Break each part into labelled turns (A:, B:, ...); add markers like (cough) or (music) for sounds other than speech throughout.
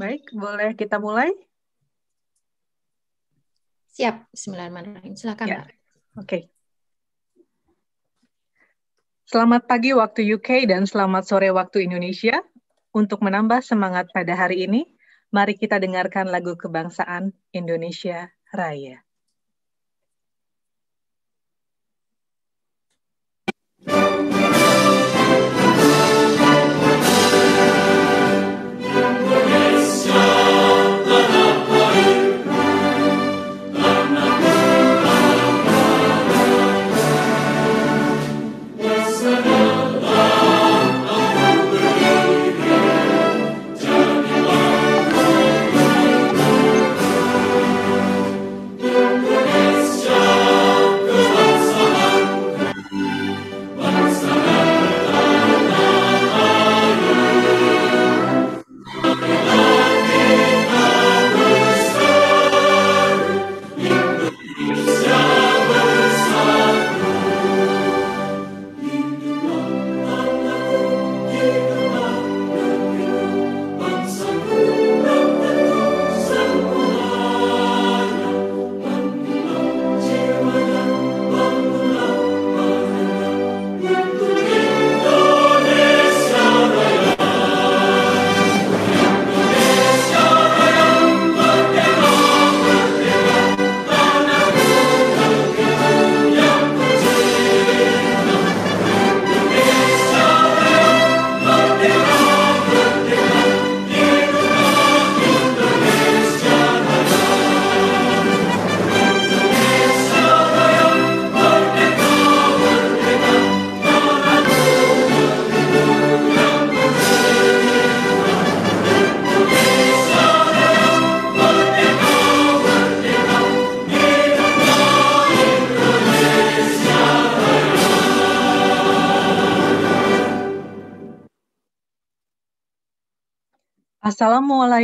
A: Baik, boleh kita mulai? Siap, Bismillahirrahmanirrahim. Silakan, ya. Oke. Okay. Selamat pagi waktu UK dan selamat sore waktu Indonesia. Untuk menambah semangat pada hari ini, mari kita dengarkan lagu kebangsaan Indonesia Raya.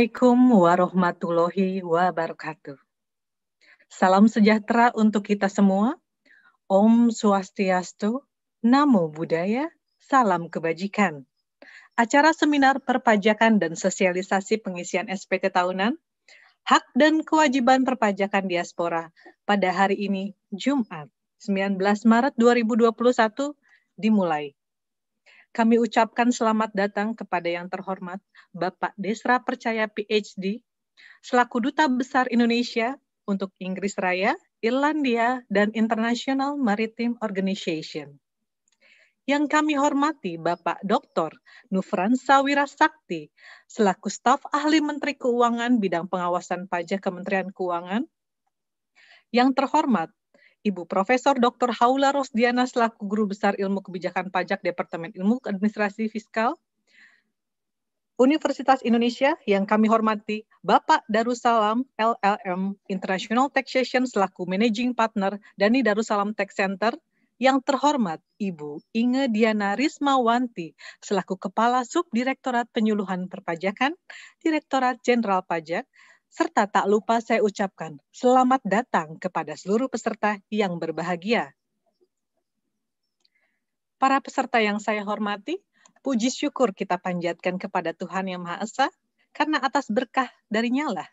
A: Assalamualaikum warahmatullahi wabarakatuh. Salam sejahtera untuk kita semua. Om Swastiastu, Namo Buddhaya, Salam Kebajikan. Acara seminar perpajakan dan sosialisasi pengisian SPT tahunan, hak dan kewajiban perpajakan diaspora pada hari ini, Jumat, 19 Maret 2021, dimulai. Kami ucapkan selamat datang kepada yang terhormat Bapak Desra Percaya PhD selaku Duta Besar Indonesia untuk Inggris Raya, Irlandia, dan International Maritime Organization. Yang kami hormati Bapak Dr. Nufransa Wirasakti, selaku staf ahli Menteri Keuangan bidang pengawasan pajak Kementerian Keuangan. Yang terhormat Ibu Profesor Dr. Haula Rosdiana selaku Guru Besar Ilmu Kebijakan Pajak Departemen Ilmu Administrasi Fiskal Universitas Indonesia yang kami hormati, Bapak Darussalam LLM International Taxation selaku Managing Partner Dani Darussalam Tax Center, yang terhormat Ibu Inge Diana Rismawanti selaku Kepala Subdirektorat Penyuluhan Perpajakan, Direktorat Jenderal Pajak, serta tak lupa saya ucapkan selamat datang kepada seluruh peserta yang berbahagia. Para peserta yang saya hormati, puji syukur kita panjatkan kepada Tuhan Yang Maha Esa karena atas berkah darinya lah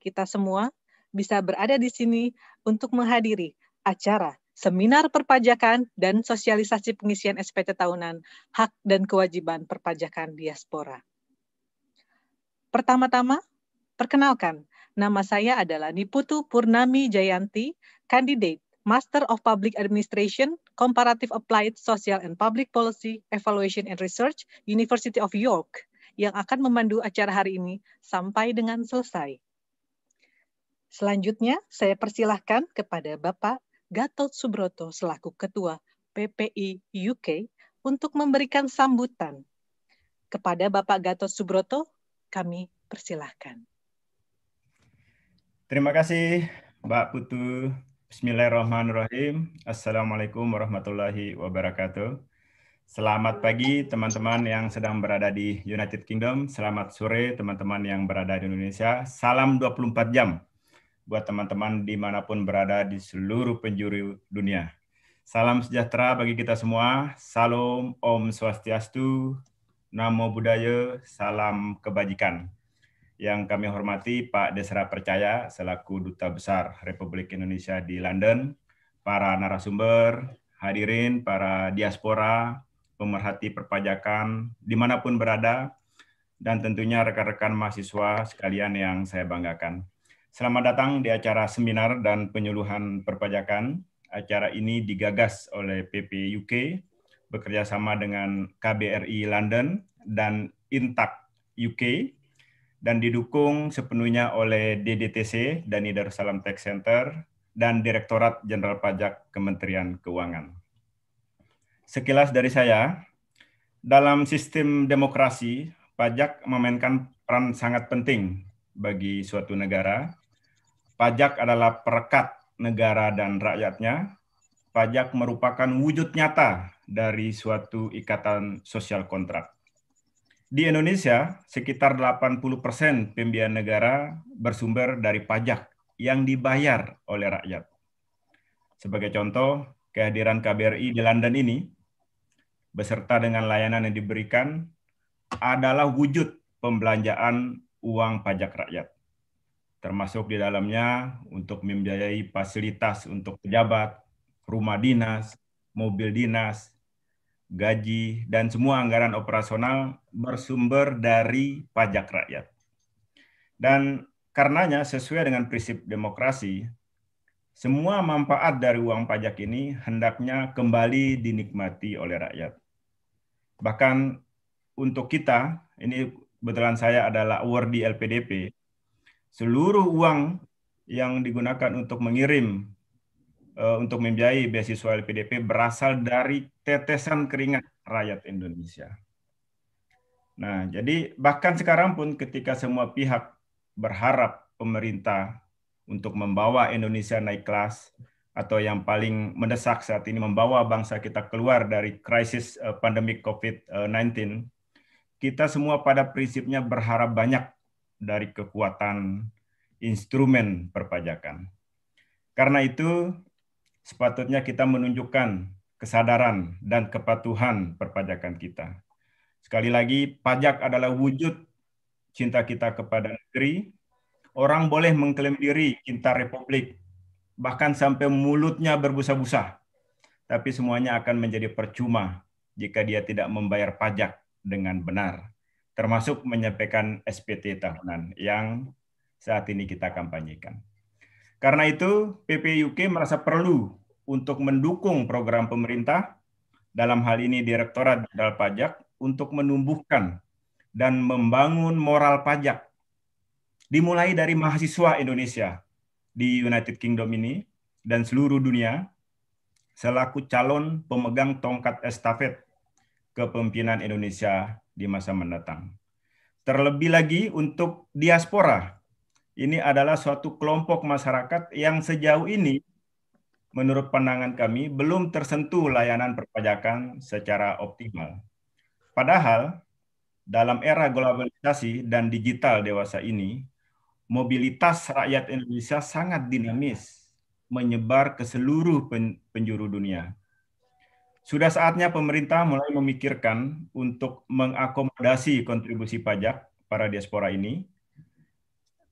A: kita semua bisa berada di sini untuk menghadiri acara seminar perpajakan dan sosialisasi pengisian SPT tahunan hak dan kewajiban perpajakan diaspora. Pertama-tama, Perkenalkan, nama saya adalah Niputu Purnami Jayanti, Candidate Master of Public Administration, Comparative Applied Social and Public Policy, Evaluation and Research, University of York, yang akan memandu acara hari ini sampai dengan selesai. Selanjutnya, saya persilahkan kepada Bapak Gatot Subroto selaku Ketua PPI UK untuk memberikan sambutan. Kepada Bapak Gatot Subroto, kami persilahkan.
B: Terima kasih Mbak Putu. Bismillahirrahmanirrahim. Assalamualaikum warahmatullahi wabarakatuh. Selamat pagi teman-teman yang sedang berada di United Kingdom. Selamat sore teman-teman yang berada di Indonesia. Salam 24 jam buat teman-teman dimanapun berada di seluruh penjuru dunia. Salam sejahtera bagi kita semua. Salam Om Swastiastu. Namo Buddhaya. Salam kebajikan yang kami hormati Pak Desra Percaya selaku Duta Besar Republik Indonesia di London, para narasumber, hadirin, para diaspora, pemerhati perpajakan, dimanapun berada, dan tentunya rekan-rekan mahasiswa sekalian yang saya banggakan. Selamat datang di acara seminar dan penyuluhan perpajakan. Acara ini digagas oleh PP UK bekerjasama dengan KBRI London dan Intak UK dan didukung sepenuhnya oleh DDTC, Dani Darussalam Tax Center, dan Direktorat Jenderal Pajak Kementerian Keuangan. Sekilas dari saya, dalam sistem demokrasi, pajak memainkan peran sangat penting bagi suatu negara. Pajak adalah perekat negara dan rakyatnya. Pajak merupakan wujud nyata dari suatu ikatan sosial kontrak. Di Indonesia, sekitar 80% pembiayaan negara bersumber dari pajak yang dibayar oleh rakyat. Sebagai contoh, kehadiran KBRI di London ini, beserta dengan layanan yang diberikan, adalah wujud pembelanjaan uang pajak rakyat. Termasuk di dalamnya untuk membiayai fasilitas untuk pejabat, rumah dinas, mobil dinas, gaji, dan semua anggaran operasional bersumber dari pajak rakyat. Dan karenanya sesuai dengan prinsip demokrasi, semua manfaat dari uang pajak ini hendaknya kembali dinikmati oleh rakyat. Bahkan untuk kita, ini kebetulan saya adalah award di LPDP, seluruh uang yang digunakan untuk mengirim Eh, untuk membiayai beasiswa LPDP berasal dari tetesan keringat rakyat Indonesia. Nah, jadi bahkan sekarang pun ketika semua pihak berharap pemerintah untuk membawa Indonesia naik kelas atau yang paling mendesak saat ini membawa bangsa kita keluar dari krisis eh, pandemi COVID-19, kita semua pada prinsipnya berharap banyak dari kekuatan instrumen perpajakan. Karena itu, sepatutnya kita menunjukkan kesadaran dan kepatuhan perpajakan kita. Sekali lagi, pajak adalah wujud cinta kita kepada negeri. Orang boleh mengklaim diri cinta republik, bahkan sampai mulutnya berbusa-busa. Tapi semuanya akan menjadi percuma jika dia tidak membayar pajak dengan benar, termasuk menyampaikan SPT tahunan yang saat ini kita kampanyekan. Karena itu, PPUK merasa perlu untuk mendukung program pemerintah, dalam hal ini Direktorat Jenderal Pajak, untuk menumbuhkan dan membangun moral pajak. Dimulai dari mahasiswa Indonesia di United Kingdom ini dan seluruh dunia selaku calon pemegang tongkat estafet kepemimpinan Indonesia di masa mendatang. Terlebih lagi untuk diaspora ini adalah suatu kelompok masyarakat yang sejauh ini menurut pandangan kami belum tersentuh layanan perpajakan secara optimal. Padahal dalam era globalisasi dan digital dewasa ini, mobilitas rakyat Indonesia sangat dinamis, menyebar ke seluruh penjuru dunia. Sudah saatnya pemerintah mulai memikirkan untuk mengakomodasi kontribusi pajak para diaspora ini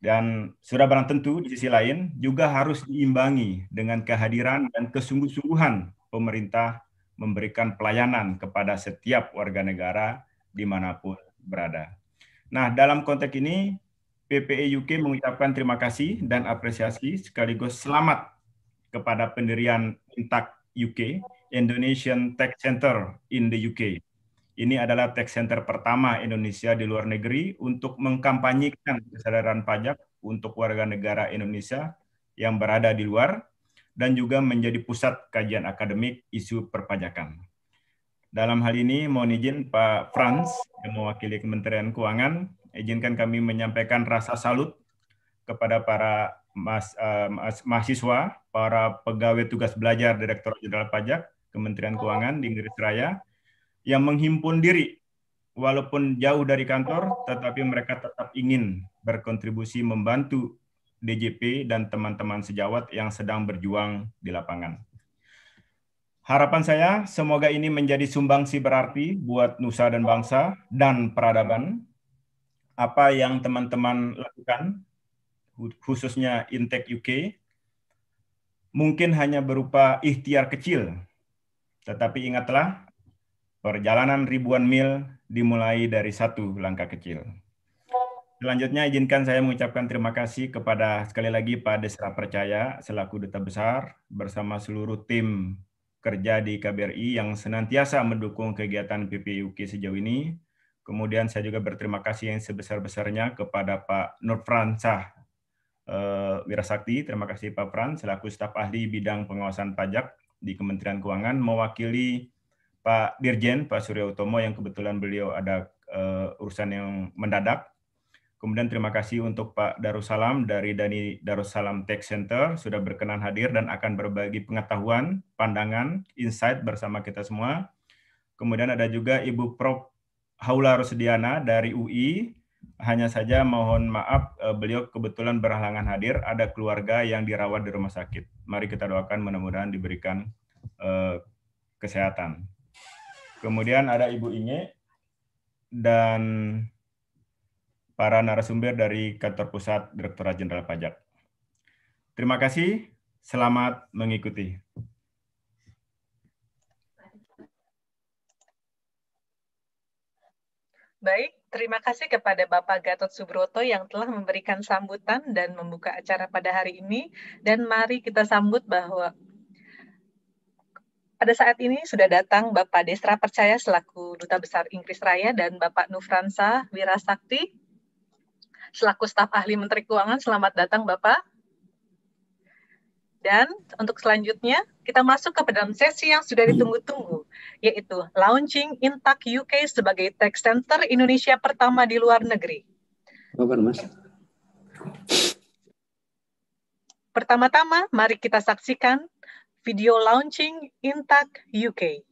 B: dan sudah barang tentu di sisi iya. lain juga harus diimbangi dengan kehadiran dan kesungguh-sungguhan pemerintah memberikan pelayanan kepada setiap warga negara dimanapun berada. Nah, dalam konteks ini, PPE UK mengucapkan terima kasih dan apresiasi sekaligus selamat kepada pendirian Intak UK, Indonesian Tech Center in the UK. Ini adalah tax center pertama Indonesia di luar negeri untuk mengkampanyekan kesadaran pajak untuk warga negara Indonesia yang berada di luar dan juga menjadi pusat kajian akademik isu perpajakan. Dalam hal ini mohon izin Pak Franz yang mewakili Kementerian Keuangan, izinkan kami menyampaikan rasa salut kepada para mas, uh, mas, mahasiswa, para pegawai tugas belajar Direktur Jenderal Pajak Kementerian Keuangan di Inggris Raya yang menghimpun diri walaupun jauh dari kantor tetapi mereka tetap ingin berkontribusi membantu DJP dan teman-teman sejawat yang sedang berjuang di lapangan. Harapan saya semoga ini menjadi sumbangsi berarti buat nusa dan bangsa dan peradaban. Apa yang teman-teman lakukan khususnya Intech UK mungkin hanya berupa ikhtiar kecil. Tetapi ingatlah, Perjalanan ribuan mil dimulai dari satu langkah kecil. Selanjutnya izinkan saya mengucapkan terima kasih kepada sekali lagi Pak Desra Percaya selaku Duta Besar bersama seluruh tim kerja di KBRI yang senantiasa mendukung kegiatan PPUK sejauh ini. Kemudian saya juga berterima kasih yang sebesar-besarnya kepada Pak Nur Fransah eh, Wirasakti. Terima kasih Pak Pran selaku staf ahli bidang pengawasan pajak di Kementerian Keuangan mewakili Pak Dirjen Pak Surya Utomo yang kebetulan beliau ada uh, urusan yang mendadak. Kemudian terima kasih untuk Pak Darussalam dari Dani Darussalam Tech Center sudah berkenan hadir dan akan berbagi pengetahuan, pandangan, insight bersama kita semua. Kemudian ada juga Ibu Prof. Haula Rosdiana dari UI. Hanya saja mohon maaf eh, beliau kebetulan berhalangan hadir, ada keluarga yang dirawat di rumah sakit. Mari kita doakan mudah-mudahan diberikan uh, kesehatan. Kemudian ada Ibu Inge dan para narasumber dari Kantor Pusat Direktorat Jenderal Pajak. Terima kasih, selamat mengikuti.
A: Baik, terima kasih kepada Bapak Gatot Subroto yang telah memberikan sambutan dan membuka acara pada hari ini. Dan mari kita sambut bahwa pada saat ini sudah datang Bapak Destra Percaya selaku Duta Besar Inggris Raya dan Bapak Nufransa Wirasakti selaku staf ahli Menteri Keuangan. Selamat datang Bapak. Dan untuk selanjutnya, kita masuk ke dalam sesi yang sudah ditunggu-tunggu, yaitu launching Intak UK sebagai tech center Indonesia pertama di luar negeri. Mas. Pertama-tama, mari kita saksikan video launching Intact UK.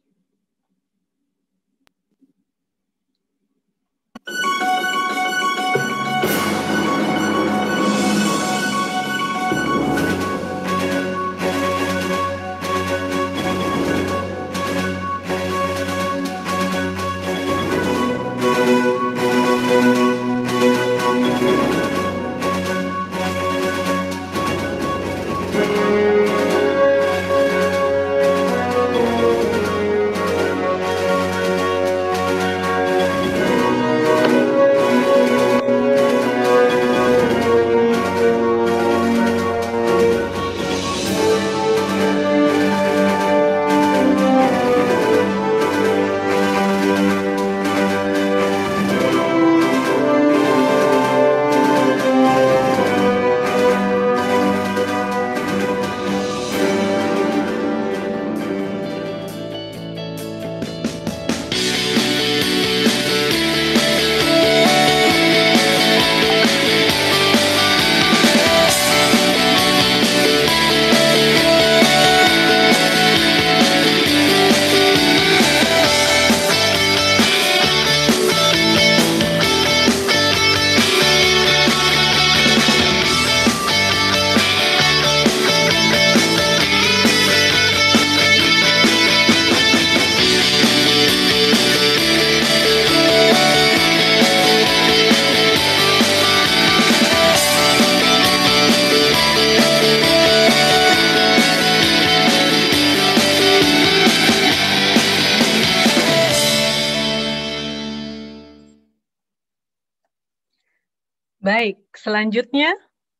A: Baik, selanjutnya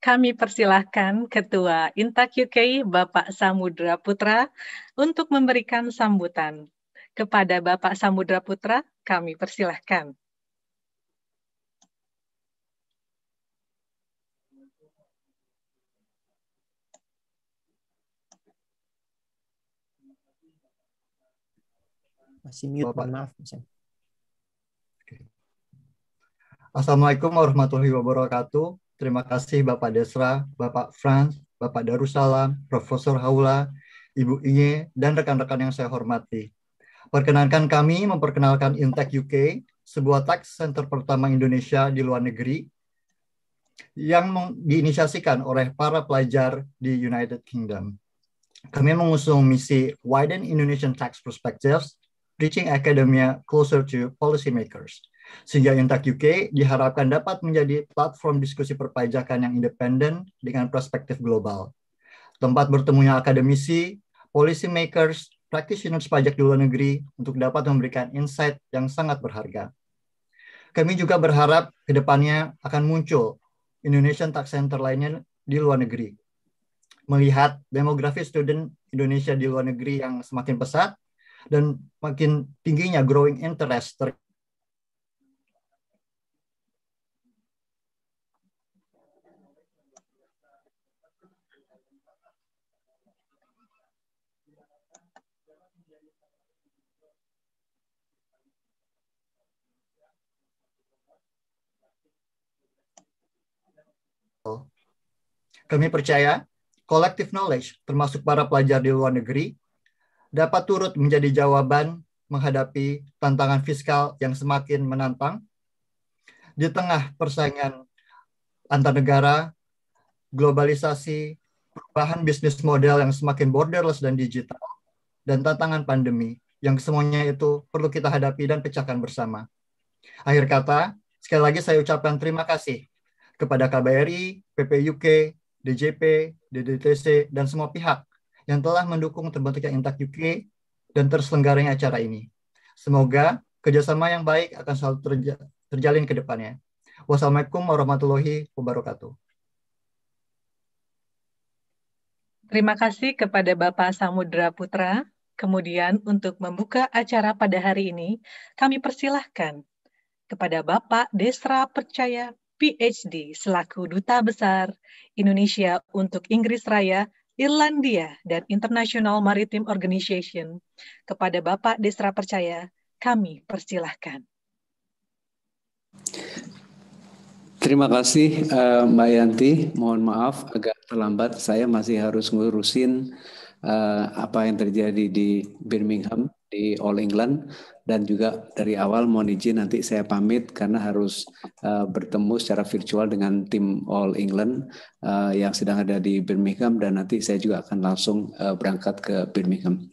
A: kami persilahkan Ketua Intak UK Bapak Samudra Putra untuk memberikan sambutan. Kepada Bapak Samudra Putra, kami persilahkan.
C: Masih mute, Bapak. maaf. Misalnya. Assalamualaikum warahmatullahi wabarakatuh. Terima kasih Bapak Desra, Bapak Franz, Bapak Darussalam, Profesor Haula, Ibu Inge, dan rekan-rekan yang saya hormati. Perkenankan kami memperkenalkan Intech UK, sebuah tax center pertama Indonesia di luar negeri yang diinisiasikan oleh para pelajar di United Kingdom. Kami mengusung misi Widen Indonesian Tax Perspectives, Reaching Academia Closer to Policymakers – sehingga Intak UK diharapkan dapat menjadi platform diskusi perpajakan yang independen dengan perspektif global. Tempat bertemunya akademisi, policy makers, practitioners pajak di luar negeri untuk dapat memberikan insight yang sangat berharga. Kami juga berharap kedepannya akan muncul Indonesian Tax Center lainnya di luar negeri. Melihat demografi student Indonesia di luar negeri yang semakin pesat, dan makin tingginya growing interest terkait Kami percaya collective knowledge, termasuk para pelajar di luar negeri, dapat turut menjadi jawaban menghadapi tantangan fiskal yang semakin menantang di tengah persaingan antar negara, globalisasi, perubahan bisnis model yang semakin borderless dan digital, dan tantangan pandemi yang semuanya itu perlu kita hadapi dan pecahkan bersama. Akhir kata, sekali lagi saya ucapkan terima kasih kepada KBRI, PPUK, DJP, DDTC, dan semua pihak yang telah mendukung terbentuknya Intak UK dan terselenggaranya acara ini. Semoga kerjasama yang baik akan selalu terjalin ke depannya. Wassalamualaikum warahmatullahi wabarakatuh.
A: Terima kasih kepada Bapak Samudra Putra. Kemudian untuk membuka acara pada hari ini, kami persilahkan kepada Bapak Desra Percaya PhD selaku Duta Besar Indonesia untuk Inggris Raya, Irlandia, dan International Maritime Organization. Kepada Bapak Desra Percaya, kami persilahkan.
D: Terima kasih uh, Mbak Yanti. Mohon maaf agak terlambat. Saya masih harus ngurusin uh, apa yang terjadi di Birmingham di All England dan juga dari awal mohon izin nanti saya pamit karena harus uh, bertemu secara virtual dengan tim All England uh, yang sedang ada di Birmingham dan nanti saya juga akan langsung uh, berangkat ke Birmingham.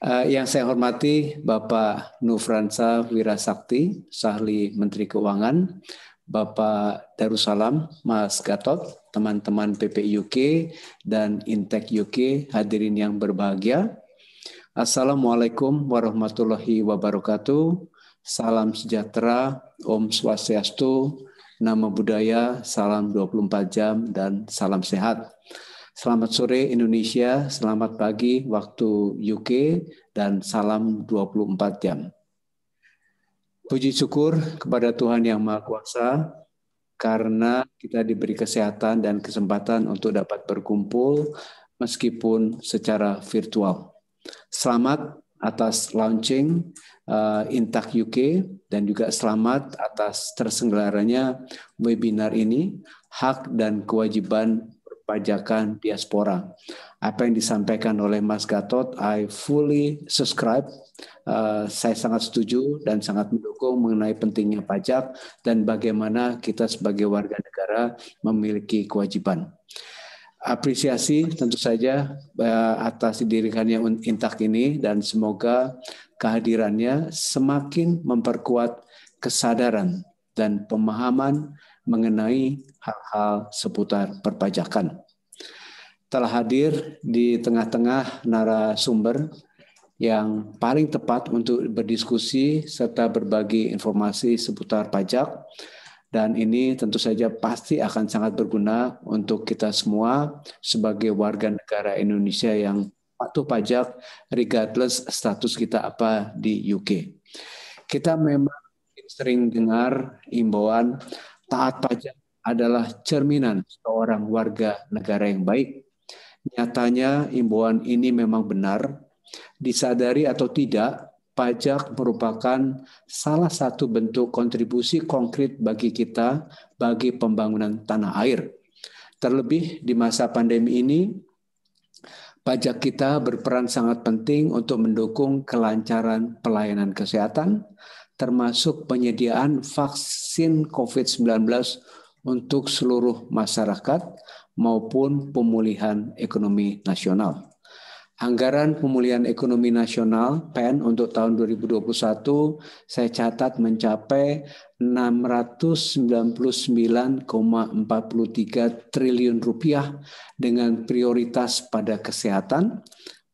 D: Uh, yang saya hormati Bapak Nufransa Wirasakti, Sahli Menteri Keuangan, Bapak Darussalam, Mas Gatot, teman-teman PPUK dan Intek UK, hadirin yang berbahagia. Assalamualaikum warahmatullahi wabarakatuh. Salam sejahtera, Om Swastiastu, Nama Budaya, Salam 24 jam, dan Salam Sehat. Selamat sore Indonesia, selamat pagi waktu UK, dan Salam 24 jam. Puji syukur kepada Tuhan Yang Maha Kuasa, karena kita diberi kesehatan dan kesempatan untuk dapat berkumpul meskipun secara virtual. Selamat atas launching uh, eh, Intak UK dan juga selamat atas terselenggaranya webinar ini hak dan kewajiban perpajakan diaspora. Apa yang disampaikan oleh Mas Gatot, I fully subscribe. Uh, saya sangat setuju dan sangat mendukung mengenai pentingnya pajak dan bagaimana kita sebagai warga negara memiliki kewajiban apresiasi tentu saja eh, atas didirikannya Intak ini dan semoga kehadirannya semakin memperkuat kesadaran dan pemahaman mengenai hal-hal seputar perpajakan. Telah hadir di tengah-tengah narasumber yang paling tepat untuk berdiskusi serta berbagi informasi seputar pajak dan ini tentu saja pasti akan sangat berguna untuk kita semua sebagai warga negara Indonesia yang patuh pajak regardless status kita apa di UK. Kita memang sering dengar imbauan taat pajak adalah cerminan seorang warga negara yang baik. Nyatanya imbauan ini memang benar, disadari atau tidak, pajak merupakan salah satu bentuk kontribusi konkret bagi kita bagi pembangunan tanah air. Terlebih di masa pandemi ini, pajak kita berperan sangat penting untuk mendukung kelancaran pelayanan kesehatan, termasuk penyediaan vaksin COVID-19 untuk seluruh masyarakat maupun pemulihan ekonomi nasional. Anggaran Pemulihan Ekonomi Nasional PEN untuk tahun 2021 saya catat mencapai 699,43 triliun rupiah dengan prioritas pada kesehatan,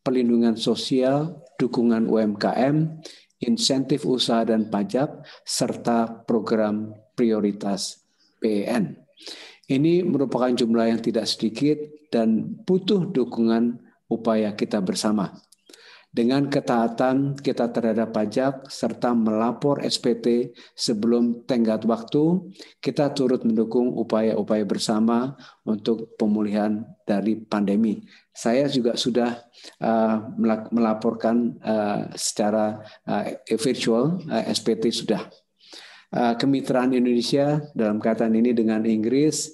D: pelindungan sosial, dukungan UMKM, insentif usaha dan pajak, serta program prioritas PN. E Ini merupakan jumlah yang tidak sedikit dan butuh dukungan upaya kita bersama. Dengan ketaatan kita terhadap pajak serta melapor SPT sebelum tenggat waktu, kita turut mendukung upaya-upaya bersama untuk pemulihan dari pandemi. Saya juga sudah uh, melaporkan uh, secara uh, virtual SPT sudah. kemitraan Indonesia dalam kaitan ini dengan Inggris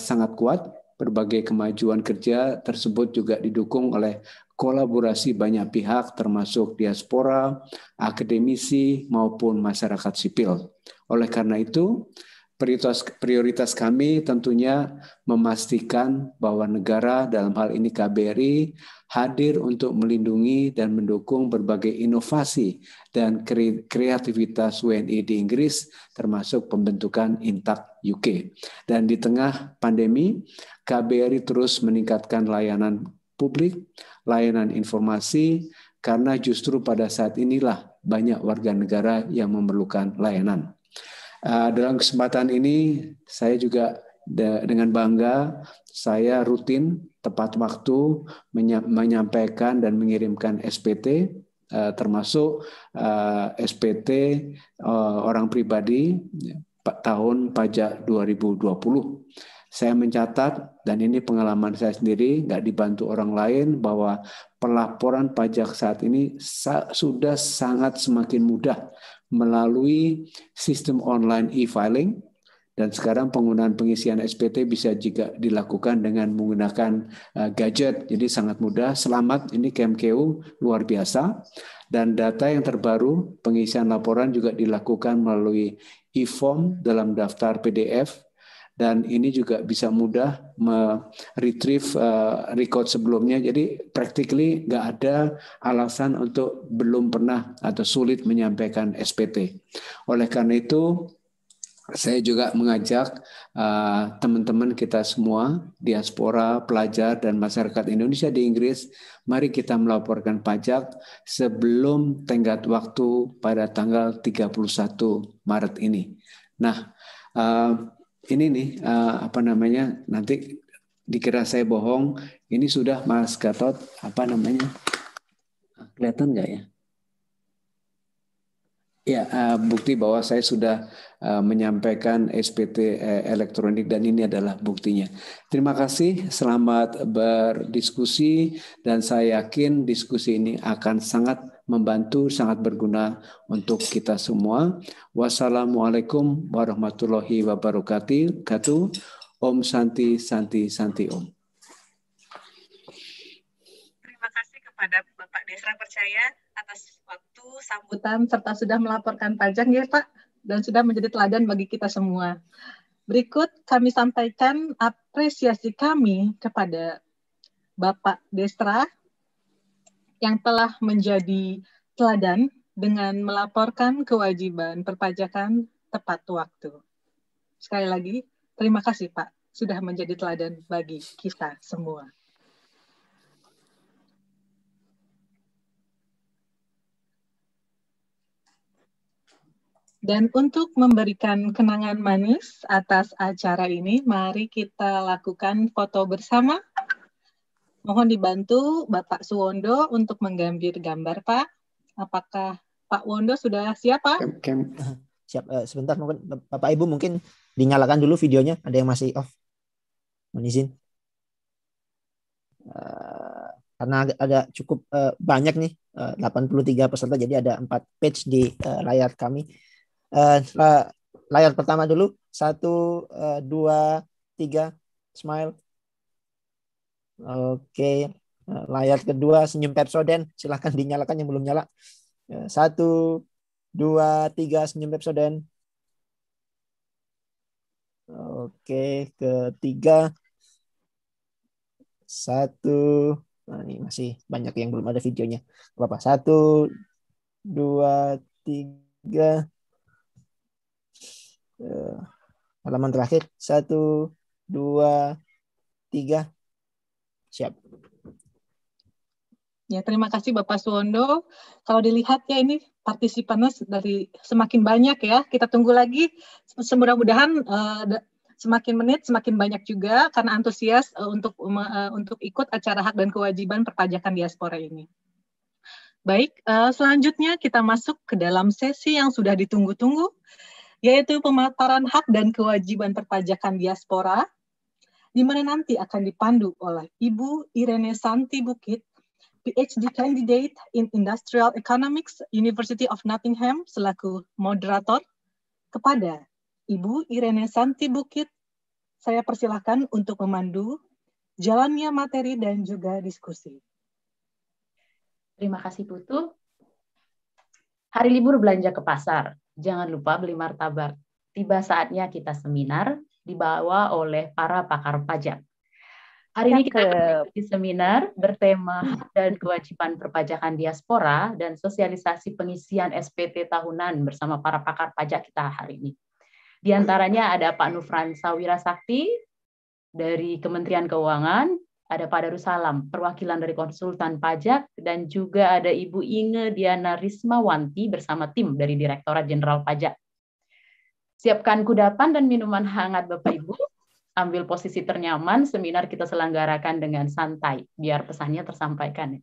D: sangat kuat Berbagai kemajuan kerja tersebut juga didukung oleh kolaborasi banyak pihak termasuk diaspora, akademisi maupun masyarakat sipil. Oleh karena itu, prioritas prioritas kami tentunya memastikan bahwa negara dalam hal ini KBRI hadir untuk melindungi dan mendukung berbagai inovasi dan kreativitas WNI di Inggris termasuk pembentukan Intak UK. Dan di tengah pandemi, KBRI terus meningkatkan layanan publik, layanan informasi, karena justru pada saat inilah banyak warga negara yang memerlukan layanan. Eh, dalam kesempatan ini, saya juga dengan bangga saya rutin tepat waktu menyampaikan dan mengirimkan SPT eh, termasuk eh, SPT orang pribadi tahun pajak 2020 saya mencatat dan ini pengalaman saya sendiri nggak dibantu orang lain bahwa pelaporan pajak saat ini sudah sangat semakin mudah melalui sistem online e-filing dan sekarang penggunaan pengisian SPT bisa juga dilakukan dengan menggunakan eh, gadget jadi sangat mudah selamat ini KMKU luar biasa dan data yang terbaru pengisian laporan juga dilakukan melalui e-form dalam daftar PDF dan ini juga bisa mudah retrieve uh, eh, record sebelumnya. Jadi practically nggak ada alasan untuk belum pernah atau sulit menyampaikan SPT. Oleh karena itu saya juga mengajak eh, teman-teman uh, kita semua, diaspora, pelajar, dan masyarakat Indonesia di Inggris, mari kita melaporkan pajak sebelum tenggat waktu pada tanggal 31 Maret ini. Nah, uh, ini nih eh, apa namanya nanti dikira saya bohong ini sudah Mas Gatot apa namanya kelihatan nggak ya Ya, eh, bukti bahwa saya sudah eh, menyampaikan SPT eh, elektronik dan ini adalah buktinya. Terima kasih, selamat berdiskusi dan saya yakin diskusi ini akan sangat membantu, sangat berguna untuk kita semua. Wassalamualaikum warahmatullahi wabarakatuh. Om Santi, Santi, Santi Om. Terima kasih
A: kepada Bapak Desra Percaya atas waktu, sambutan, serta sudah melaporkan pajak ya Pak, dan sudah menjadi teladan bagi kita semua. Berikut kami sampaikan apresiasi kami kepada Bapak Destra yang telah menjadi teladan dengan melaporkan kewajiban perpajakan tepat waktu. Sekali lagi, terima kasih Pak sudah menjadi teladan bagi kita semua. Dan untuk memberikan kenangan manis atas acara ini, mari kita lakukan foto bersama. Mohon dibantu Bapak Suwondo untuk menggambar gambar, Pak. Apakah Pak Wondo sudah siap, Pak?
E: (laughs) Siap. Uh, sebentar, mungkin Bapak Ibu mungkin dinyalakan dulu videonya. Ada yang masih off. Mohon izin. Uh, karena ada cukup uh, banyak nih, uh, 83 peserta, jadi ada empat page di uh, layar kami. Uh, layar pertama dulu. Satu, uh, dua, tiga. Smile. Oke. Okay. Uh, eh, layar kedua senyum Pepsoden. Silahkan dinyalakan yang belum nyala. Uh, satu, dua, tiga. Senyum Pepsoden. Oke, okay. ketiga. Satu. Nah, ini masih banyak yang belum ada videonya. Berapa? Satu, dua, tiga, Eh, halaman terakhir satu dua tiga siap
A: ya terima kasih Bapak Suwondo kalau dilihat ya ini partisipannya dari semakin banyak ya kita tunggu lagi semudah-mudahan uh, semakin menit semakin banyak juga karena antusias uh, untuk uh, untuk ikut acara hak dan kewajiban perpajakan diaspora ini. Baik, selanjutnya kita masuk ke dalam sesi yang sudah ditunggu-tunggu, yaitu pemaparan hak dan kewajiban perpajakan diaspora, di mana nanti akan dipandu oleh Ibu Irene Santi Bukit, PhD candidate in Industrial Economics, University of Nottingham, selaku moderator. Kepada Ibu Irene Santi Bukit, saya persilahkan untuk memandu jalannya materi dan juga diskusi.
F: Terima kasih Putu. Hari libur belanja ke pasar. Jangan lupa beli martabak. Tiba saatnya kita seminar dibawa oleh para pakar pajak. Hari ini kita di seminar bertema dan kewajiban perpajakan diaspora dan sosialisasi pengisian SPT tahunan bersama para pakar pajak kita hari ini. Di antaranya ada Pak Nufran Sawira Sakti dari Kementerian Keuangan, ada Pak Darussalam, perwakilan dari konsultan pajak, dan juga ada Ibu Inge Diana Rismawanti bersama tim dari Direktorat Jenderal Pajak. Siapkan kudapan dan minuman hangat Bapak Ibu, ambil posisi ternyaman, seminar kita selenggarakan dengan santai, biar pesannya tersampaikan.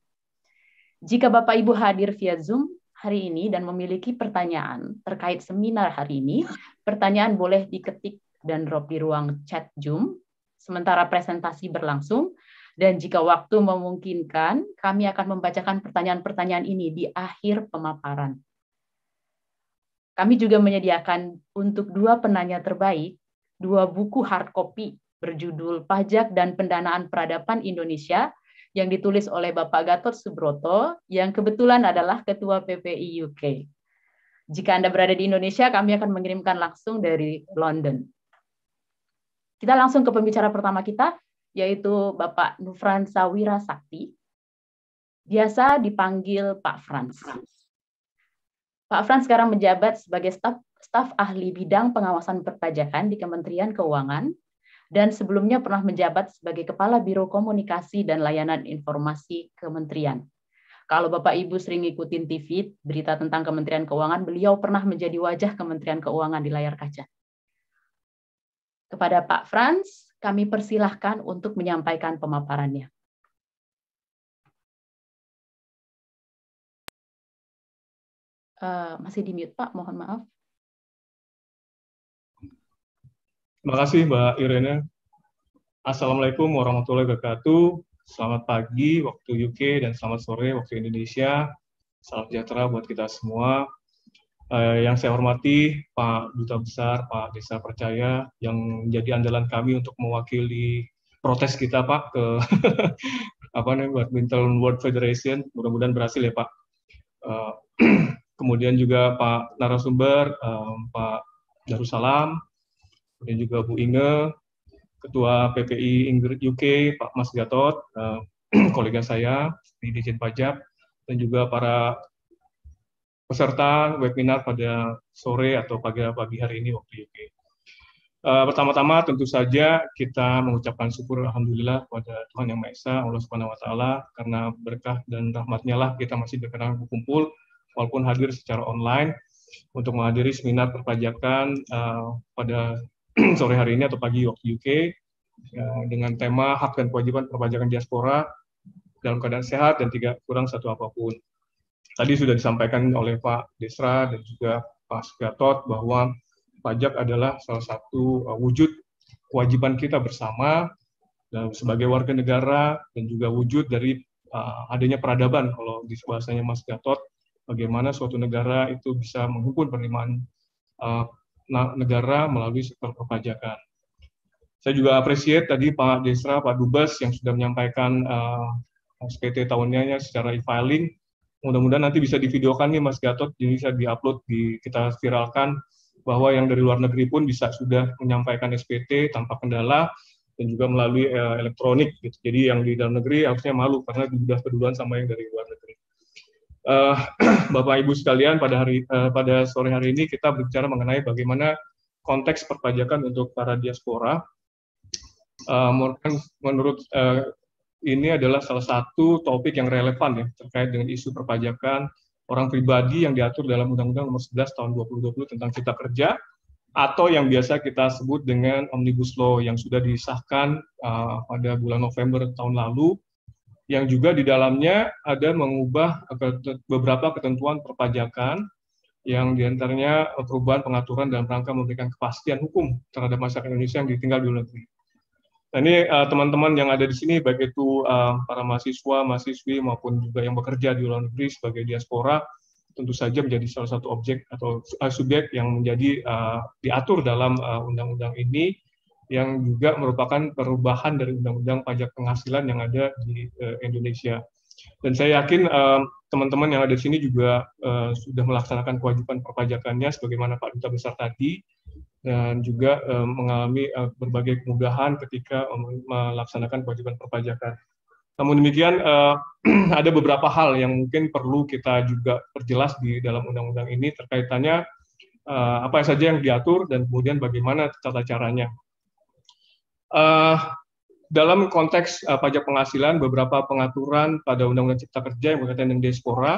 F: Jika Bapak Ibu hadir via Zoom, hari ini dan memiliki pertanyaan terkait seminar hari ini, pertanyaan boleh diketik dan drop di ruang chat Zoom sementara presentasi berlangsung, dan jika waktu memungkinkan, kami akan membacakan pertanyaan-pertanyaan ini di akhir pemaparan. Kami juga menyediakan untuk dua penanya terbaik, dua buku hard copy berjudul Pajak dan Pendanaan Peradaban Indonesia yang ditulis oleh Bapak Gatot Subroto yang kebetulan adalah Ketua PPI UK. Jika Anda berada di Indonesia, kami akan mengirimkan langsung dari London. Kita langsung ke pembicara pertama kita, yaitu Bapak Nufransa Sakti biasa dipanggil Pak Frans. Pak Frans sekarang menjabat sebagai staf, staf ahli bidang pengawasan perpajakan di Kementerian Keuangan dan sebelumnya pernah menjabat sebagai Kepala Biro Komunikasi dan Layanan Informasi Kementerian. Kalau Bapak Ibu sering ikutin TV, berita tentang Kementerian Keuangan, beliau pernah menjadi wajah Kementerian Keuangan di layar kaca. Kepada Pak Frans,
G: kami persilahkan untuk menyampaikan pemaparannya. Uh, masih di mute Pak, mohon maaf. Terima kasih Mbak Irene.
H: Assalamualaikum warahmatullahi wabarakatuh. Selamat pagi waktu UK dan selamat sore waktu Indonesia. Salam sejahtera buat kita semua. Eh, yang saya hormati Pak Duta Besar, Pak Desa Percaya, yang menjadi andalan kami untuk mewakili protes kita Pak ke (laughs) apa namanya Badminton World Federation. Mudah-mudahan berhasil ya Pak. Uh, (clears throat) kemudian juga Pak narasumber, um, Pak Darussalam, kemudian juga Bu Inge, Ketua PPI Inggris UK, Pak Mas Gatot, uh, (clears throat) kolega saya di Dijen Pajak, dan juga para peserta webinar pada sore atau pagi pagi hari ini waktu UK. Uh, pertama-tama tentu saja kita mengucapkan syukur alhamdulillah kepada Tuhan Yang Maha Esa Allah Subhanahu wa taala karena berkah dan rahmatnya lah kita masih berkenan berkumpul walaupun hadir secara online untuk menghadiri seminar perpajakan uh, pada (clears throat) sore hari ini atau pagi waktu UK uh, dengan tema hak dan kewajiban perpajakan diaspora dalam keadaan sehat dan tidak kurang satu apapun tadi sudah disampaikan oleh Pak Desra dan juga Pak Gatot bahwa pajak adalah salah satu uh, wujud kewajiban kita bersama uh, sebagai warga negara dan juga wujud dari uh, adanya peradaban kalau di bahasanya Mas Gatot bagaimana suatu negara itu bisa menghukum penerimaan negara melalui sektor perpajakan. Saya juga apresiat tadi Pak Desra, Pak Dubes yang sudah menyampaikan uh, SPT tahunnya secara e-filing mudah-mudahan nanti bisa divideokan nih Mas Gatot, jadi bisa diupload, di, kita viralkan bahwa yang dari luar negeri pun bisa sudah menyampaikan SPT tanpa kendala dan juga melalui e, elektronik. Gitu. Jadi yang di dalam negeri harusnya malu karena sudah keduluan sama yang dari luar negeri. Uh, (clears throat) Bapak Ibu sekalian, pada hari uh, pada sore hari ini kita berbicara mengenai bagaimana konteks perpajakan untuk para diaspora. Uh, menurut uh, ini adalah salah satu topik yang relevan ya terkait dengan isu perpajakan orang pribadi yang diatur dalam Undang-Undang Nomor 11 Tahun 2020 tentang Cipta Kerja atau yang biasa kita sebut dengan Omnibus Law yang sudah disahkan uh, pada bulan November tahun lalu yang juga di dalamnya ada mengubah beberapa ketentuan perpajakan yang diantaranya eh, perubahan pengaturan dalam rangka memberikan kepastian hukum terhadap masyarakat Indonesia yang ditinggal di luar negeri. Nah, ini eh, teman-teman uh, yang ada di sini, baik itu uh, para mahasiswa, mahasiswi, maupun juga yang bekerja di luar negeri sebagai diaspora, tentu saja menjadi salah satu objek atau uh, subjek yang menjadi uh, diatur dalam undang-undang uh, ini, yang juga merupakan perubahan dari undang-undang pajak penghasilan yang ada di uh, Indonesia. Dan saya yakin teman-teman uh, yang ada di sini juga uh, sudah melaksanakan kewajiban perpajakannya sebagaimana Pak Duta Besar tadi, dan juga eh, mengalami eh, berbagai kemudahan ketika eh, melaksanakan kewajiban perpajakan. Namun demikian, (clears throat) ada beberapa hal yang mungkin perlu kita juga perjelas di dalam undang-undang ini terkaitannya apa saja yang diatur dan kemudian bagaimana tata caranya. Dalam konteks pajak penghasilan, beberapa pengaturan pada Undang-Undang Cipta Kerja yang berkaitan dengan diaspora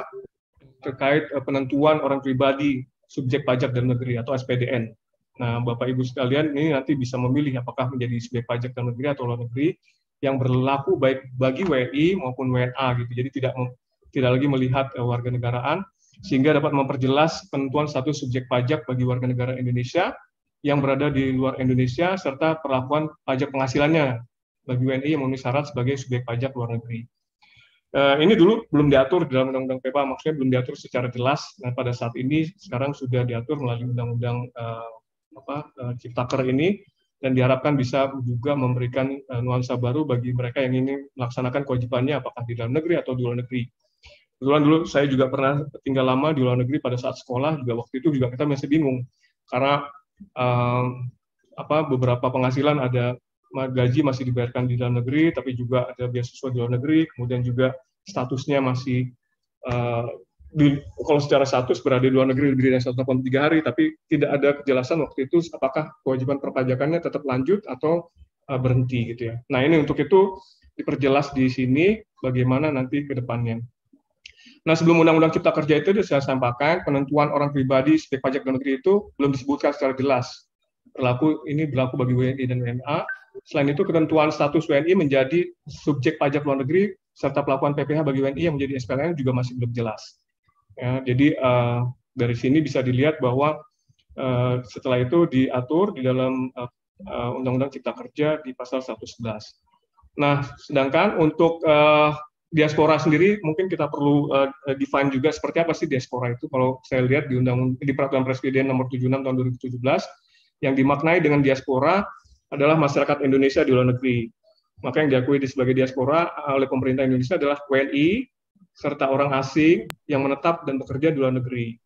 H: terkait penentuan orang pribadi subjek pajak dalam negeri atau SPDN. Nah, Bapak Ibu sekalian, ini nanti bisa memilih apakah menjadi subjek pajak dalam negeri atau luar negeri yang berlaku baik bagi WNI maupun WNA gitu. Jadi tidak tidak lagi melihat eh, warga negaraan sehingga dapat memperjelas penentuan satu subjek pajak bagi warga negara Indonesia yang berada di luar Indonesia serta perlakuan pajak penghasilannya bagi WNI yang memenuhi syarat sebagai subjek pajak luar negeri. Uh, ini dulu belum diatur dalam Undang-Undang PPA, maksudnya belum diatur secara jelas. Nah, pada saat ini sekarang sudah diatur melalui Undang-Undang uh, apa eh, Ciptaker ini dan diharapkan bisa juga memberikan eh, nuansa baru bagi mereka yang ingin melaksanakan kewajibannya apakah di dalam negeri atau di luar negeri. Kebetulan dulu saya juga pernah tinggal lama di luar negeri pada saat sekolah juga waktu itu juga kita masih bingung karena um, apa beberapa penghasilan ada gaji masih dibayarkan di dalam negeri tapi juga ada beasiswa di luar negeri kemudian juga statusnya masih di, kalau secara status berada di luar negeri lebih dari 183 hari, tapi tidak ada kejelasan waktu itu apakah kewajiban perpajakannya tetap lanjut atau uh, berhenti gitu ya. Nah ini untuk itu diperjelas di sini bagaimana nanti ke depannya. Nah sebelum Undang-Undang Cipta Kerja itu sudah saya sampaikan penentuan orang pribadi subjek pajak dalam negeri itu belum disebutkan secara jelas. Berlaku ini berlaku bagi WNI dan WNA. Selain itu ketentuan status WNI menjadi subjek pajak luar negeri serta pelakuan PPh bagi WNI yang menjadi SPLN juga masih belum jelas. Ya, jadi uh, dari sini bisa dilihat bahwa uh, setelah itu diatur di dalam undang eh, Undang-Undang Cipta Kerja di pasal 111. Nah, sedangkan untuk uh, diaspora sendiri mungkin kita perlu uh, define juga seperti apa sih diaspora itu kalau saya lihat di undang di peraturan presiden nomor 76 tahun 2017 yang dimaknai dengan diaspora adalah masyarakat Indonesia di luar negeri. Maka yang diakui sebagai diaspora oleh pemerintah Indonesia adalah WNI, serta orang asing yang menetap dan bekerja di luar negeri.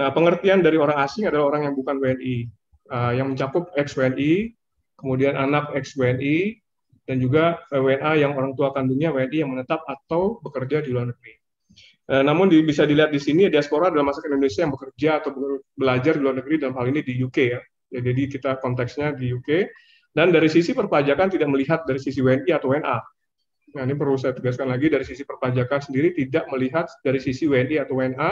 H: Nah, pengertian dari orang asing adalah orang yang bukan WNI, uh, ah, yang mencakup ex-WNI, kemudian anak ex-WNI, dan juga eh, WNA yang orang tua kandungnya WNI yang menetap atau bekerja di luar negeri. Uh, namun di, bisa dilihat di sini diaspora adalah masyarakat Indonesia yang bekerja atau belajar di luar negeri dalam hal ini di UK ya. ya jadi kita konteksnya di UK dan dari sisi perpajakan tidak melihat dari sisi WNI atau WNA. Nah, ini perlu saya tegaskan lagi dari sisi perpajakan sendiri tidak melihat dari sisi WNI atau WNA,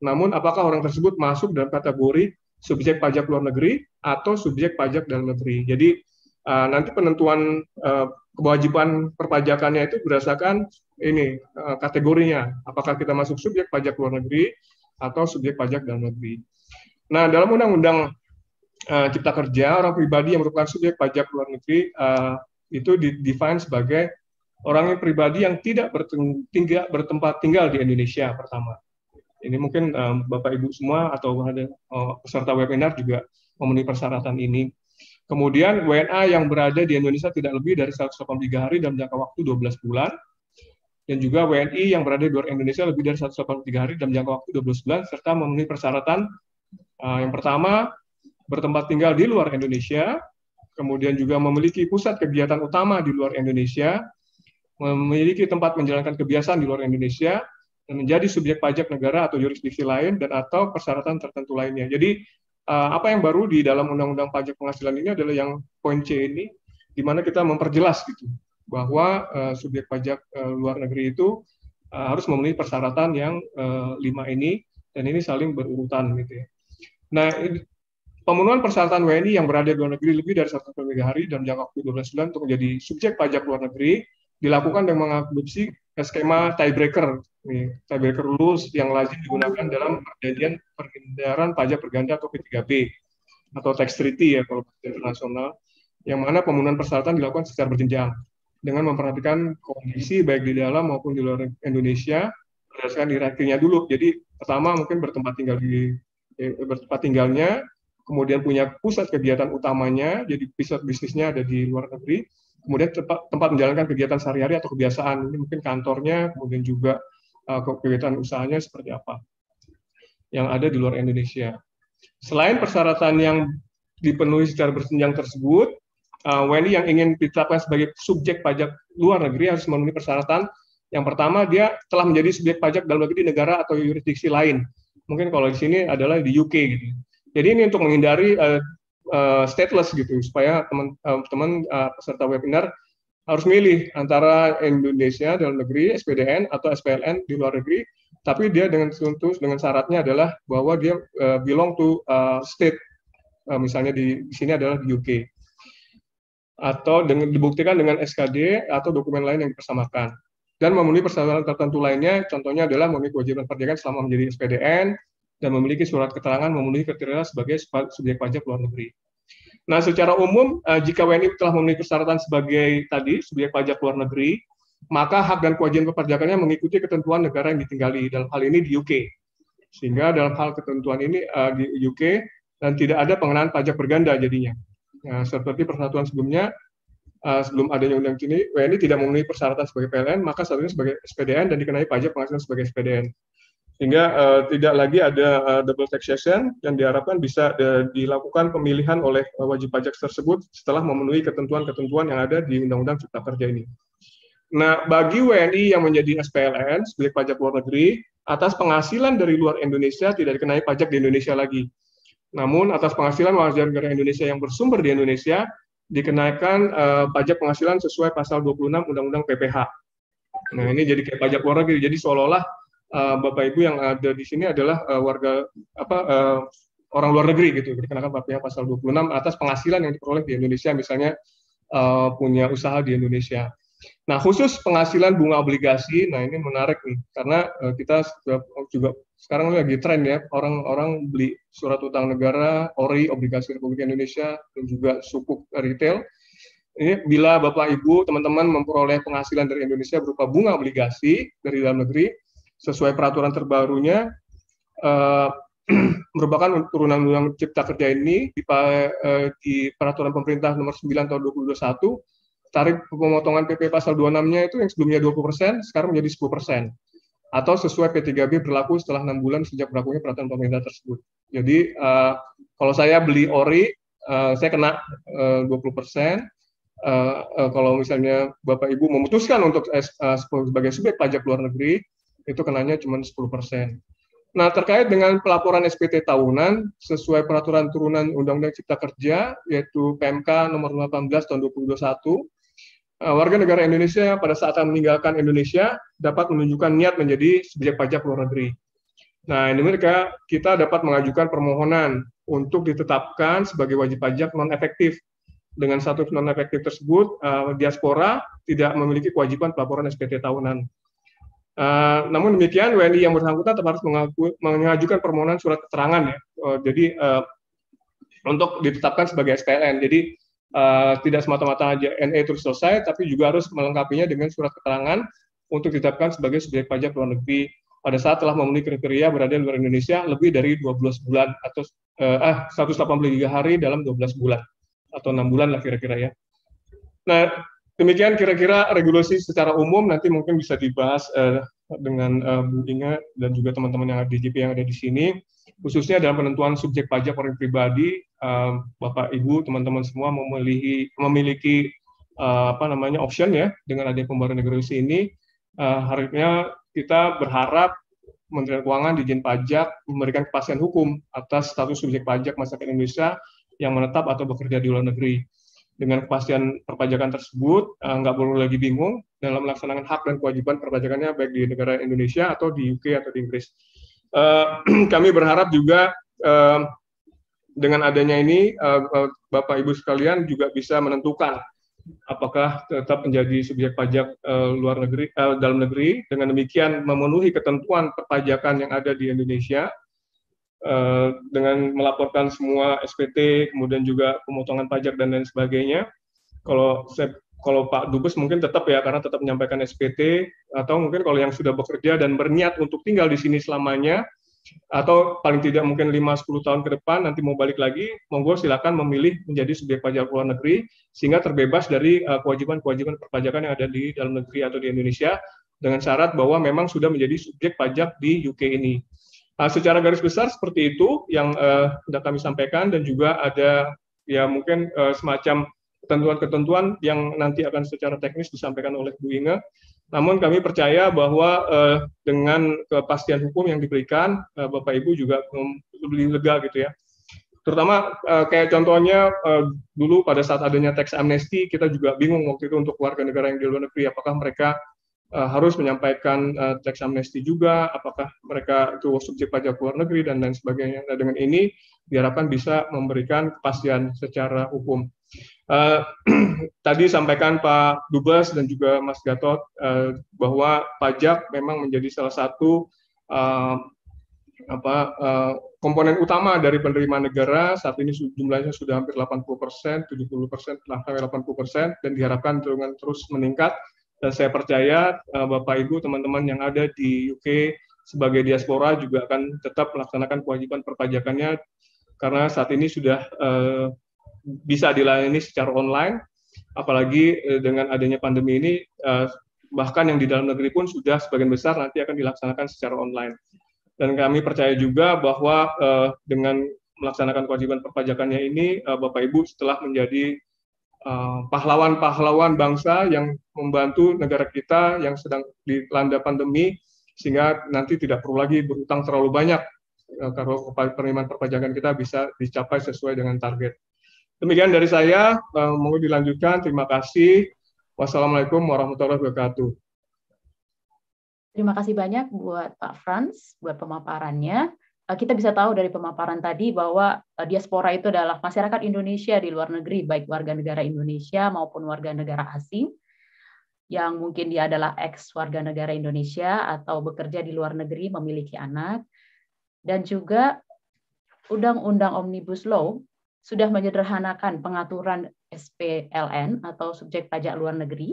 H: namun apakah orang tersebut masuk dalam kategori subjek pajak luar negeri atau subjek pajak dalam negeri. Jadi uh, nanti penentuan uh, kewajiban perpajakannya itu berdasarkan ini uh, kategorinya, apakah kita masuk subjek pajak luar negeri atau subjek pajak dalam negeri. Nah, dalam undang-undang uh, Cipta Kerja, orang pribadi yang merupakan subjek pajak luar negeri uh, itu di define sebagai orangnya pribadi yang tidak bertinggal, bertempat tinggal di Indonesia pertama. Ini mungkin um, Bapak Ibu semua atau ada uh, peserta webinar juga memenuhi persyaratan ini. Kemudian WNA yang berada di Indonesia tidak lebih dari 183 hari dalam jangka waktu 12 bulan dan juga WNI yang berada di luar Indonesia lebih dari 183 hari dalam jangka waktu 12 bulan serta memenuhi persyaratan uh, yang pertama bertempat tinggal di luar Indonesia, kemudian juga memiliki pusat kegiatan utama di luar Indonesia, memiliki tempat menjalankan kebiasaan di luar Indonesia dan menjadi subjek pajak negara atau jurisdiksi lain dan atau persyaratan tertentu lainnya. Jadi eh, apa yang baru di dalam Undang-Undang Pajak Penghasilan ini adalah yang poin C ini, di mana kita memperjelas gitu bahwa eh, subjek pajak eh, luar negeri itu harus memenuhi persyaratan yang lima ini dan ini saling berurutan gitu ya. Nah, pemenuhan persyaratan WNI yang berada di luar negeri lebih dari satu tiga hari dalam jangka waktu 12 bulan untuk menjadi subjek pajak luar negeri dilakukan dengan mengadopsi skema tiebreaker tiebreaker rules yang lazim digunakan dalam perjanjian perhindaran pajak berganda atau P3B atau tax treaty ya kalau internasional yang mana pembunuhan persyaratan dilakukan secara berjenjang dengan memperhatikan kondisi baik di dalam maupun di luar Indonesia berdasarkan hierarkinya dulu jadi pertama mungkin bertempat tinggal di eh, bertempat tinggalnya kemudian punya pusat kegiatan utamanya jadi pusat bisnisnya ada di luar negeri kemudian tempat, tempat menjalankan kegiatan sehari-hari atau kebiasaan ini mungkin kantornya kemudian juga uh, kegiatan usahanya seperti apa yang ada di luar Indonesia selain persyaratan yang dipenuhi secara bersenjang tersebut uh, eh, WNI yang ingin ditetapkan sebagai subjek pajak luar negeri harus memenuhi persyaratan yang pertama dia telah menjadi subjek pajak dalam negeri di negara atau yurisdiksi lain mungkin kalau di sini adalah di UK gitu jadi ini untuk menghindari uh, uh, stateless gitu supaya teman-teman uh, eh, eh, peserta webinar harus milih antara Indonesia dalam negeri SPDN atau SPLN di luar negeri tapi dia dengan tentu dengan syaratnya adalah bahwa dia uh, belong to uh, state uh, misalnya di, di sini adalah di UK atau dengan dibuktikan dengan SKD atau dokumen lain yang dipersamakan dan memenuhi persyaratan tertentu lainnya contohnya adalah memenuhi kewajiban perdagangan selama menjadi SPDN dan memiliki surat keterangan memenuhi kriteria sebagai subjek pajak luar negeri. Nah, secara umum, eh, jika WNI telah memenuhi persyaratan sebagai tadi subjek pajak luar negeri, maka hak dan kewajiban perpajakannya mengikuti ketentuan negara yang ditinggali, dalam hal ini di UK. Sehingga dalam hal ketentuan ini eh, di UK, dan tidak ada pengenaan pajak berganda jadinya. Nah, seperti persatuan sebelumnya, eh, sebelum adanya undang ini, WNI tidak memenuhi persyaratan sebagai PLN, maka seharusnya sebagai SPDN dan dikenai pajak penghasilan sebagai SPDN sehingga uh, tidak lagi ada uh, double taxation yang diharapkan bisa uh, dilakukan pemilihan oleh uh, wajib pajak tersebut setelah memenuhi ketentuan-ketentuan yang ada di Undang-Undang Cipta Kerja ini. Nah, bagi WNI yang menjadi SPLN, sebagai pajak luar negeri, atas penghasilan dari luar Indonesia tidak dikenai pajak di Indonesia lagi. Namun, atas penghasilan warga negara Indonesia yang bersumber di Indonesia, dikenakan uh, pajak penghasilan sesuai pasal 26 Undang-Undang PPH. Nah, ini jadi kayak pajak luar negeri. Jadi seolah-olah uh, Bapak Ibu yang ada di sini adalah uh, warga apa uh, orang luar negeri gitu dikenakan PPh pasal 26 atas penghasilan yang diperoleh di Indonesia misalnya uh, punya usaha di Indonesia. Nah, khusus penghasilan bunga obligasi, nah ini menarik nih karena uh, kita oh, juga sekarang lagi tren ya orang-orang beli surat utang negara, ORI, obligasi Republik Indonesia dan juga sukuk retail. Ini bila Bapak Ibu, teman-teman memperoleh penghasilan dari Indonesia berupa bunga obligasi dari dalam negeri, sesuai peraturan terbarunya uh, (clears throat) merupakan turunan undang cipta kerja ini di, uh, di peraturan pemerintah nomor 9 tahun 2021 tarif pemotongan PP pasal 26-nya itu yang sebelumnya 20% sekarang menjadi 10% atau sesuai P3B berlaku setelah enam bulan sejak berlakunya peraturan pemerintah tersebut. Jadi uh, kalau saya beli ori, uh, saya kena uh, 20 persen. Uh, uh, kalau misalnya Bapak Ibu memutuskan untuk uh, sebagai subjek pajak luar negeri, itu kenanya cuma 10 persen. Nah, terkait dengan pelaporan SPT tahunan, sesuai peraturan turunan Undang-Undang Cipta Kerja, yaitu PMK nomor 18 tahun 2021, eh, warga negara Indonesia pada saat akan meninggalkan Indonesia dapat menunjukkan niat menjadi subjek pajak luar negeri. Nah, ini mereka kita dapat mengajukan permohonan untuk ditetapkan sebagai wajib pajak non-efektif. Dengan status non-efektif tersebut, eh, diaspora tidak memiliki kewajiban pelaporan SPT tahunan. Uh, namun demikian WNI yang bersangkutan tetap harus mengaku, mengajukan permohonan surat keterangan ya. Uh, jadi uh, untuk ditetapkan sebagai SPLN. Jadi uh, tidak semata-mata aja NE terus selesai, tapi juga harus melengkapinya dengan surat keterangan untuk ditetapkan sebagai subjek pajak luar negeri pada saat telah memenuhi kriteria berada di luar Indonesia lebih dari 12 bulan atau uh, eh 183 ah, hari dalam 12 bulan atau 6 bulan lah kira-kira ya. Nah, Demikian kira-kira regulasi secara umum nanti mungkin bisa dibahas uh, dengan uh, Bu Inga dan juga teman-teman yang ada DJP yang ada di sini khususnya dalam penentuan subjek pajak orang pribadi uh, Bapak Ibu teman-teman semua memiliki memiliki uh, apa namanya option ya dengan adanya pembaruan regulasi ini uh, harusnya kita berharap Menteri Keuangan, Dijen Pajak memberikan kepastian hukum atas status subjek pajak masyarakat Indonesia yang menetap atau bekerja di luar negeri dengan kepastian perpajakan tersebut eh, nggak perlu lagi bingung dalam melaksanakan hak dan kewajiban perpajakannya baik di negara Indonesia atau di UK atau di Inggris. Eh, (clears throat) kami berharap juga eh, dengan adanya ini Bapak Ibu sekalian juga bisa menentukan apakah tetap menjadi subjek pajak luar negeri dalam negeri dengan demikian memenuhi ketentuan perpajakan yang ada di Indonesia Eh, dengan melaporkan semua SPT, kemudian juga pemotongan pajak dan lain sebagainya. Kalau kalau Pak Dubes mungkin tetap ya karena tetap menyampaikan SPT atau mungkin kalau yang sudah bekerja dan berniat untuk tinggal di sini selamanya atau paling tidak mungkin 5-10 tahun ke depan nanti mau balik lagi, monggo silakan memilih menjadi subjek pajak luar negeri sehingga terbebas dari eh, kewajiban-kewajiban uh, perpajakan yang ada di dalam negeri atau di Indonesia dengan syarat bahwa memang sudah menjadi subjek pajak di UK ini. Nah, secara garis besar seperti itu yang uh, sudah kami sampaikan dan juga ada ya mungkin uh, semacam ketentuan-ketentuan yang nanti akan secara teknis disampaikan oleh Bu Inge. Namun kami percaya bahwa uh, dengan kepastian hukum yang diberikan, uh, Bapak Ibu juga lebih lega gitu ya. Terutama uh, kayak contohnya uh, dulu pada saat adanya teks amnesti, kita juga bingung waktu itu untuk warga negara yang di luar negeri, apakah mereka uh, harus menyampaikan uh, teks amnesti juga, apakah mereka itu subjek pajak luar negeri dan lain sebagainya. Nah, dengan ini diharapkan bisa memberikan kepastian secara hukum. Uh, (clears throat) tadi sampaikan Pak Dubes dan juga Mas Gatot uh, bahwa pajak memang menjadi salah satu uh, apa uh, komponen utama dari penerimaan negara saat ini jumlahnya sudah hampir 80 persen, 70 persen, 80 persen, dan diharapkan dengan terus meningkat dan saya percaya uh, Bapak Ibu teman-teman yang ada di UK sebagai diaspora juga akan tetap melaksanakan kewajiban perpajakannya karena saat ini sudah uh, bisa dilayani secara online apalagi uh, dengan adanya pandemi ini uh, bahkan yang di dalam negeri pun sudah sebagian besar nanti akan dilaksanakan secara online dan kami percaya juga bahwa uh, dengan melaksanakan kewajiban perpajakannya ini uh, Bapak Ibu setelah menjadi Eh, pahlawan-pahlawan bangsa yang membantu negara kita yang sedang dilanda pandemi sehingga nanti tidak perlu lagi berutang terlalu banyak eh, kalau penerimaan perpajakan kita bisa dicapai sesuai dengan target. Demikian dari saya, eh, Mau dilanjutkan. Terima kasih. Wassalamualaikum warahmatullahi wabarakatuh.
F: Terima kasih banyak buat Pak Franz, buat pemaparannya. Eh, kita bisa tahu dari pemaparan tadi bahwa eh, diaspora itu adalah masyarakat Indonesia di luar negeri, baik warga negara Indonesia maupun warga negara asing, yang mungkin dia adalah ex warga negara Indonesia atau bekerja di luar negeri, memiliki anak, dan juga Undang-Undang Omnibus Law sudah menyederhanakan pengaturan SPLN atau subjek pajak luar negeri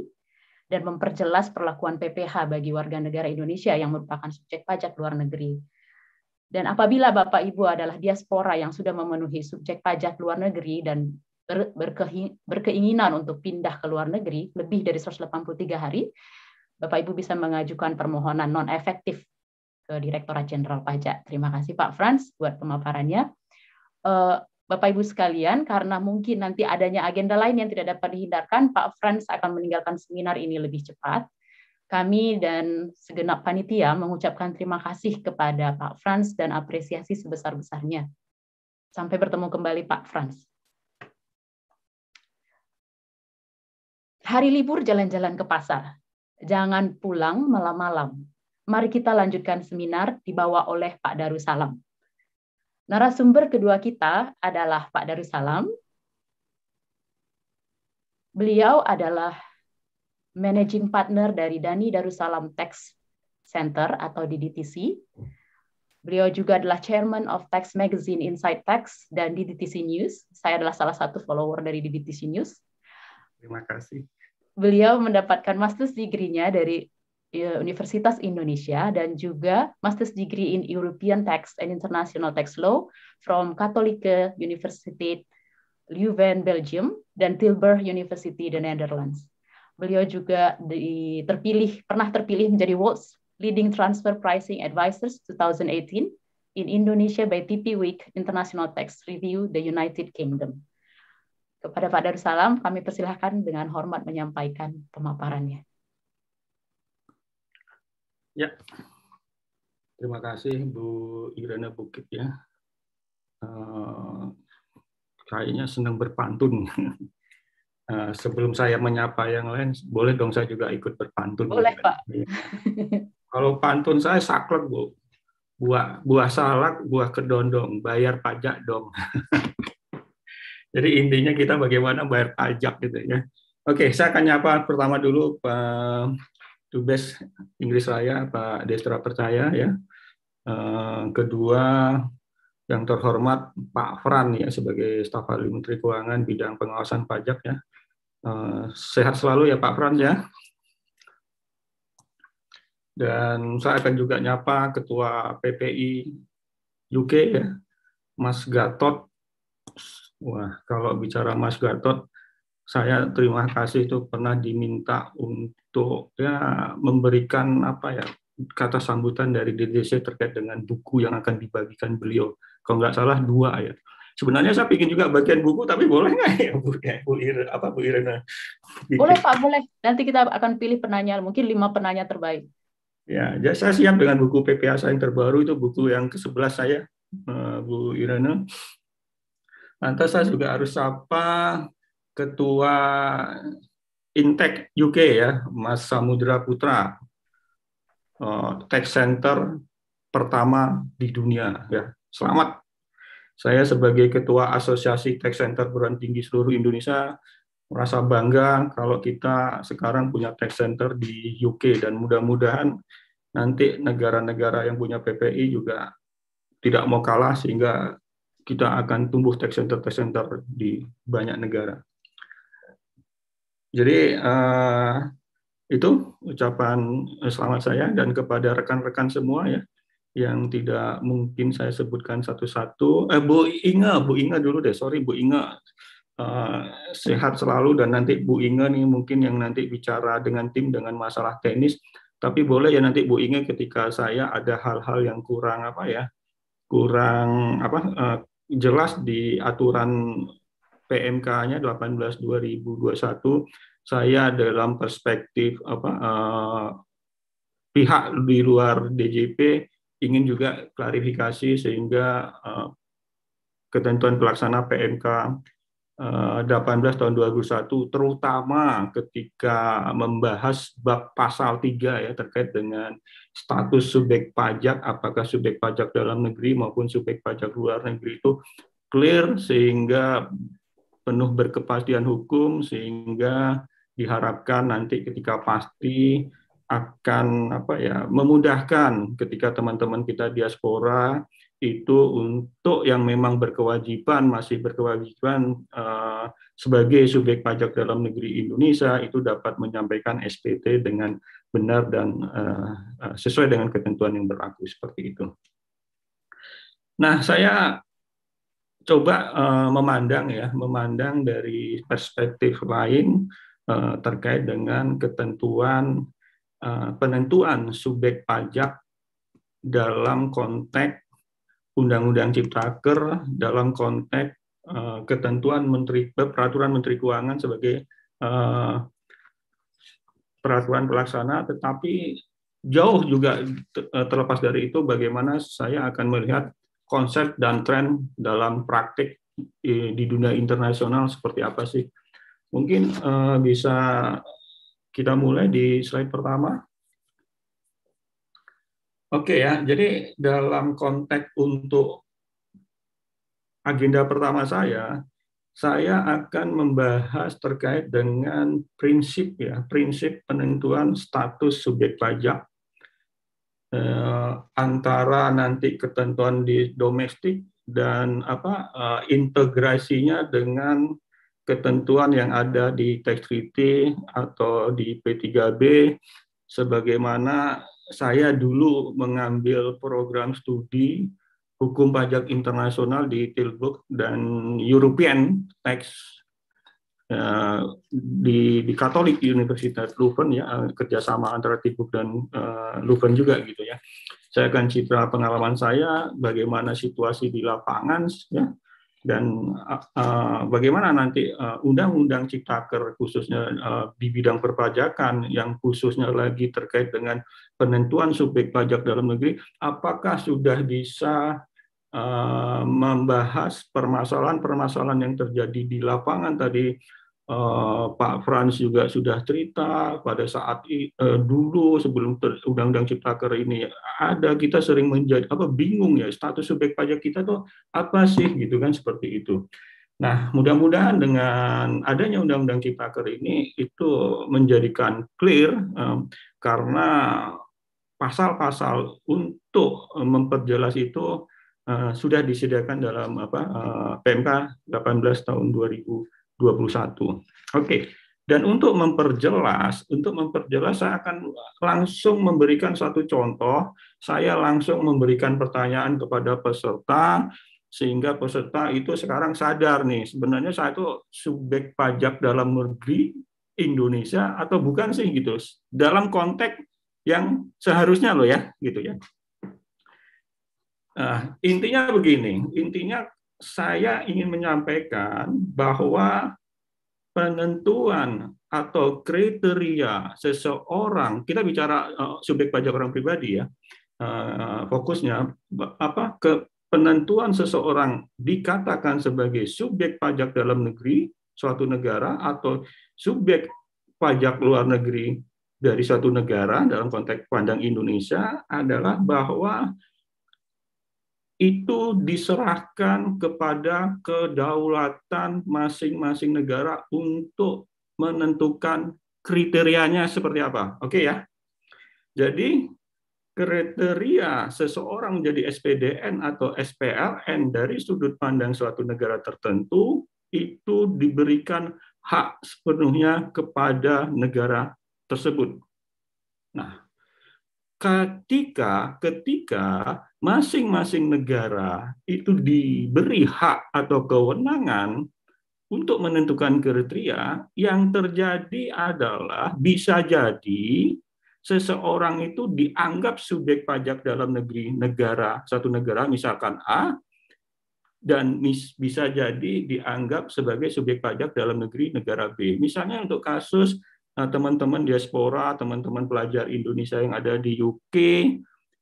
F: dan memperjelas perlakuan PPH bagi warga negara Indonesia yang merupakan subjek pajak luar negeri dan apabila Bapak Ibu adalah diaspora yang sudah memenuhi subjek pajak luar negeri dan berkeinginan untuk pindah ke luar negeri lebih dari 183 hari, Bapak Ibu bisa mengajukan permohonan non efektif ke Direktorat Jenderal Pajak. Terima kasih Pak Franz buat pemaparannya. Eh, Bapak Ibu sekalian, karena mungkin nanti adanya agenda lain yang tidak dapat dihindarkan, Pak Franz akan meninggalkan seminar ini lebih cepat. Kami dan segenap panitia mengucapkan terima kasih kepada Pak Frans dan apresiasi sebesar-besarnya. Sampai bertemu kembali Pak Frans. Hari libur jalan-jalan ke pasar. Jangan pulang malam-malam. Mari kita lanjutkan seminar dibawa oleh Pak Darussalam. Narasumber kedua kita adalah Pak Darussalam. Beliau adalah managing partner dari Dani Darussalam Tax Center atau DDTC. Beliau juga adalah chairman of Tax Magazine Inside Tax dan DDTC News. Saya adalah salah satu follower dari DDTC News.
I: Terima kasih.
F: Beliau mendapatkan master's degree-nya dari e, Universitas Indonesia dan juga master's degree in European Tax and International Tax Law from Catholic University Leuven, Belgium, dan Tilburg University, the Netherlands. Beliau juga di, terpilih pernah terpilih menjadi World's Leading Transfer Pricing Advisors 2018 in Indonesia by TP Week International Tax Review the United Kingdom. Kepada Pak Darussalam, kami persilahkan dengan hormat menyampaikan pemaparannya.
I: Ya, terima kasih Bu Irana Bukit ya. Uh, kayaknya senang berpantun. (laughs) Eh, sebelum saya menyapa yang lain, boleh dong saya juga ikut berpantun. Boleh iya. Pak. Iya. Kalau pantun saya saklek bu, buah buah salak, buah kedondong, bayar pajak dong. (laughs) Jadi intinya kita bagaimana bayar pajak gitu ya. Oke, saya akan nyapa pertama dulu Pak Dubes Inggris Raya, Pak Destra Percaya ya. Eh, kedua yang terhormat Pak Fran ya sebagai staf ahli Menteri Keuangan bidang pengawasan pajak ya. Eh, sehat selalu ya Pak Fran ya. Dan saya akan juga nyapa Ketua PPI UK ya, Mas Gatot. Wah, kalau bicara Mas Gatot, saya terima kasih itu pernah diminta untuk ya memberikan apa ya kata sambutan dari DDC terkait dengan buku yang akan dibagikan beliau kalau nggak salah dua ya. Sebenarnya saya bikin juga bagian buku, tapi boleh nggak ya Bu, ya, Bu, Ir, apa, Bu Irena? Boleh
F: Pak, boleh. Nanti kita akan pilih penanya, mungkin lima penanya terbaik.
I: Ya, jadi ya, saya siap dengan buku PPA saya yang terbaru, itu buku yang ke-11 saya, eh, Bu Irena. Lantas saya juga harus sapa Ketua Intech UK ya, Mas Samudra Putra, eh, tech center pertama di dunia ya Selamat. Saya sebagai Ketua Asosiasi Tech Center Perguruan Tinggi Seluruh Indonesia merasa bangga kalau kita sekarang punya tech center di UK dan mudah-mudahan nanti negara-negara yang punya PPI juga tidak mau kalah sehingga kita akan tumbuh tech center tech center di banyak negara. Jadi uh, itu ucapan eh, selamat saya dan kepada rekan-rekan semua ya yang tidak mungkin saya sebutkan satu-satu. Eh, Bu Inga, Bu Inga dulu deh, sorry Bu Inga. Uh, eh, sehat selalu dan nanti Bu Inga nih mungkin yang nanti bicara dengan tim dengan masalah teknis. Tapi boleh ya nanti Bu Inga ketika saya ada hal-hal yang kurang apa ya, kurang apa uh, jelas di aturan PMK-nya 18 2021 saya dalam perspektif apa uh, pihak di luar DJP ingin juga klarifikasi sehingga eh, ketentuan pelaksana PMK eh, delapan 18 tahun satu terutama ketika membahas bab pasal 3 ya terkait dengan status subjek pajak apakah subjek pajak dalam negeri maupun subjek pajak luar negeri itu clear sehingga penuh berkepastian hukum sehingga diharapkan nanti ketika pasti akan apa ya memudahkan ketika teman-teman kita diaspora itu untuk yang memang berkewajiban masih berkewajiban uh, sebagai subjek pajak dalam negeri Indonesia itu dapat menyampaikan SPT dengan benar dan uh, sesuai dengan ketentuan yang berlaku seperti itu. Nah, saya coba uh, memandang ya, memandang dari perspektif lain terkait dengan ketentuan Eh, penentuan subjek pajak dalam konteks Undang-Undang Ciptaker, dalam konteks eh, ketentuan Menteri Peraturan Menteri Keuangan sebagai eh, peraturan pelaksana, tetapi jauh juga terlepas dari itu bagaimana saya akan melihat konsep dan tren dalam praktik di dunia internasional seperti apa sih. Mungkin bisa kita mulai di slide pertama. Oke ya, jadi dalam konteks untuk agenda pertama saya, saya akan membahas terkait dengan prinsip ya, prinsip penentuan status subjek pajak eh, antara nanti ketentuan di domestik dan apa eh, integrasinya dengan ketentuan yang ada di tax treaty atau di P3B sebagaimana saya dulu mengambil program studi hukum pajak internasional di Tilburg dan European Tax uh, di, di Katolik Universitas Leuven ya kerjasama antara Tilburg dan uh, Leuven juga gitu ya. Saya akan citra pengalaman saya bagaimana situasi di lapangan ya dan uh, bagaimana nanti undang eh, undang-undang ciptaker khususnya uh, di bidang perpajakan yang khususnya lagi terkait dengan penentuan subjek pajak dalam negeri apakah sudah bisa uh, membahas permasalahan-permasalahan yang terjadi di lapangan tadi Eh, Pak Frans juga sudah cerita pada saat eh, dulu sebelum Undang-Undang ciptaker ini ada kita sering menjadi apa bingung ya status subjek pajak kita tuh apa sih gitu kan seperti itu. Nah, mudah-mudahan dengan adanya Undang-Undang ciptaker ini itu menjadikan clear eh, karena pasal-pasal untuk memperjelas itu sudah disediakan dalam apa PMK 18 tahun 2000 21. Oke. Dan untuk memperjelas, untuk memperjelas saya akan langsung memberikan satu contoh. Saya langsung memberikan pertanyaan kepada peserta sehingga peserta itu sekarang sadar nih sebenarnya saya itu subjek pajak dalam negeri Indonesia atau bukan sih gitu dalam konteks yang seharusnya loh ya gitu ya. Nah, intinya begini, intinya saya ingin menyampaikan bahwa penentuan atau kriteria seseorang kita bicara eh, subjek pajak orang pribadi ya eh, fokusnya apa ke penentuan seseorang dikatakan sebagai subjek pajak dalam negeri suatu negara atau subjek pajak luar negeri dari suatu negara dalam konteks pandang Indonesia adalah bahwa itu diserahkan kepada kedaulatan masing-masing negara untuk menentukan kriterianya seperti apa. Oke okay ya. Jadi kriteria seseorang menjadi SPDN atau SPLN dari sudut pandang suatu negara tertentu itu diberikan hak sepenuhnya kepada negara tersebut. Nah, ketika ketika masing-masing negara itu diberi hak atau kewenangan untuk menentukan kriteria yang terjadi adalah bisa jadi seseorang itu dianggap subjek pajak dalam negeri negara satu negara misalkan A dan bisa jadi dianggap sebagai subjek pajak dalam negeri negara B. Misalnya untuk kasus Nah, teman-teman diaspora, teman-teman pelajar Indonesia yang ada di UK,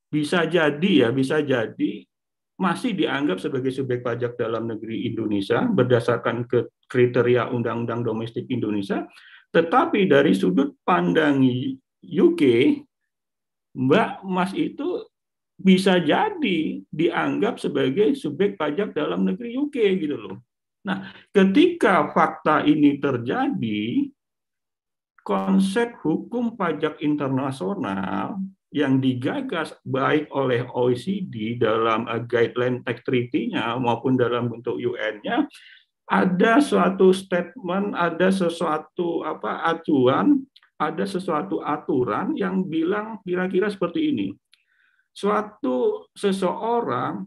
I: bisa jadi ya, bisa jadi masih dianggap sebagai subjek pajak dalam negeri Indonesia berdasarkan kriteria Undang-Undang Domestik Indonesia. Tetapi dari sudut pandang UK, Mbak Mas itu bisa jadi dianggap sebagai subjek pajak dalam negeri UK gitu loh. Nah, ketika fakta ini terjadi, konsep hukum pajak internasional yang digagas baik oleh OECD dalam guideline tax treaty-nya maupun dalam bentuk UN-nya ada suatu statement, ada sesuatu apa acuan, ada sesuatu aturan yang bilang kira-kira seperti ini. Suatu seseorang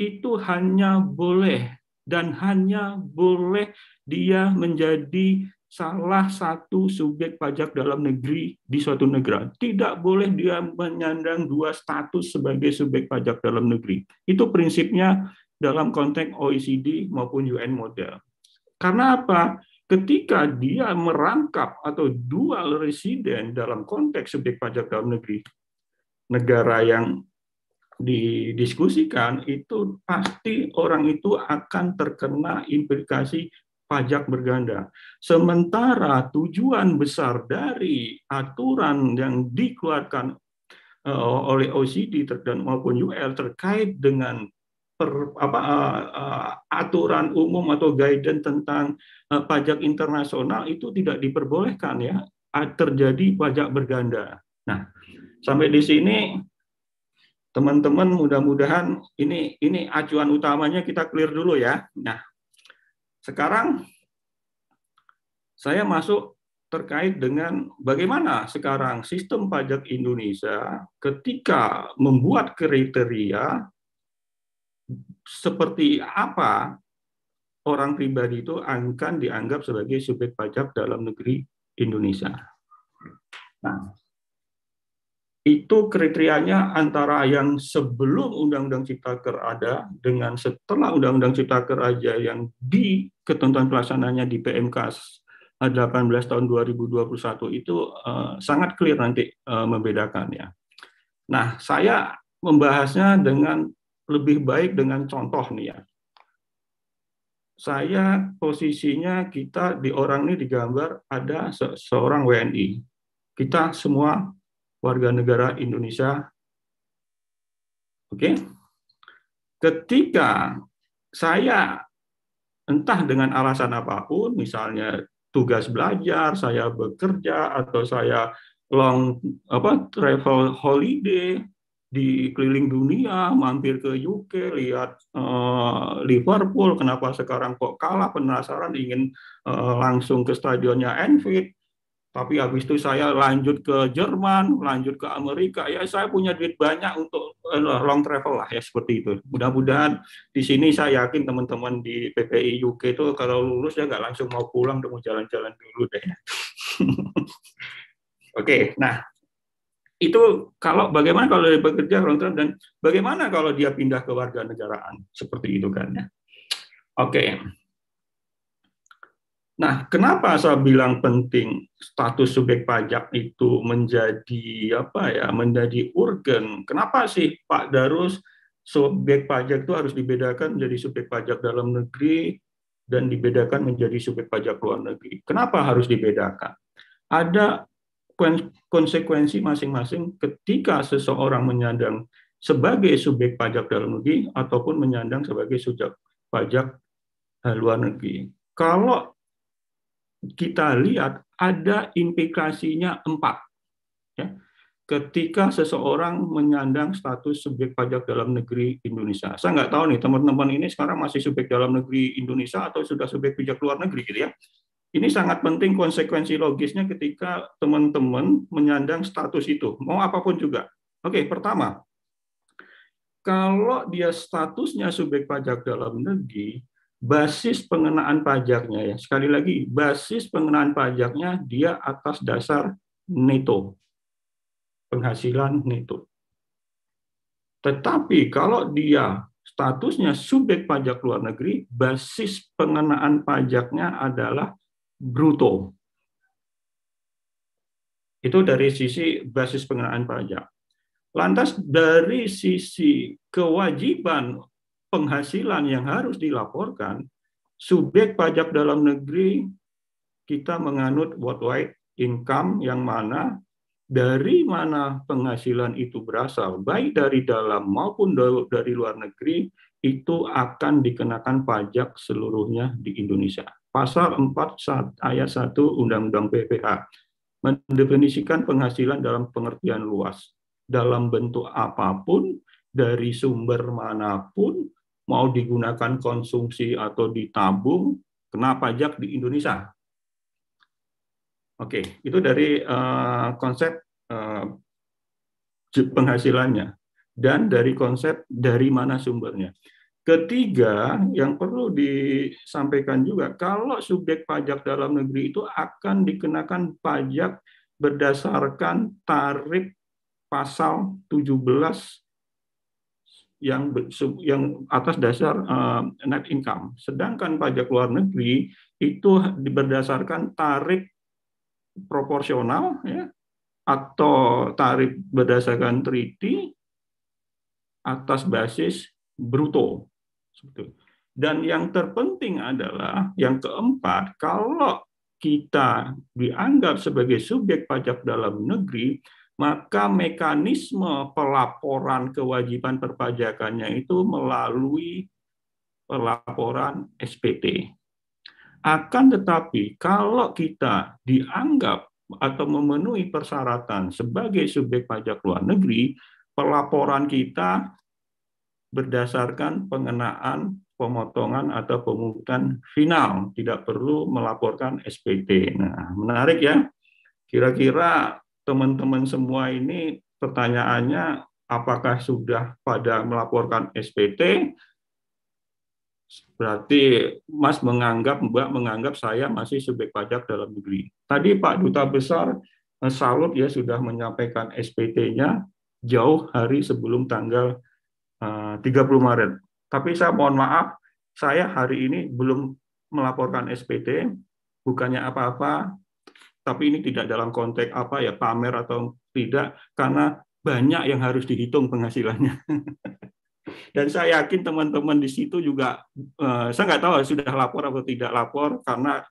I: itu hanya boleh dan hanya boleh dia menjadi salah satu subjek pajak dalam negeri di suatu negara. Tidak boleh dia menyandang dua status sebagai subjek pajak dalam negeri. Itu prinsipnya dalam konteks OECD maupun UN model. Karena apa? Ketika dia merangkap atau dual resident dalam konteks subjek pajak dalam negeri, negara yang didiskusikan itu pasti orang itu akan terkena implikasi pajak berganda. Sementara tujuan besar dari aturan yang dikeluarkan eh, oleh OECD dan maupun UL terkait dengan per, apa, uh, aturan umum atau guidance tentang uh, pajak internasional itu tidak diperbolehkan ya terjadi pajak berganda. Nah, sampai di sini teman-teman mudah-mudahan ini ini acuan utamanya kita clear dulu ya. Nah, sekarang saya masuk terkait dengan bagaimana sekarang sistem pajak Indonesia ketika membuat kriteria seperti apa orang pribadi itu akan dianggap sebagai subjek pajak dalam negeri Indonesia. Nah, itu kriterianya antara yang sebelum Undang-Undang Ciptaker ada dengan setelah Undang-Undang Ciptaker aja yang di ketentuan pelaksanaannya di PMK 18 tahun 2021 itu uh, sangat clear nanti uh, eh, membedakannya. Nah, saya membahasnya dengan lebih baik dengan contoh nih ya. Saya posisinya kita di orang ini digambar ada se seorang WNI. Kita semua warga negara Indonesia. Oke. Ketika saya entah dengan alasan apapun, misalnya tugas belajar, saya bekerja atau saya long apa travel holiday di keliling dunia, mampir ke UK, lihat uh, Liverpool, kenapa sekarang kok kalah penasaran ingin uh, langsung ke stadionnya Anfield tapi habis itu saya lanjut ke Jerman, lanjut ke Amerika. Ya saya punya duit banyak untuk eh, long travel lah ya seperti itu. Mudah-mudahan di sini saya yakin teman-teman di PPI UK itu kalau lulus ya nggak langsung mau pulang, mau jalan-jalan dulu deh. (laughs) Oke, nah itu kalau bagaimana kalau dia bekerja long term dan bagaimana kalau dia pindah ke warga negaraan
J: seperti itu kan ya. Oke. Okay.
I: Nah, kenapa saya bilang penting status subjek pajak itu menjadi apa ya, menjadi urgen? Kenapa sih Pak Darus subjek pajak itu harus dibedakan menjadi subjek pajak dalam negeri dan dibedakan menjadi subjek pajak luar negeri? Kenapa harus dibedakan? Ada konsekuensi masing-masing ketika seseorang menyandang sebagai subjek pajak dalam negeri ataupun menyandang sebagai subjek pajak eh, luar negeri. Kalau kita lihat ada implikasinya empat. Ya. Ketika seseorang menyandang status subjek pajak dalam negeri Indonesia, saya nggak tahu nih teman-teman ini sekarang masih subjek dalam negeri Indonesia atau sudah subjek pajak luar negeri, gitu ya. Ini sangat penting konsekuensi logisnya ketika teman-teman menyandang status itu, mau apapun juga. Oke, pertama, kalau dia statusnya subjek pajak dalam negeri, basis pengenaan pajaknya ya sekali lagi basis pengenaan pajaknya dia atas dasar neto penghasilan neto tetapi kalau dia statusnya subjek pajak luar negeri basis pengenaan pajaknya adalah bruto itu dari sisi basis pengenaan pajak lantas dari sisi kewajiban penghasilan yang harus dilaporkan, subjek pajak dalam negeri kita menganut worldwide income yang mana dari mana penghasilan itu berasal, baik dari dalam maupun dari luar negeri, itu akan dikenakan pajak seluruhnya di Indonesia. Pasal 4 ayat 1 Undang-Undang PPH mendefinisikan penghasilan dalam pengertian luas, dalam bentuk apapun, dari sumber manapun, mau digunakan konsumsi atau ditabung, kena pajak di Indonesia. Oke, itu dari uh, konsep uh, penghasilannya dan dari konsep dari mana sumbernya. Ketiga, yang perlu disampaikan juga, kalau subjek pajak dalam negeri itu akan dikenakan pajak berdasarkan tarif pasal 17 yang yang atas dasar uh, net income. Sedangkan pajak luar negeri itu berdasarkan tarif proporsional ya atau tarif berdasarkan treaty atas basis bruto. Dan yang terpenting adalah yang keempat, kalau kita dianggap sebagai subjek pajak dalam negeri, maka mekanisme pelaporan kewajiban perpajakannya itu melalui pelaporan SPT. Akan tetapi kalau kita dianggap atau memenuhi persyaratan sebagai subjek pajak luar negeri, pelaporan kita berdasarkan pengenaan pemotongan atau pemungutan final, tidak perlu melaporkan SPT. Nah, menarik ya. Kira-kira teman-teman semua ini pertanyaannya apakah sudah pada melaporkan SPT? Berarti Mas menganggap, Mbak menganggap saya masih subjek pajak dalam negeri. Tadi Pak Duta Besar eh, salut ya sudah menyampaikan SPT-nya jauh hari sebelum tanggal 30 eh, Maret. Tapi saya mohon maaf, saya hari ini belum melaporkan SPT, bukannya apa-apa, tapi ini tidak dalam konteks apa ya pamer atau tidak karena banyak yang harus dihitung penghasilannya. (laughs) Dan saya yakin teman-teman di situ juga, eh, saya nggak tahu sudah lapor atau tidak lapor karena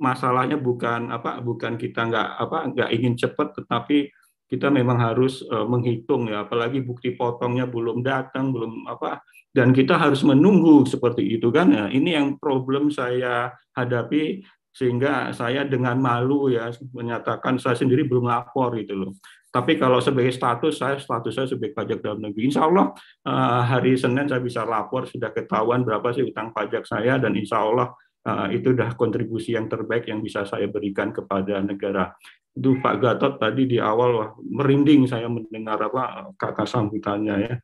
I: masalahnya bukan apa, bukan kita nggak apa nggak ingin cepat, tetapi kita memang harus eh, menghitung ya, apalagi bukti potongnya belum datang, belum apa, dan kita harus menunggu seperti itu kan. ya, ini yang problem saya hadapi sehingga saya dengan malu ya menyatakan saya sendiri belum lapor gitu loh. Tapi kalau sebagai status saya status saya sebagai pajak dalam negeri, insya Allah eh, hari Senin saya bisa lapor sudah ketahuan berapa sih utang pajak saya dan insya Allah eh, itu dah kontribusi yang terbaik yang bisa saya berikan kepada negara. Itu Pak Gatot tadi di awal wah, merinding saya mendengar apa Kakak sambutannya ya.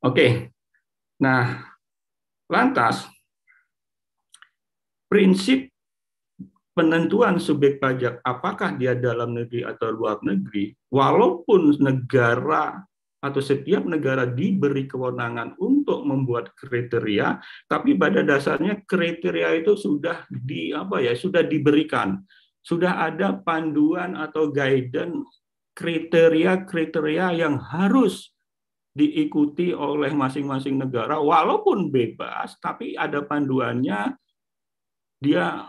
I: Oke, okay. nah lantas prinsip penentuan subjek pajak apakah dia dalam negeri atau luar negeri, walaupun negara atau setiap negara diberi kewenangan untuk membuat kriteria, tapi pada dasarnya kriteria itu sudah di apa ya sudah diberikan, sudah ada panduan atau guidance kriteria-kriteria yang harus diikuti oleh masing-masing negara, walaupun bebas, tapi ada panduannya, dia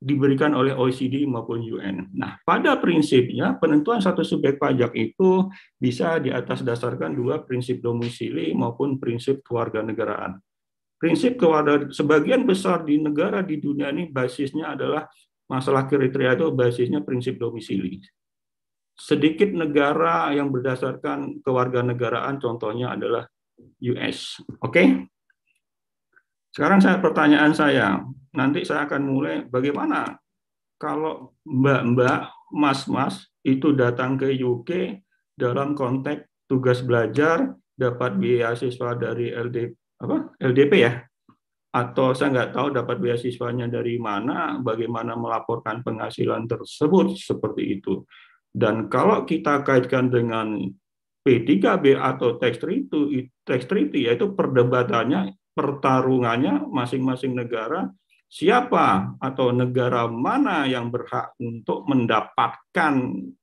I: diberikan oleh OECD maupun UN. Nah, pada prinsipnya penentuan satu subjek pajak itu bisa di atas dasarkan dua prinsip domisili maupun prinsip kewarganegaraan. Prinsip kewarga sebagian besar di negara di dunia ini basisnya adalah masalah kriteria itu basisnya prinsip domisili. Sedikit negara yang berdasarkan kewarganegaraan contohnya adalah US. Oke. Okay? Sekarang saya pertanyaan saya, nanti saya akan mulai bagaimana kalau mbak-mbak, mas-mas itu datang ke UK dalam konteks tugas belajar dapat beasiswa dari LD apa LDP ya atau saya nggak tahu dapat beasiswanya dari mana, bagaimana melaporkan penghasilan tersebut seperti itu. Dan kalau kita kaitkan dengan P3B atau tax treaty, tax treaty yaitu perdebatannya pertarungannya masing-masing negara siapa atau negara mana yang berhak untuk mendapatkan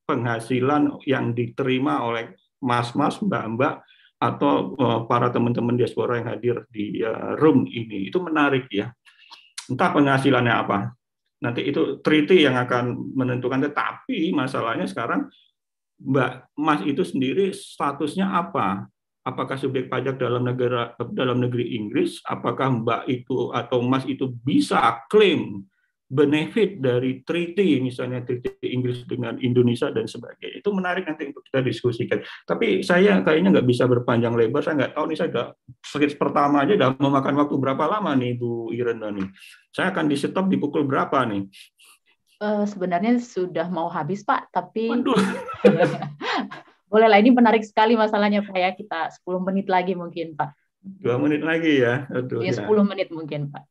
I: penghasilan yang diterima oleh mas-mas, mbak-mbak atau eh, para teman-teman diaspora yang hadir di eh, room ini. Itu menarik ya. Entah penghasilannya apa. Nanti itu treaty yang akan menentukan tetapi masalahnya sekarang Mbak Mas itu sendiri statusnya apa? apakah subjek pajak dalam negara dalam negeri Inggris, apakah Mbak itu atau Mas itu bisa klaim benefit dari treaty misalnya treaty Inggris dengan Indonesia dan sebagainya itu menarik nanti untuk kita diskusikan tapi saya kayaknya nggak bisa berpanjang lebar saya nggak tahu nih saya udah sakit pertama aja udah memakan waktu berapa lama nih Bu Irena nih saya akan di stop di pukul berapa nih
F: uh, sebenarnya sudah mau habis Pak tapi (laughs) Boleh lah, ini menarik sekali masalahnya Pak ya. Kita 10 menit lagi mungkin Pak.
I: Dua menit lagi ya? Aduh, iya, ya, 10 ya.
F: menit mungkin Pak.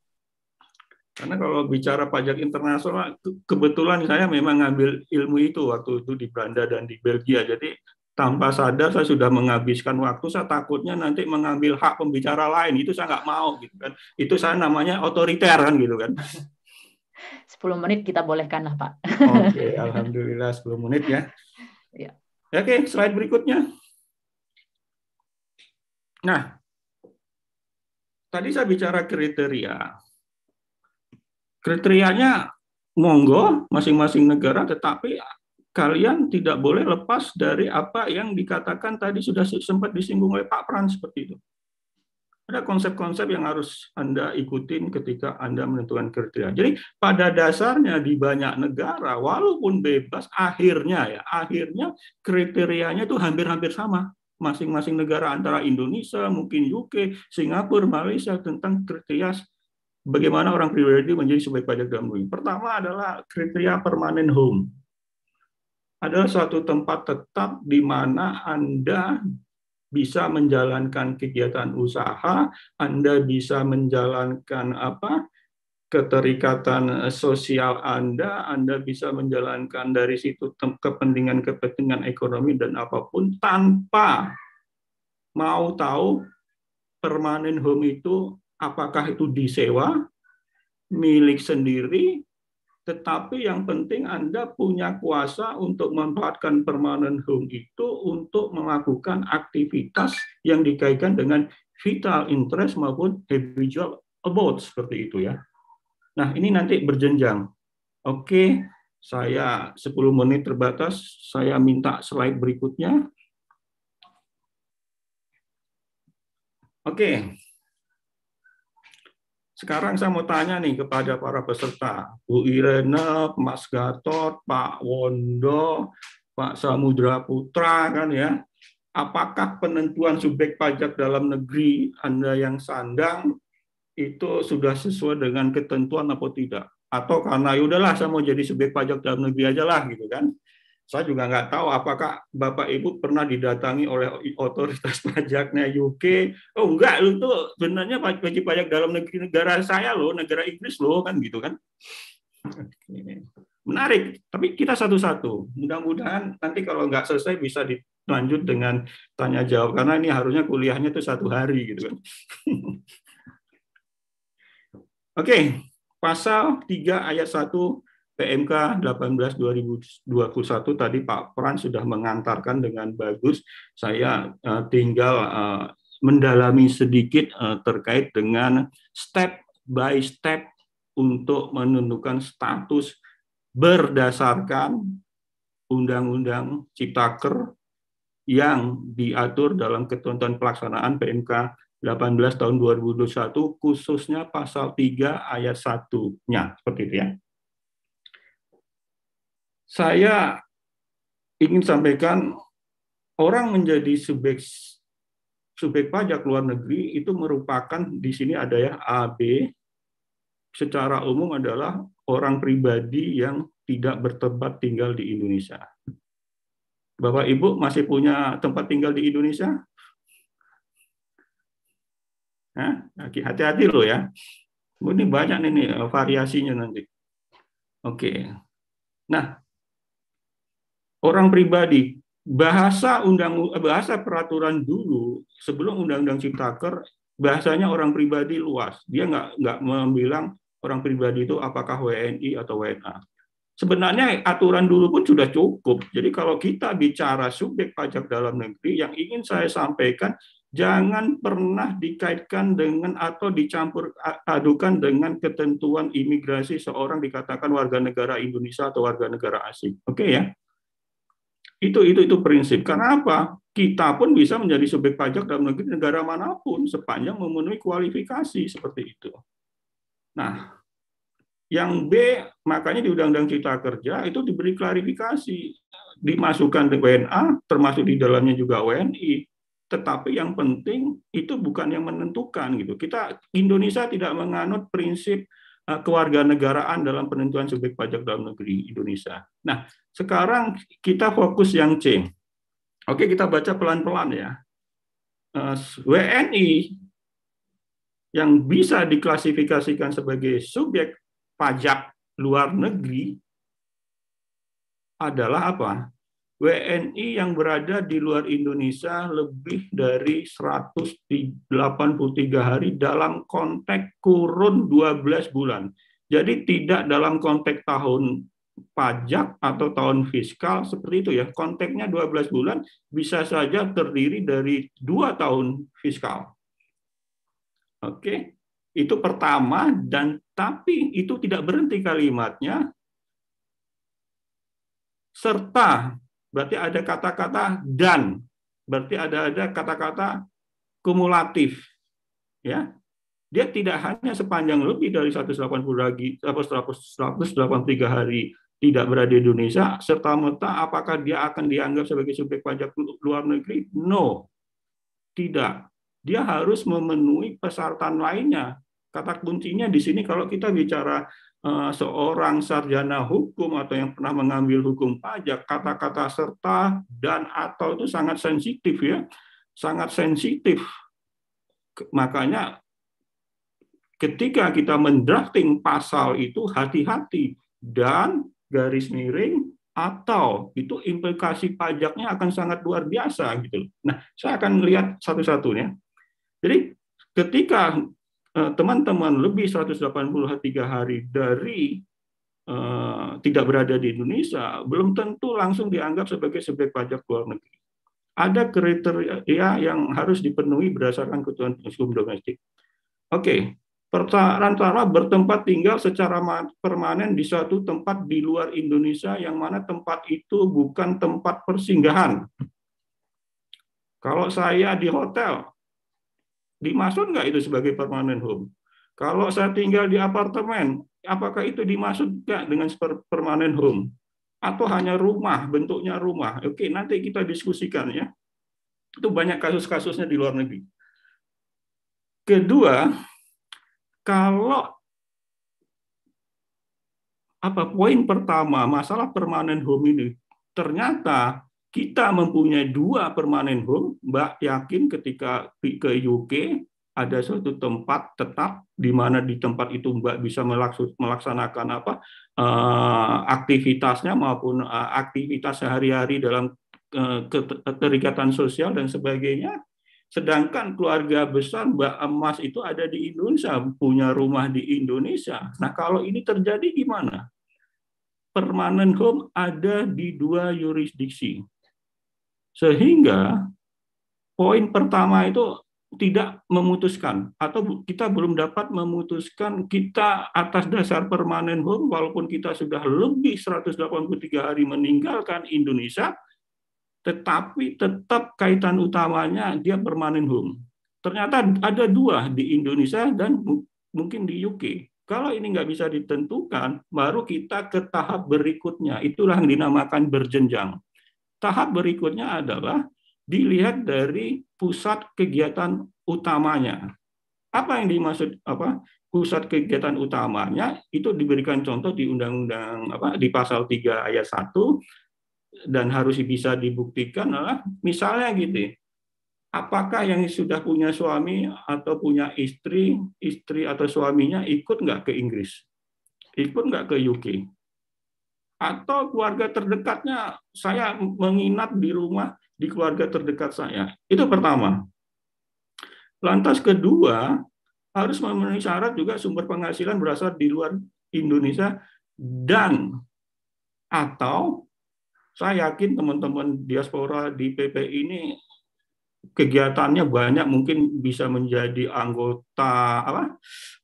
I: Karena kalau bicara pajak internasional, kebetulan saya memang ngambil ilmu itu waktu itu di Belanda dan di Belgia. Jadi tanpa sadar saya sudah menghabiskan waktu, saya takutnya nanti mengambil hak pembicara lain. Itu saya nggak mau gitu kan. Itu saya namanya otoriter kan gitu kan. 10
F: (laughs) menit kita bolehkan lah Pak.
K: Oke, (laughs)
I: Alhamdulillah 10 menit ya. ya. Oke, slide berikutnya. Nah, tadi saya bicara kriteria. Kriterianya monggo masing-masing negara, tetapi kalian tidak boleh lepas dari apa yang dikatakan tadi sudah sempat disinggung oleh Pak Pran seperti itu. Ada konsep-konsep yang harus Anda ikutin ketika Anda menentukan kriteria. Jadi pada dasarnya di banyak negara, walaupun bebas, akhirnya ya, akhirnya kriterianya itu hampir-hampir sama masing-masing negara antara Indonesia, mungkin UK, Singapura, Malaysia tentang kriteria bagaimana orang pribadi menjadi sebaik pajak dalam negeri. Pertama adalah kriteria permanent home. Adalah suatu tempat tetap di mana Anda bisa menjalankan kegiatan usaha, Anda bisa menjalankan apa? keterikatan eh, sosial Anda, Anda bisa menjalankan dari situ kepentingan-kepentingan ekonomi dan apapun tanpa mau tahu permanen home itu apakah itu disewa, milik sendiri, tetapi yang penting Anda punya kuasa untuk memanfaatkan permanent home itu untuk melakukan aktivitas yang dikaitkan dengan vital interest maupun habitual about seperti itu ya. Nah, ini nanti berjenjang. Oke, saya 10 menit terbatas, saya minta slide berikutnya. Oke. Sekarang saya mau tanya nih kepada para peserta, Bu Irena, Mas Gatot, Pak Wondo, Pak Samudra Putra kan ya. Apakah penentuan subjek pajak dalam negeri Anda yang sandang itu sudah sesuai dengan ketentuan atau tidak? Atau karena yaudahlah saya mau jadi subjek pajak dalam negeri aja lah gitu kan. Saya juga nggak tahu apakah Bapak Ibu pernah didatangi oleh otoritas (laughs) pajaknya UK. Oh enggak, itu sebenarnya wajib pajak dalam negeri negara saya loh, negara Inggris loh kan gitu kan. Menarik, tapi kita satu-satu. Mudah-mudahan nanti kalau nggak selesai bisa dilanjut dengan tanya jawab karena ini harusnya kuliahnya itu satu hari gitu kan. (laughs) Oke, pasal 3 ayat 1 PMK 18 2021 tadi Pak Pran sudah mengantarkan dengan bagus. Saya uh, tinggal uh, mendalami sedikit uh, terkait dengan step by step untuk menentukan status berdasarkan Undang-Undang Ciptaker yang diatur dalam ketentuan pelaksanaan PMK 18 tahun 2021 khususnya pasal 3 ayat 1-nya seperti itu ya saya ingin sampaikan orang menjadi subjek subjek pajak luar negeri itu merupakan di sini ada ya AB secara umum adalah orang pribadi yang tidak bertempat tinggal di Indonesia. Bapak Ibu masih punya tempat tinggal di Indonesia? Hati-hati loh ya.
K: Ini banyak nih, nih variasinya
I: nanti. Oke. Nah, orang pribadi. Bahasa undang bahasa peraturan dulu sebelum undang-undang ciptaker bahasanya orang pribadi luas. Dia nggak nggak membilang orang pribadi itu apakah WNI atau WNA. Sebenarnya aturan dulu pun sudah cukup. Jadi kalau kita bicara subjek pajak dalam negeri yang ingin saya sampaikan jangan pernah dikaitkan dengan atau dicampur adukan dengan ketentuan imigrasi seorang dikatakan warga negara Indonesia atau warga negara asing. Oke okay ya. Itu itu itu prinsip. Karena apa? Kita pun bisa menjadi subjek pajak dalam negeri negara manapun sepanjang memenuhi kualifikasi seperti itu. Nah, yang B makanya di Undang-Undang Cipta Kerja itu diberi klarifikasi dimasukkan di WNA termasuk di dalamnya juga WNI. Tetapi yang penting itu bukan yang menentukan gitu. Kita Indonesia tidak menganut prinsip Eh, kewarganegaraan dalam penentuan subjek pajak dalam negeri Indonesia. Nah, sekarang kita fokus yang C. Oke, kita baca pelan-pelan ya. Eh, WNI yang bisa diklasifikasikan sebagai subjek pajak luar negeri adalah apa? WNI yang berada di luar Indonesia lebih dari 183 hari dalam konteks kurun 12 bulan. Jadi tidak dalam konteks tahun pajak atau tahun fiskal seperti itu ya. Konteksnya 12 bulan bisa saja terdiri dari dua tahun fiskal. Oke. Itu pertama dan tapi itu tidak berhenti kalimatnya serta berarti ada kata-kata dan, berarti ada ada kata-kata kumulatif. Ya. Dia tidak hanya sepanjang lebih dari 180 lagi 183 hari tidak berada di Indonesia serta merta apakah dia akan dianggap sebagai subjek pajak luar negeri? No. Tidak. Dia harus memenuhi persyaratan lainnya. Kata kuncinya di sini kalau kita bicara Eh, seorang sarjana hukum atau yang pernah mengambil hukum pajak kata-kata serta dan atau itu sangat sensitif ya sangat sensitif makanya ketika kita mendrafting pasal itu hati-hati dan garis miring atau itu implikasi pajaknya akan sangat luar biasa gitu Nah, saya akan lihat satu-satunya. Jadi ketika Eh, teman-teman lebih 183 hari dari uh, tidak berada di Indonesia, belum tentu langsung dianggap sebagai subjek pajak luar negeri. Ada kriteria yang harus dipenuhi berdasarkan ketentuan hukum domestik. Oke, okay. perantara bertempat tinggal secara permanen di suatu tempat di luar Indonesia yang mana tempat itu bukan tempat persinggahan. Kalau saya di hotel, dimaksud nggak itu sebagai permanent home? Kalau saya tinggal di apartemen, apakah itu dimaksud nggak dengan permanent home? Atau hanya rumah, bentuknya rumah? Oke, nanti kita diskusikan ya. Itu banyak kasus-kasusnya di luar negeri. Kedua, kalau apa poin pertama masalah permanent home ini ternyata kita mempunyai dua permanen home, Mbak yakin ketika ke UK ada suatu tempat tetap di mana di tempat itu Mbak bisa melaksanakan apa eh, aktivitasnya maupun eh, aktivitas sehari-hari dalam eh, keterikatan sosial dan sebagainya. Sedangkan keluarga besar Mbak Emas itu ada di Indonesia, punya rumah di Indonesia. Nah, kalau ini terjadi gimana? Permanent home ada di dua yurisdiksi. Sehingga poin pertama itu tidak memutuskan atau kita belum dapat memutuskan kita atas dasar permanen home walaupun kita sudah lebih 183 hari meninggalkan Indonesia tetapi tetap kaitan utamanya dia permanen home. Ternyata ada dua di Indonesia dan mungkin di UK. Kalau ini nggak bisa ditentukan, baru kita ke tahap berikutnya. Itulah yang dinamakan berjenjang. Tahap berikutnya adalah dilihat dari pusat kegiatan utamanya. Apa yang dimaksud apa pusat kegiatan utamanya itu diberikan contoh di undang-undang apa di pasal 3 ayat 1 dan harus bisa dibuktikan adalah misalnya gitu apakah yang sudah punya suami atau punya istri, istri atau suaminya ikut nggak ke Inggris, ikut nggak ke UK, atau keluarga terdekatnya saya menginap di rumah di keluarga terdekat saya. Itu pertama. Lantas kedua, harus memenuhi syarat juga sumber penghasilan berasal di luar Indonesia dan atau saya yakin teman-teman diaspora di PP ini kegiatannya banyak mungkin bisa menjadi anggota apa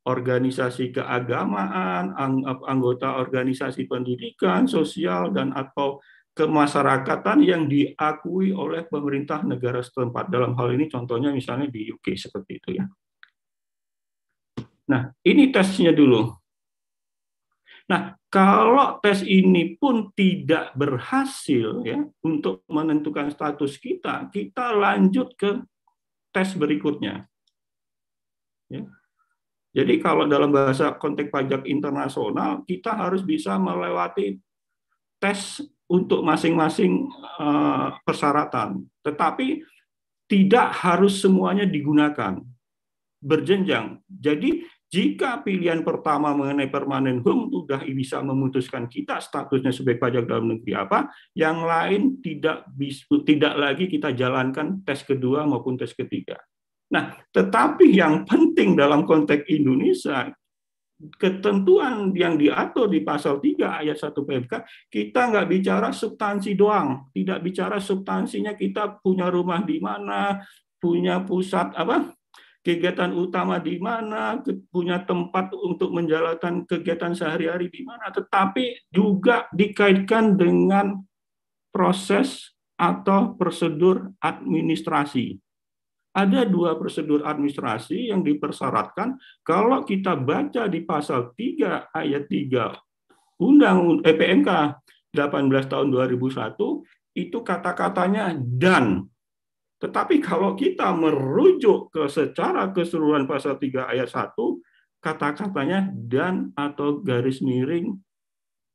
I: organisasi keagamaan, anggota organisasi pendidikan, sosial dan atau kemasyarakatan yang diakui oleh pemerintah negara setempat. Dalam hal ini contohnya misalnya di UK seperti itu ya. Nah, ini tesnya dulu. Nah, kalau tes ini pun tidak berhasil ya untuk menentukan status kita, kita lanjut ke tes berikutnya.
J: Ya. Jadi kalau dalam
I: bahasa konteks pajak internasional, kita harus bisa melewati tes untuk masing-masing eh, persyaratan. Tetapi tidak harus semuanya digunakan berjenjang. Jadi jika pilihan pertama mengenai permanen home sudah bisa memutuskan kita statusnya sebagai pajak dalam negeri apa, yang lain tidak tidak lagi kita jalankan tes kedua maupun tes ketiga. Nah, tetapi yang penting dalam konteks Indonesia ketentuan yang diatur di pasal 3 ayat 1 PMK kita nggak bicara substansi doang, tidak bicara substansinya kita punya rumah di mana, punya pusat apa kegiatan utama di mana, punya tempat untuk menjalankan kegiatan sehari-hari di mana, tetapi juga dikaitkan dengan proses atau prosedur administrasi. Ada dua prosedur administrasi yang dipersyaratkan kalau kita baca di pasal 3 ayat 3 Undang EPMK eh, 18 tahun 2001 itu kata-katanya dan tetapi kalau kita merujuk ke secara keseluruhan pasal 3 ayat 1, kata-katanya dan atau garis miring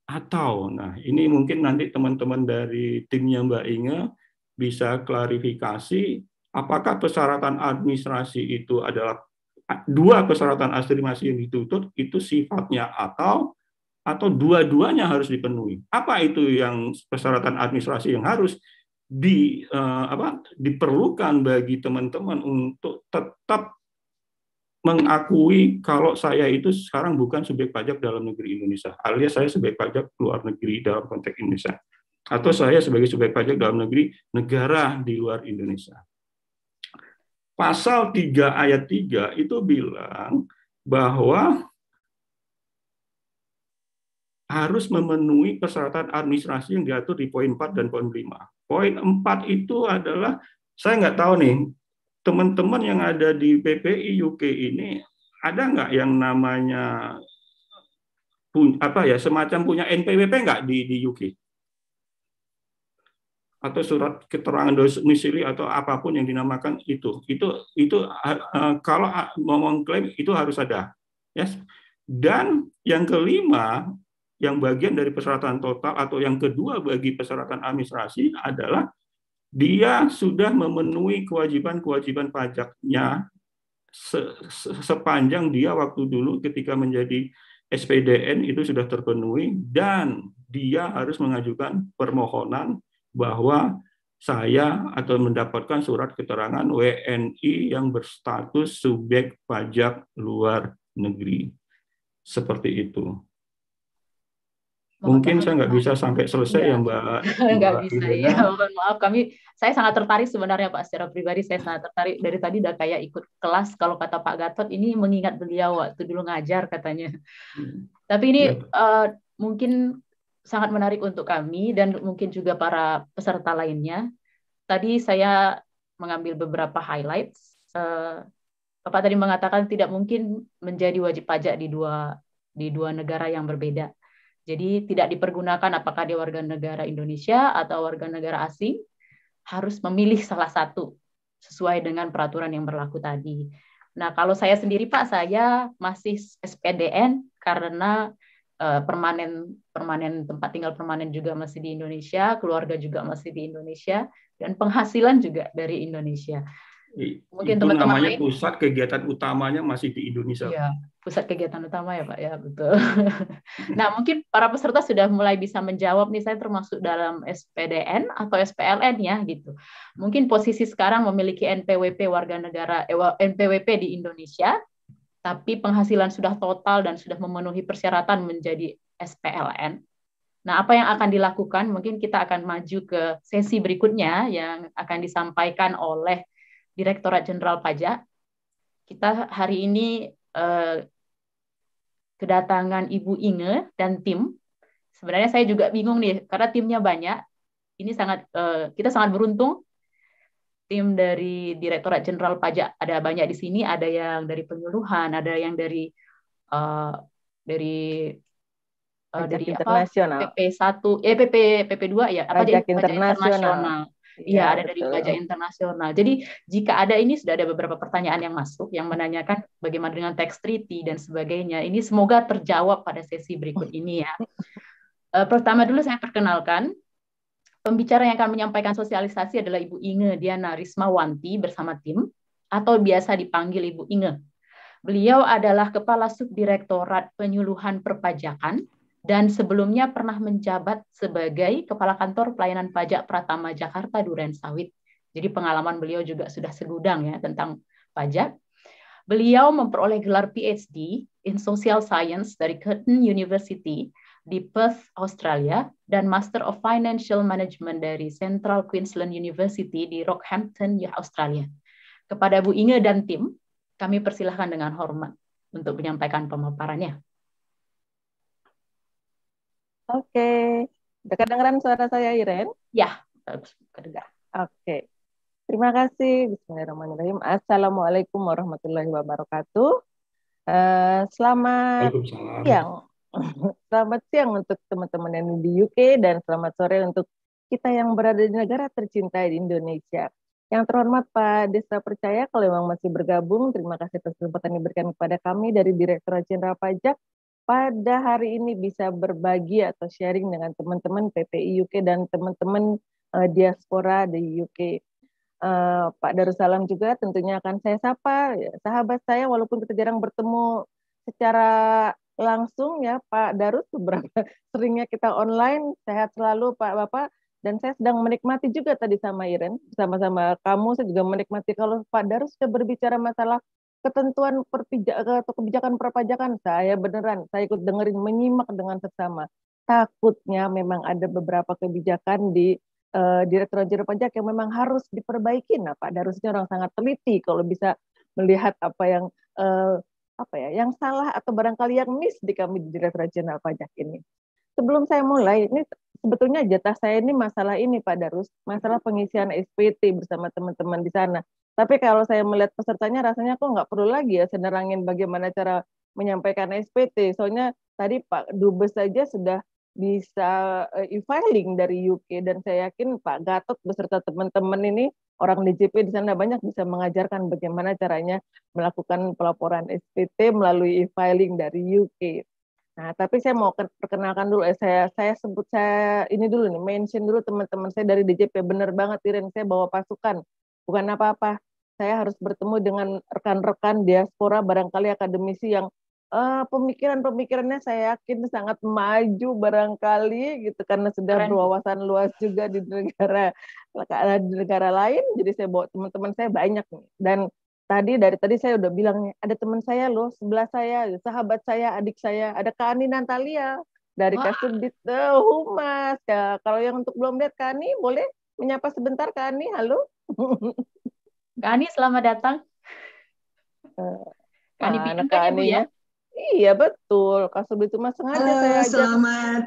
I: atau. Nah, ini mungkin nanti teman-teman dari timnya Mbak Inge bisa klarifikasi apakah persyaratan administrasi itu adalah dua persyaratan administrasi yang dituntut itu sifatnya atau atau dua-duanya harus dipenuhi. Apa itu yang persyaratan administrasi yang harus di uh, apa diperlukan bagi teman-teman untuk tetap mengakui kalau saya itu sekarang bukan subjek pajak dalam negeri Indonesia, alias saya subjek pajak luar negeri dalam konteks Indonesia, atau saya sebagai subjek pajak dalam negeri negara di luar Indonesia. Pasal 3 ayat 3 itu bilang bahwa harus memenuhi persyaratan administrasi yang diatur di poin 4 dan poin 5. Poin 4 itu adalah, saya nggak tahu nih, teman-teman yang ada di PPI UK ini, ada nggak yang namanya apa ya semacam punya NPWP nggak di, di UK? atau surat keterangan domisili atau apapun yang dinamakan itu itu itu eh, eh, kalau ah, mau mengklaim itu harus ada yes dan yang kelima yang bagian dari persyaratan total atau yang kedua bagi persyaratan administrasi adalah dia sudah memenuhi kewajiban-kewajiban pajaknya sepanjang dia waktu dulu ketika menjadi SPDN itu sudah terpenuhi dan dia harus mengajukan permohonan bahwa saya atau mendapatkan surat keterangan WNI yang berstatus subjek pajak luar negeri. Seperti itu. Mungkin saya nggak bisa sampai selesai ya, ya Mbak.
J: Iya. (laughs) Nggak bisa, ya. (laughs)
F: Mohon maaf, kami, saya sangat tertarik sebenarnya Pak, secara pribadi saya sangat tertarik. Dari tadi udah kayak ikut kelas, kalau kata Pak Gatot, ini mengingat beliau waktu dulu ngajar katanya. Hmm. Tapi ini ya. uh, mungkin sangat menarik untuk kami dan mungkin juga para peserta lainnya. Tadi saya mengambil beberapa highlights. Uh, Bapak tadi mengatakan tidak mungkin menjadi wajib pajak di dua di dua negara yang berbeda. Jadi tidak dipergunakan apakah dia warga negara Indonesia atau warga negara asing, harus memilih salah satu sesuai dengan peraturan yang berlaku tadi. Nah, kalau saya sendiri Pak, saya masih SPDN karena uh, permanen permanen tempat tinggal permanen juga masih di Indonesia, keluarga juga masih di Indonesia dan penghasilan juga dari Indonesia.
I: Mungkin itu teman-teman namanya lain, pusat kegiatan utamanya masih di Indonesia. Iya
F: pusat kegiatan utama ya Pak ya betul. (laughs) nah mungkin para peserta sudah mulai bisa menjawab nih saya termasuk dalam SPDN atau SPLN ya gitu. Mungkin posisi sekarang memiliki NPWP warga negara eh, NPWP di Indonesia, tapi penghasilan sudah total dan sudah memenuhi persyaratan menjadi SPLN. Nah apa yang akan dilakukan mungkin kita akan maju ke sesi berikutnya yang akan disampaikan oleh Direktorat Jenderal Pajak. Kita hari ini Eh, kedatangan Ibu Inge dan tim. Sebenarnya saya juga bingung nih karena timnya banyak. Ini sangat uh, kita sangat beruntung tim dari Direktorat Jenderal Pajak ada banyak di sini, ada yang dari penyuluhan, ada yang dari uh, dari uh, dari internasional. PP1, eh PP PP2 ya, pajak internasional.
L: Ya, iya, ya, ada dari pelajar
F: internasional. Jadi jika ada ini sudah ada beberapa pertanyaan yang masuk yang menanyakan bagaimana dengan tax treaty dan sebagainya. Ini semoga terjawab pada sesi berikut oh. ini ya. Eh, pertama dulu saya perkenalkan pembicara yang akan menyampaikan sosialisasi adalah Ibu Inge Diana Rismawanti bersama tim atau biasa dipanggil Ibu Inge. Beliau adalah Kepala Subdirektorat Penyuluhan Perpajakan dan sebelumnya pernah menjabat sebagai Kepala Kantor Pelayanan Pajak Pratama Jakarta Duren Sawit. Jadi pengalaman beliau juga sudah segudang ya tentang pajak. Beliau memperoleh gelar PhD in Social Science dari Curtin University di Perth, Australia, dan Master of Financial Management dari Central Queensland University di Rockhampton, ya, Australia. Kepada Bu Inge dan tim, kami persilahkan dengan hormat untuk menyampaikan pemaparannya.
L: Oke. Okay. Udah kedengeran suara saya, Iren? Ya, Oke. Okay. Terima kasih. Bismillahirrahmanirrahim. Assalamualaikum warahmatullahi wabarakatuh. Uh, selamat siang. (laughs) selamat siang untuk teman-teman yang di UK dan selamat sore untuk kita yang berada di negara tercinta di Indonesia. Yang terhormat Pak Desa Percaya, kalau memang masih bergabung, terima kasih atas kesempatan yang diberikan kepada kami dari Direktur Jenderal Pajak pada hari ini bisa berbagi atau sharing dengan teman-teman PPI UK dan teman-teman uh, diaspora di UK. Uh, eh, Pak Darussalam juga tentunya akan saya sapa ya, sahabat saya walaupun kita jarang bertemu secara langsung ya Pak Darus beberapa (laughs) seringnya kita online sehat selalu Pak Bapak dan saya sedang menikmati juga tadi sama Iren sama-sama kamu saya juga menikmati kalau Pak Darus sudah berbicara masalah ketentuan atau kebijakan perpajakan saya beneran saya ikut dengerin menyimak dengan sesama takutnya memang ada beberapa kebijakan di uh, eh, Direktorat Jenderal Pajak yang memang harus diperbaiki nah Pak Darusnya orang sangat teliti kalau bisa melihat apa yang uh, apa ya yang salah atau barangkali yang miss di kami di direkturat Jenderal Pajak ini sebelum saya mulai ini sebetulnya jatah saya ini masalah ini Pak Darus masalah pengisian SPT bersama teman-teman di sana tapi kalau saya melihat pesertanya rasanya kok nggak perlu lagi ya senerangin bagaimana cara menyampaikan SPT. Soalnya tadi Pak Dubes saja sudah bisa eh, e-filing dari UK dan saya yakin Pak Gatot beserta teman-teman ini orang DJP di sana banyak bisa mengajarkan bagaimana caranya melakukan pelaporan SPT melalui e-filing dari UK. Nah, tapi saya mau perkenalkan dulu eh, saya saya sebut saya ini dulu nih mention dulu teman-teman saya dari DJP benar banget Iren saya bawa pasukan. Bukan apa-apa saya harus bertemu dengan rekan-rekan diaspora barangkali akademisi yang uh, pemikiran-pemikirannya saya yakin sangat maju barangkali gitu karena sudah berwawasan luas juga di negara eh, di negara lain jadi saya bawa teman-teman saya banyak nih dan tadi dari tadi saya udah bilang ada teman saya loh sebelah saya sahabat saya adik saya ada Kani Natalia
G: dari Wah. Kasubdit
L: uh, Humas ya, kalau yang untuk belum lihat Kani boleh menyapa sebentar Kani halo (laughs) Kak Ani, selamat datang.
J: Eh, Kak Ani Pitung kan ya? ya?
L: Iya betul, kasus itu Mas sengaja Halo, saya Selamat,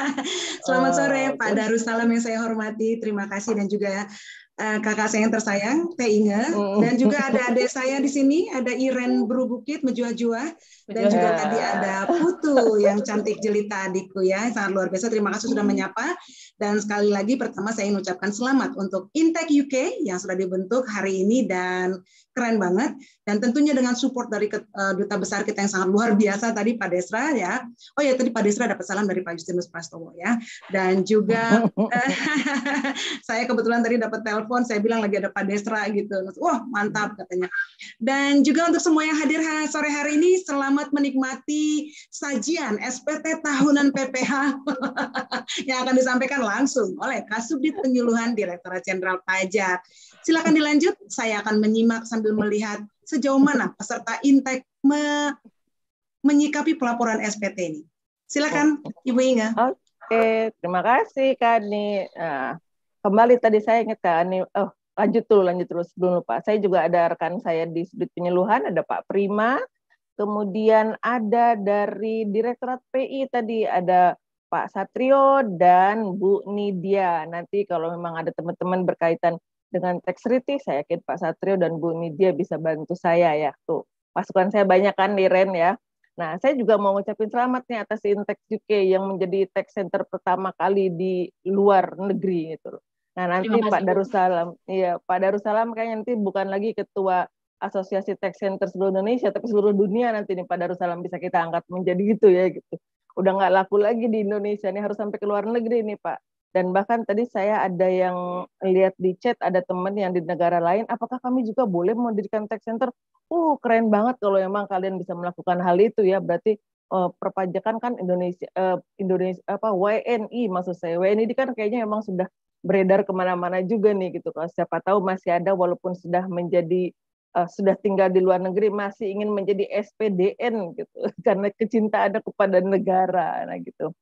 L: (laughs) selamat sore oh, Pak
M: Darussalam yang saya hormati. Terima kasih dan juga Eh, kakak saya yang tersayang, Teh Inge, oh. dan juga ada adik saya di sini, ada Iren Berubukit, Mejua-jua,
K: dan yeah. juga tadi ada
M: Putu yang cantik jelita adikku ya, sangat luar biasa. Terima kasih sudah menyapa dan sekali lagi pertama saya ingin ucapkan selamat untuk Intech UK yang sudah dibentuk hari ini dan keren banget dan tentunya dengan support dari eh, duta besar kita yang sangat luar biasa tadi Pak Desra ya. Oh ya tadi Pak Desra dapat salam dari Pak Justinus Prastowo ya dan juga (laughs) eh, (laughs) saya kebetulan tadi dapat telepon telepon saya bilang lagi ada Pak Destra gitu wah mantap katanya dan juga untuk semua yang hadir sore hari ini selamat menikmati sajian SPT tahunan PPH (laughs) yang akan disampaikan langsung oleh Kasubdit Penyuluhan Direktorat Jenderal Pajak silakan dilanjut saya akan menyimak sambil melihat sejauh mana peserta intek me menyikapi
L: pelaporan SPT ini. Silakan oh. Ibu Inga. Oke, terima kasih Kak Nih. Nah, kembali tadi saya ingat kan, oh, lanjut dulu, lanjut terus belum lupa. Saya juga ada rekan saya di sudut penyuluhan, ada Pak Prima, kemudian ada dari Direktorat PI tadi ada Pak Satrio dan Bu Nidia. Nanti kalau memang ada teman-teman berkaitan dengan teks kritis, saya yakin Pak Satrio dan Bu Nidia bisa bantu saya ya. Tuh, pasukan saya banyak kan di REN ya. Nah, saya juga mau ngucapin selamat nih atas Intex UK yang menjadi tech center pertama kali di luar negeri gitu loh. Nah nanti Pak Darussalam, iya Pak Darussalam kayaknya nanti bukan lagi ketua Asosiasi Tech Center seluruh Indonesia, tapi seluruh dunia nanti nih Pak Darussalam bisa kita angkat menjadi gitu ya gitu. Udah nggak laku lagi di Indonesia nih harus sampai ke luar negeri nih Pak. Dan bahkan tadi saya ada yang lihat di chat ada teman yang di negara lain, apakah kami juga boleh mendirikan tech center? Uh, keren banget kalau emang kalian bisa melakukan hal itu ya. Berarti uh, perpajakan kan Indonesia uh, Indonesia apa WNI maksud saya. WNI ini kan kayaknya memang sudah beredar kemana-mana juga nih gitu kan siapa tahu masih ada walaupun sudah menjadi uh, sudah tinggal di luar negeri masih ingin menjadi SPDN gitu (laughs) karena kecintaannya kepada negara nah gitu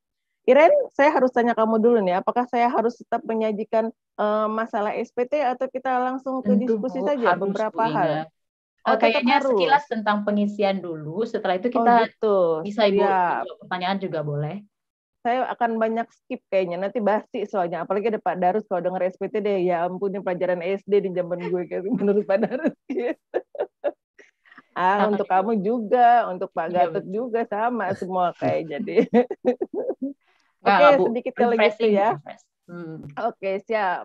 L: Iren saya harus tanya kamu dulu nih apakah saya harus tetap menyajikan uh, masalah SPT atau kita langsung ke diskusi Tentu saja beberapa punya. hal Oh, kayaknya harus. sekilas
F: tentang pengisian dulu. Setelah itu oh, kita oh, gitu.
L: bisa ibu ya.
F: pertanyaan juga boleh
L: saya akan banyak skip kayaknya nanti basi soalnya apalagi ada Pak Darus kalau denger SPT deh ya ampun ini pelajaran SD di zaman gue kayak (laughs) menurut Pak Darus gitu. (laughs) ah sama untuk juga. kamu juga untuk Pak iya, Gatot ya, juga sama semua (laughs) kayak jadi oke okay, sedikit kali gitu ya hmm. oke okay, siap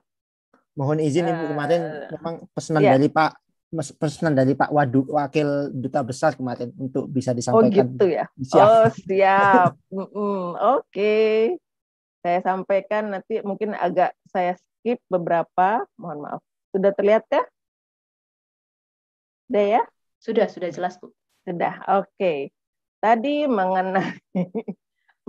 E: mohon izin ibu kemarin eh, memang pesanan iya. dari Pak pesanan dari Pak Wadu Wakil Duta Besar kemarin untuk bisa oh, disampaikan. Oh gitu ya. Siap. (laughs) Oh
L: siap. mm -mm. Oke. Okay. Saya sampaikan nanti mungkin agak saya skip beberapa. Mohon maaf. Sudah terlihat ya? Sudah ya? Sudah, sudah jelas Bu. Sudah. Oke. Okay. Tadi mengenai (laughs)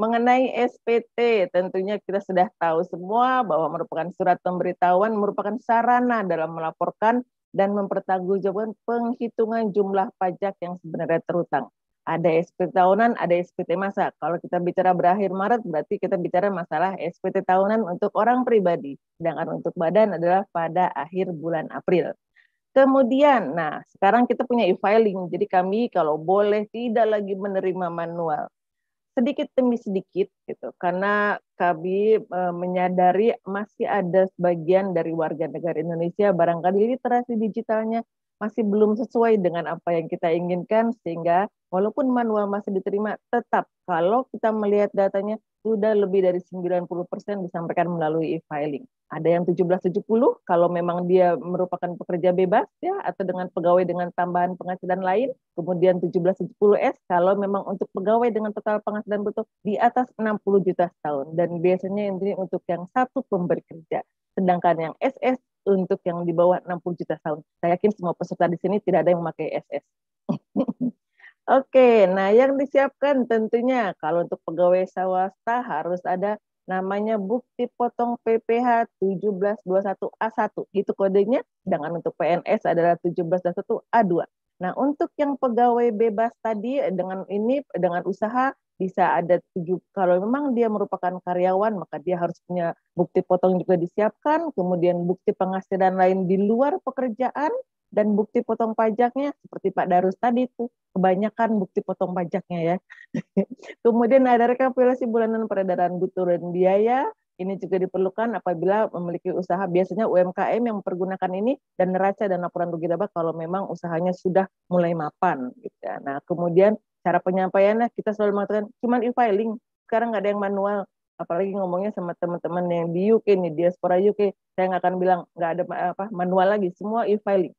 L: mengenai SPT tentunya kita sudah tahu semua bahwa merupakan surat pemberitahuan merupakan sarana dalam melaporkan dan mempertanggungjawabkan penghitungan jumlah pajak yang sebenarnya terutang. Ada SPT tahunan, ada SPT masa. Kalau kita bicara berakhir Maret, berarti kita bicara masalah SPT tahunan untuk orang pribadi, sedangkan untuk badan adalah pada akhir bulan April. Kemudian, nah sekarang kita punya e-filing, jadi kami kalau boleh tidak lagi menerima manual sedikit demi sedikit gitu karena kami e, menyadari masih ada sebagian dari warga negara Indonesia barangkali literasi digitalnya masih belum sesuai dengan apa yang kita inginkan sehingga walaupun manual masih diterima tetap kalau kita melihat datanya sudah lebih dari 90% disampaikan melalui e-filing. Ada yang 1770 kalau memang dia merupakan pekerja bebas ya atau dengan pegawai dengan tambahan penghasilan lain, kemudian 1770S kalau memang untuk pegawai dengan total penghasilan bruto di atas 60 juta setahun dan biasanya ini untuk yang satu pemberi kerja. Sedangkan yang SS untuk yang di bawah 60 juta tahun. Saya yakin semua peserta di sini tidak ada yang memakai SS. (laughs) Oke, nah yang disiapkan tentunya kalau untuk pegawai swasta harus ada namanya bukti potong PPh 1721A1. Itu kodenya, sedangkan untuk PNS adalah 1721A2. Nah, untuk yang pegawai bebas tadi dengan ini dengan usaha bisa ada tujuh kalau memang dia merupakan karyawan maka dia harus punya bukti potong juga disiapkan kemudian bukti penghasilan lain di luar pekerjaan dan bukti potong pajaknya seperti Pak Darus tadi itu kebanyakan bukti potong pajaknya ya (laughs) kemudian ada rekapitulasi bulanan peredaran butuh dan biaya ini juga diperlukan apabila memiliki usaha biasanya UMKM yang mempergunakan ini dan neraca dan laporan rugi laba kalau memang usahanya sudah mulai mapan gitu ya. Nah, kemudian cara penyampaiannya kita selalu mengatakan cuman e-filing sekarang nggak ada yang manual apalagi ngomongnya sama teman-teman yang di UK nih diaspora UK saya nggak akan bilang nggak ada apa manual lagi semua e-filing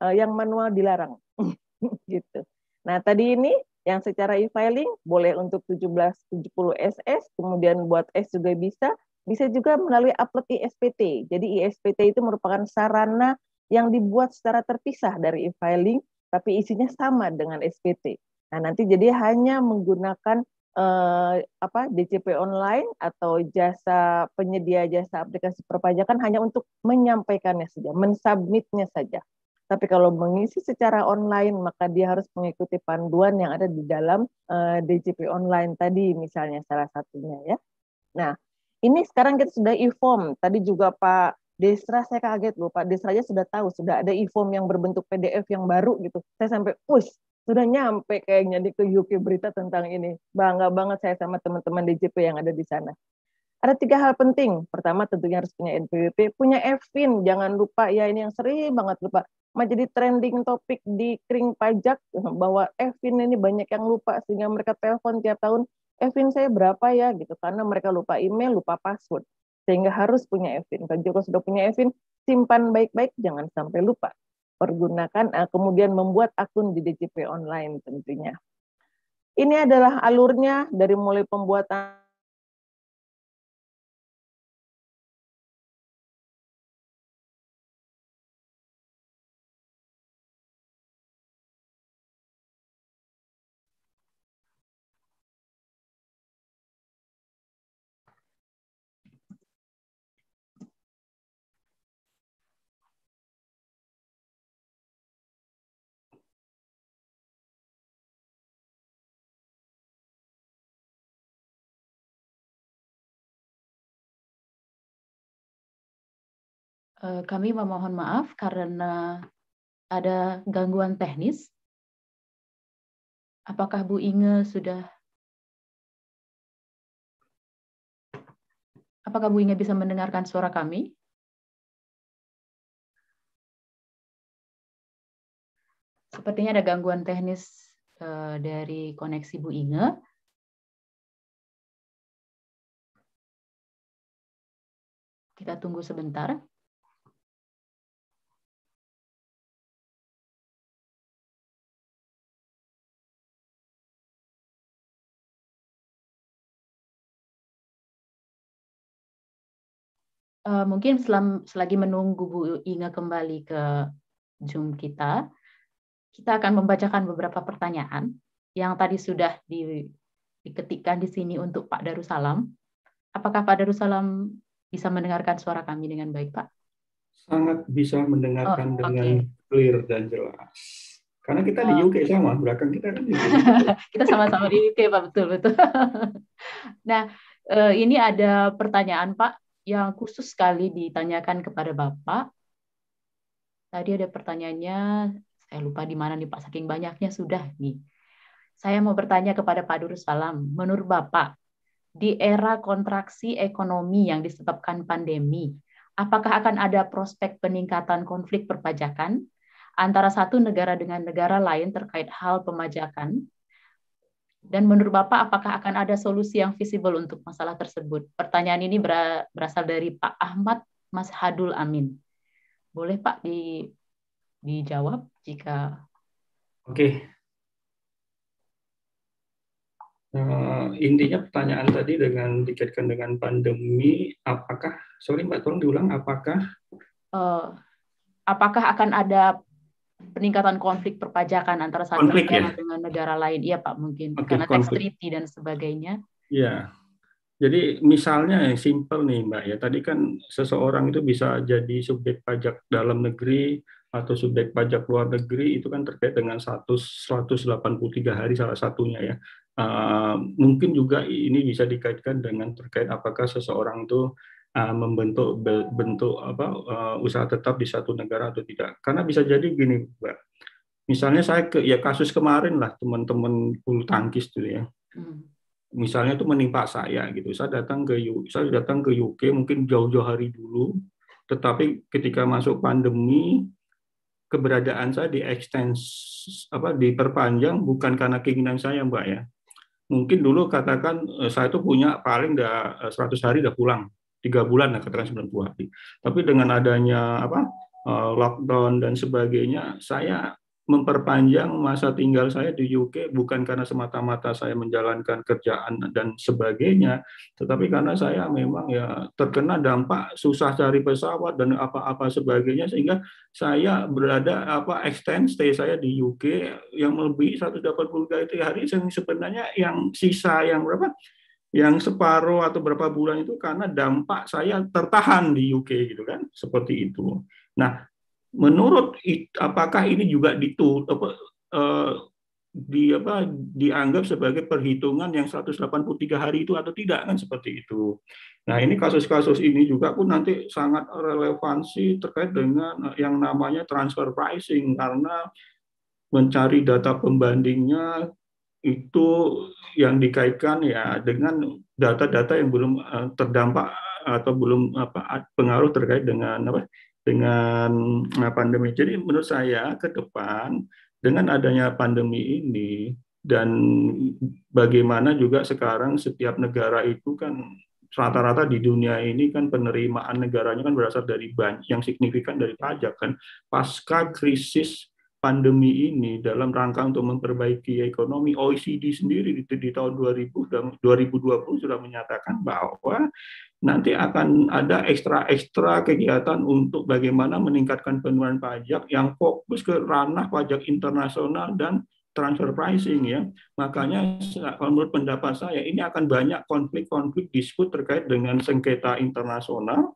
L: uh, eh, yang manual dilarang (laughs) gitu nah tadi ini yang secara e-filing boleh untuk 1770 SS kemudian buat S juga bisa bisa juga melalui upload ISPT jadi ISPT itu merupakan sarana yang dibuat secara terpisah dari e-filing tapi isinya sama dengan SPT Nah, nanti jadi hanya menggunakan eh, apa DCP online atau jasa penyedia jasa aplikasi perpajakan hanya untuk menyampaikannya saja, mensubmitnya saja. Tapi kalau mengisi secara online, maka dia harus mengikuti panduan yang ada di dalam eh, DCP online tadi, misalnya salah satunya ya. Nah, ini sekarang kita sudah e-form. Tadi juga Pak Desra saya kaget loh, Pak Desra aja sudah tahu, sudah ada e-form yang berbentuk PDF yang baru gitu. Saya sampai, push, sudah nyampe kayaknya di ke UK berita tentang ini. Bangga banget saya sama teman-teman DJP yang ada di sana. Ada tiga hal penting. Pertama tentunya harus punya NPWP, punya EVIN. Jangan lupa ya ini yang sering banget lupa. menjadi jadi trending topik di kering pajak bahwa EVIN ini banyak yang lupa sehingga mereka telepon tiap tahun EVIN saya berapa ya gitu karena mereka lupa email, lupa password sehingga harus punya EVIN. Kalau Joko sudah punya EVIN, simpan baik-baik jangan sampai lupa pergunakan uh, eh, kemudian membuat akun di DJP online tentunya. Ini adalah alurnya
G: dari mulai pembuatan Eh, kami memohon maaf karena ada gangguan teknis. Apakah Bu Inge sudah Apakah Bu Inge bisa mendengarkan suara kami? Sepertinya ada gangguan teknis eh, dari koneksi Bu Inge. Kita tunggu sebentar. uh, mungkin selam, selagi menunggu Bu Inga kembali ke Zoom kita,
F: kita akan membacakan beberapa pertanyaan yang tadi sudah di, diketikkan di sini untuk Pak Darussalam. Apakah Pak Darussalam bisa mendengarkan suara kami dengan baik, Pak?
I: Sangat bisa mendengarkan oh, dengan clear dan jelas. Karena kita di oh, UK sama, belakang kita kan di UK.
F: (laughs) kita sama-sama di UK, Pak, betul-betul. (laughs) nah, eh, ini ada pertanyaan, Pak, yang khusus sekali ditanyakan kepada Bapak. Tadi ada pertanyaannya, saya lupa di mana nih Pak, saking banyaknya sudah nih. Saya mau bertanya kepada Pak Durussalam, menurut Bapak, di era kontraksi ekonomi yang disebabkan pandemi, apakah akan ada prospek peningkatan konflik perpajakan antara satu negara dengan negara lain terkait hal pemajakan dan menurut Bapak, apakah akan ada solusi yang visible untuk masalah tersebut? Pertanyaan ini berasal dari Pak Ahmad Mas Hadul Amin. Boleh Pak di dijawab jika
J: Oke. Okay. Uh,
I: eh, intinya pertanyaan tadi dengan dikaitkan dengan pandemi, apakah sorry Mbak tolong diulang apakah
F: uh, apakah akan ada peningkatan konflik perpajakan antara satu konflik, negara ya? dengan negara lain. Iya Pak mungkin okay, karena konflik. tax treaty dan sebagainya.
I: Iya. Jadi misalnya yang simpel nih Mbak ya, tadi kan seseorang itu bisa jadi subjek pajak dalam negeri atau subjek pajak luar negeri itu kan terkait dengan 183 hari salah satunya ya. mungkin juga ini bisa dikaitkan dengan terkait apakah seseorang itu Eh, membentuk bentuk apa eh, usaha tetap di satu negara atau tidak. Karena bisa jadi gini, Mbak. Misalnya saya ke ya kasus kemarin lah teman-teman bulu tangkis tuh ya. Hmm. Misalnya itu menimpa saya gitu. Saya datang ke saya datang ke UK mungkin jauh-jauh hari dulu, tetapi ketika masuk pandemi keberadaan saya di extends apa diperpanjang bukan karena keinginan saya mbak ya mungkin dulu katakan eh, saya itu punya paling dah 100 hari udah pulang tiga bulan lah katakan 90 hari. Tapi dengan adanya apa eh, lockdown dan sebagainya, saya memperpanjang masa tinggal saya di UK bukan karena semata-mata saya menjalankan kerjaan dan sebagainya, tetapi karena saya memang ya terkena dampak susah cari pesawat dan apa-apa sebagainya sehingga saya berada apa extend stay saya di UK yang lebih satu 180 kali hari yang sebenarnya yang sisa yang berapa yang separuh atau berapa bulan itu karena dampak saya tertahan di UK gitu kan seperti itu. Nah, menurut apakah ini juga ditu apa, eh, di apa dianggap sebagai perhitungan yang 183 hari itu atau tidak kan seperti itu. Nah, ini kasus-kasus ini juga pun nanti sangat relevansi terkait dengan yang namanya transfer pricing karena mencari data pembandingnya itu yang dikaitkan ya dengan data-data yang belum eh, terdampak atau belum apa pengaruh terkait dengan apa dengan eh, pandemi. Jadi menurut saya ke depan dengan adanya pandemi ini dan bagaimana juga sekarang setiap negara itu kan rata-rata di dunia ini kan penerimaan negaranya kan berasal dari banyak yang signifikan dari pajak kan pasca krisis pandemi ini dalam rangka untuk memperbaiki ekonomi OECD sendiri di, di tahun 2000 dan 2020 sudah menyatakan bahwa nanti akan ada ekstra-ekstra kegiatan untuk bagaimana meningkatkan penurunan pajak yang fokus ke ranah pajak internasional dan transfer pricing ya. Makanya menurut pendapat saya ini akan banyak konflik-konflik disput terkait dengan sengketa internasional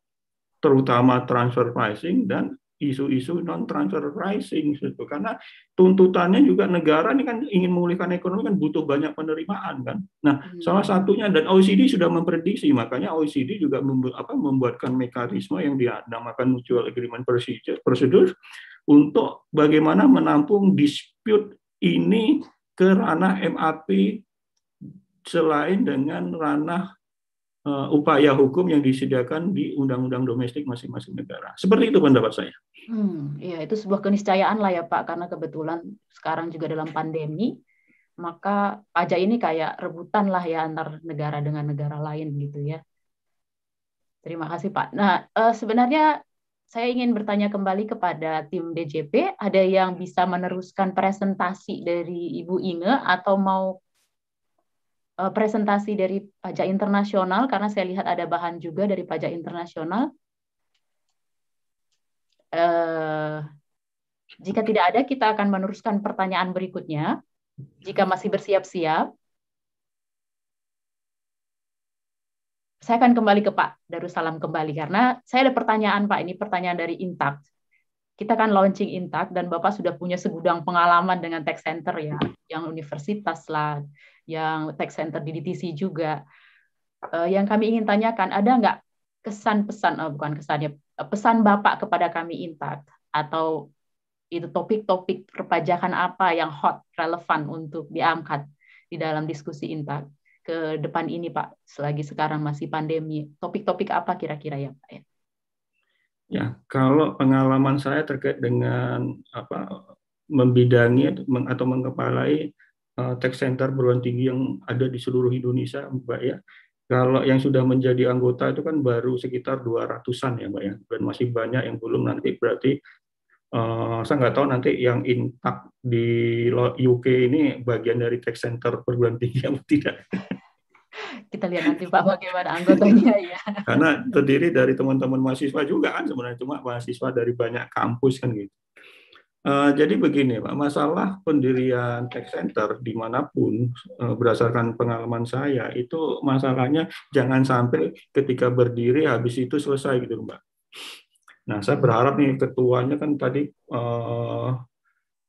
I: terutama transfer pricing dan isu-isu non transfer pricing gitu. karena tuntutannya juga negara ini kan ingin memulihkan ekonomi kan butuh banyak penerimaan kan nah hmm. salah satunya dan OECD sudah memprediksi makanya OECD juga membu apa, membuatkan mekanisme yang dinamakan mutual agreement procedure, procedure untuk bagaimana menampung dispute ini ke ranah MAP selain dengan ranah Eh, upaya hukum yang disediakan di undang-undang domestik masing-masing negara. Seperti itu pendapat saya.
F: Hmm, ya itu sebuah keniscayaan lah ya Pak, karena kebetulan sekarang juga dalam pandemi, maka pajak ini kayak rebutan lah ya antar negara dengan negara lain gitu ya. Terima kasih Pak. Nah eh, sebenarnya saya ingin bertanya kembali kepada tim DJP, ada yang bisa meneruskan presentasi dari Ibu Inge atau mau Eh, presentasi dari pajak internasional karena saya lihat ada bahan juga dari pajak internasional. Uh, jika tidak ada, kita akan meneruskan pertanyaan berikutnya. Jika masih bersiap-siap, saya akan kembali ke Pak Darussalam kembali karena saya ada pertanyaan Pak. Ini pertanyaan dari Intak. Kita kan launching Intak dan Bapak sudah punya segudang pengalaman dengan tech center ya, yang universitas lah, yang tech center di DTC juga. Uh, yang kami ingin tanyakan, ada nggak eh, kesan pesan, oh bukan kesannya, pesan Bapak kepada kami Intak atau itu topik-topik perpajakan apa yang hot, relevan untuk diangkat di dalam diskusi Intak ke depan ini Pak, selagi sekarang masih pandemi, topik-topik apa kira-kira ya Pak? Ya,
I: ya kalau pengalaman saya terkait dengan apa membidangi atau mengkepalai Eh, tech center perguruan tinggi yang ada di seluruh Indonesia, Mbak ya. Kalau yang sudah menjadi anggota itu kan baru sekitar 200-an ya, Mbak ya. Dan masih banyak yang belum nanti berarti Uh, saya nggak tahu nanti yang intak di UK ini bagian dari tech center perguruan tinggi atau tidak.
F: Kita lihat nanti Pak bagaimana anggotanya ya.
I: Karena terdiri dari teman-teman mahasiswa juga kan sebenarnya cuma mahasiswa dari banyak kampus kan gitu. Eh, jadi begini Pak, masalah pendirian tech center dimanapun eh, berdasarkan pengalaman saya itu masalahnya jangan sampai ketika berdiri habis itu selesai gitu Mbak. Nah saya berharap nih ketuanya kan tadi uh,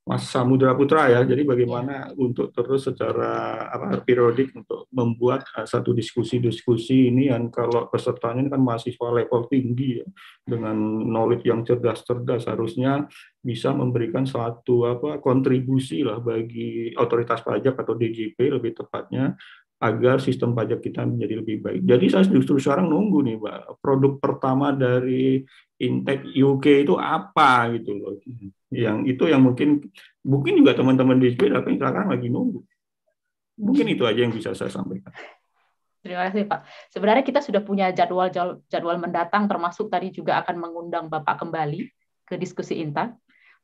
I: Mas Samudra Putra ya. Jadi bagaimana iya. untuk terus secara apa periodik untuk membuat eh, satu diskusi-diskusi ini yang kalau pesertanya ini kan mahasiswa level tinggi ya, dengan knowledge yang cerdas-cerdas harusnya bisa memberikan satu apa kontribusi lah bagi otoritas pajak atau DJP lebih tepatnya agar sistem pajak kita menjadi lebih baik. Jadi saya justru sekarang nunggu nih, Pak, produk pertama dari Intech UK itu apa gitu loh. Hmm. Yang itu yang mungkin mungkin juga teman-teman di SB tapi sekarang lagi nunggu. Mungkin itu aja yang bisa saya sampaikan.
F: Terima kasih Pak. Sebenarnya kita sudah punya jadwal jadwal mendatang termasuk tadi juga akan mengundang Bapak kembali ke diskusi Intan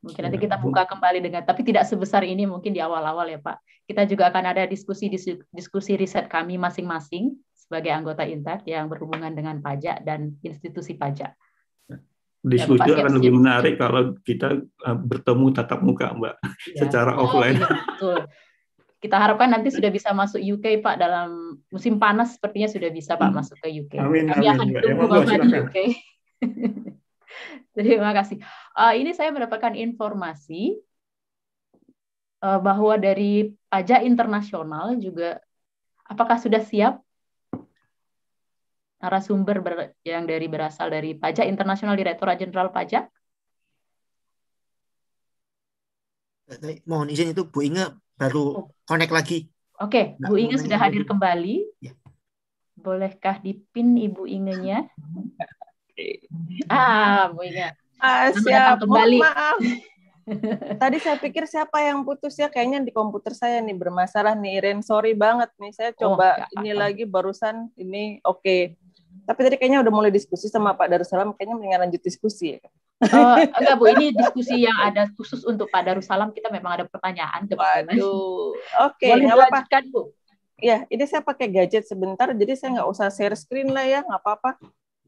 F: Mungkin nanti iya. kita buka kembali dengan, tapi tidak sebesar ini mungkin di awal-awal ya Pak. Kita juga akan ada diskusi diskusi riset kami masing-masing sebagai anggota Intek yang berhubungan dengan pajak dan institusi pajak.
I: Diskusi akan lebih menarik kalau kita eh, bertemu tatap muka Mbak,
F: ya. secara oh, offline. Iya, betul. Kita harapkan nanti sudah bisa masuk UK Pak dalam musim panas sepertinya sudah bisa Pak hmm. masuk ke UK. Amin, Kami amin, akan tunggu Bapak di UK. (laughs) Terima kasih. Uh, ini saya mendapatkan informasi uh, bahwa dari pajak internasional juga, apakah sudah siap narasumber ber, yang dari berasal dari pajak internasional Direktorat Jenderal Pajak?
E: Eh, mohon izin itu Bu Inge baru oh. connect lagi.
F: Oke, okay, Bu Inge sudah hadir kembali. Ya. Bolehkah dipin Ibu Ingenya? (laughs)
J: Ah, Bu
L: Ah, siap. Kembali. Oh, maaf. (laughs) Tadi saya pikir siapa yang putus ya kayaknya di komputer saya nih bermasalah nih Iren sorry banget nih saya oh, coba oh, ini lagi barusan ini oke okay. tapi tadi kayaknya udah mulai diskusi sama Pak Darussalam kayaknya mendingan lanjut diskusi ya. Oh, (laughs) enggak Bu, ini diskusi yang ada khusus untuk Pak Darussalam. Kita memang ada pertanyaan.
F: Waduh. Oke, okay, boleh dilanjutkan Bu.
L: Ya, ini saya pakai gadget sebentar, jadi saya nggak usah share screen lah ya, nggak apa-apa.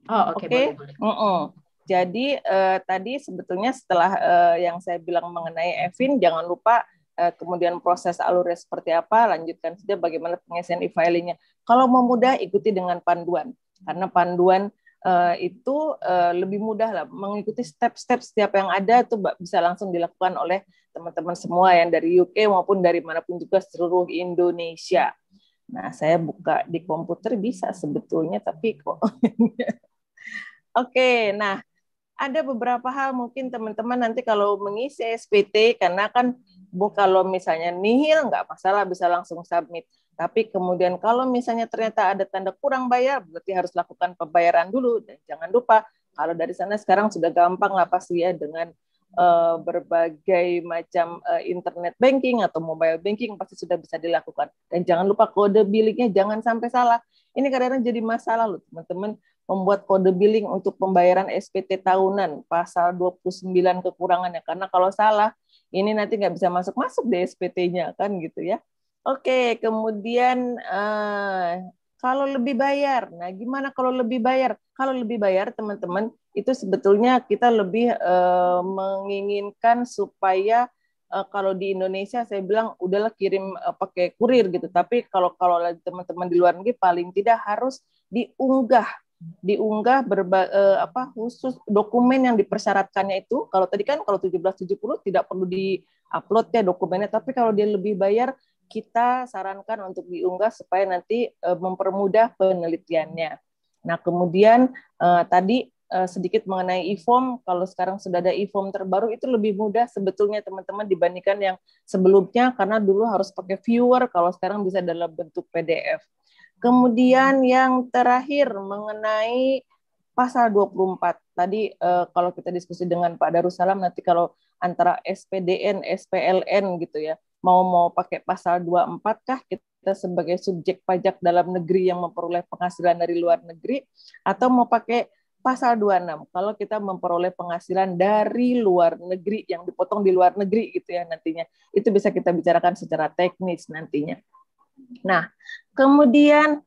L: Oh, oke. Okay, okay? Jadi eh, tadi sebetulnya setelah uh, yang saya bilang mengenai Evin, jangan lupa eh, kemudian proses alurnya seperti apa, lanjutkan saja bagaimana pengisian e-filingnya. Kalau mau mudah, ikuti dengan panduan. Karena panduan Uh, itu uh, lebih mudah lah mengikuti step-step setiap yang ada itu bisa langsung dilakukan oleh teman-teman semua yang dari UK maupun dari manapun juga seluruh Indonesia. Nah, saya buka di komputer bisa sebetulnya, tapi kok (laughs) Oke, nah ada beberapa hal mungkin teman-teman nanti kalau mengisi SPT karena kan bu kalau misalnya nihil nggak masalah bisa langsung submit. Tapi kemudian kalau misalnya ternyata ada tanda kurang bayar, berarti harus lakukan pembayaran dulu. Dan jangan lupa kalau dari sana sekarang sudah gampang lah pasti ya dengan uh, berbagai macam uh, internet banking atau mobile banking pasti sudah bisa dilakukan. Dan jangan lupa kode biliknya jangan sampai salah. Ini kadang-kadang jadi masalah loh teman-teman membuat kode billing untuk pembayaran SPT tahunan pasal 29 kekurangannya karena kalau salah ini nanti nggak bisa masuk masuk di SPT-nya kan gitu ya. Oke, kemudian eh, kalau lebih bayar, nah gimana kalau lebih bayar? Kalau lebih bayar teman-teman itu sebetulnya kita lebih eh, menginginkan supaya eh, kalau di Indonesia saya bilang udahlah kirim eh, pakai kurir gitu. Tapi kalau kalau teman-teman di luar negeri paling tidak harus diunggah diunggah berba, eh, apa khusus dokumen yang dipersyaratkannya itu kalau tadi kan kalau 1770 tidak perlu diupload ya dokumennya tapi kalau dia lebih bayar kita sarankan untuk diunggah supaya nanti eh, mempermudah penelitiannya. Nah, kemudian eh, tadi eh, sedikit mengenai e-form kalau sekarang sudah ada e-form terbaru itu lebih mudah sebetulnya teman-teman dibandingkan yang sebelumnya karena dulu harus pakai viewer kalau sekarang bisa dalam bentuk PDF. Kemudian yang terakhir mengenai pasal 24. Tadi eh, kalau kita diskusi dengan Pak Darussalam nanti kalau antara SPDN, SPLN gitu ya, mau mau pakai pasal 24 kah kita sebagai subjek pajak dalam negeri yang memperoleh penghasilan dari luar negeri atau mau pakai pasal 26 kalau kita memperoleh penghasilan dari luar negeri yang dipotong di luar negeri gitu ya nantinya. Itu bisa kita bicarakan secara teknis nantinya. Nah, kemudian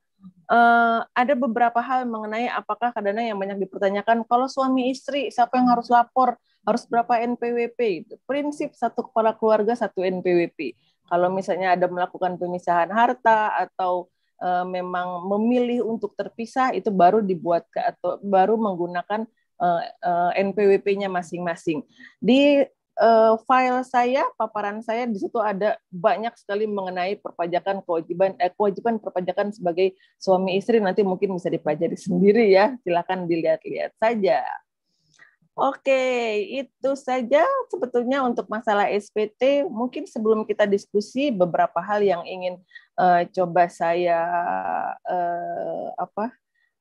L: uh, ada beberapa hal mengenai apakah kadang yang banyak dipertanyakan kalau suami istri siapa yang harus lapor harus berapa NPWP prinsip satu kepala keluarga satu NPWP kalau misalnya ada melakukan pemisahan harta atau uh, memang memilih untuk terpisah itu baru dibuat atau baru menggunakan uh, eh, uh, NPWP-nya masing-masing di uh, file saya, paparan saya di situ ada banyak sekali mengenai perpajakan kewajiban eh, kewajiban perpajakan sebagai suami istri nanti mungkin bisa dipelajari sendiri ya. Silakan dilihat-lihat saja. Oke, itu saja sebetulnya untuk masalah SPT. Mungkin sebelum kita diskusi beberapa hal yang ingin uh, coba saya uh, apa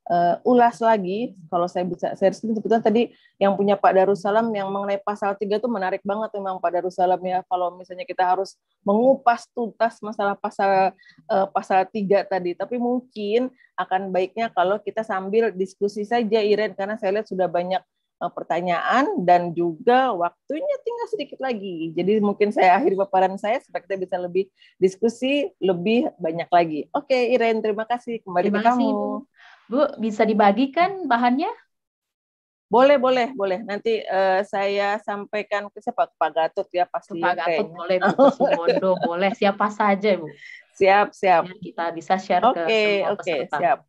L: uh, ulas lagi kalau saya bisa saya sebutkan tadi yang punya Pak Darussalam yang mengenai pasal 3 itu menarik banget memang Pak Darussalam ya kalau misalnya kita harus mengupas tuntas masalah pasal uh, pasal 3 tadi tapi mungkin akan baiknya kalau kita sambil diskusi saja Iren karena saya lihat sudah banyak eh, pertanyaan dan juga waktunya tinggal sedikit lagi. Jadi mungkin saya akhiri paparan saya supaya kita bisa lebih diskusi lebih banyak lagi. Oke Iren, terima kasih kembali terima ke kamu. Ibu. Bu, bisa dibagikan bahannya? Boleh, boleh, boleh. Nanti uh, saya sampaikan ke siapa? Ke Pak Gatot ya pasti. Ke Pak ya, Gatot kayaknya. boleh, Bu Sumondo
F: (laughs) boleh, siapa saja Bu. Siap, siap. Biar kita bisa share okay, ke semua okay, peserta. Oke, siap.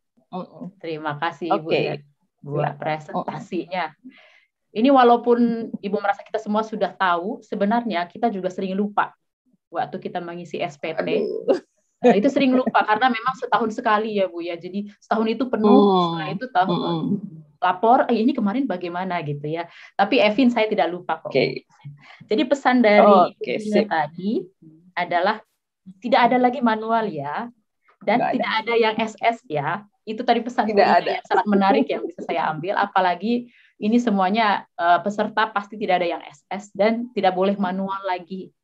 F: Terima kasih Ibu okay. ya, buat presentasinya. Ini walaupun Ibu merasa kita semua sudah tahu, sebenarnya kita juga sering lupa waktu kita mengisi SPT. Aduh. Nah, itu sering lupa karena memang setahun sekali ya Bu ya. Jadi setahun itu penuh, oh. setelah itu tahun hmm. lapor eh, ini kemarin bagaimana gitu ya. Tapi Evin saya tidak lupa kok. Okay. Jadi pesan dari oh, okay. tadi adalah tidak ada lagi manual ya dan tidak, tidak ada. ada yang SS ya. Itu tadi pesan tidak ada. yang sangat menarik yang bisa saya ambil apalagi ini semuanya uh, peserta pasti tidak ada yang SS dan tidak boleh manual lagi.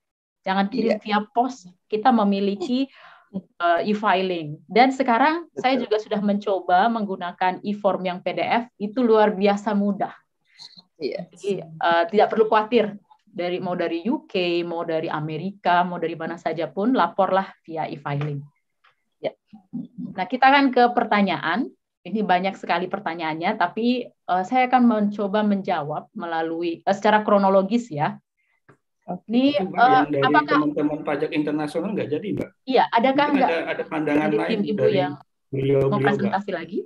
F: Jangan pilih yeah. setiap pos kita memiliki uh, e-filing. Dan sekarang Betul. saya juga sudah mencoba menggunakan e-form yang PDF, itu luar biasa mudah. Yes. Iya. Jadi uh, tidak perlu khawatir dari mau dari UK, mau dari Amerika, mau dari mana saja pun laporlah via e-filing. Ya. Nah, kita akan ke pertanyaan. Ini banyak sekali pertanyaannya, tapi uh, saya akan mencoba menjawab melalui uh, secara kronologis ya. Di uh, eh, dari apakah
I: teman-teman pajak internasional nggak jadi, Mbak?
L: Iya, adakah nggak ada, ada
I: pandangan lain tim Ibu dari yang
L: beliau, presentasi beliau, lagi?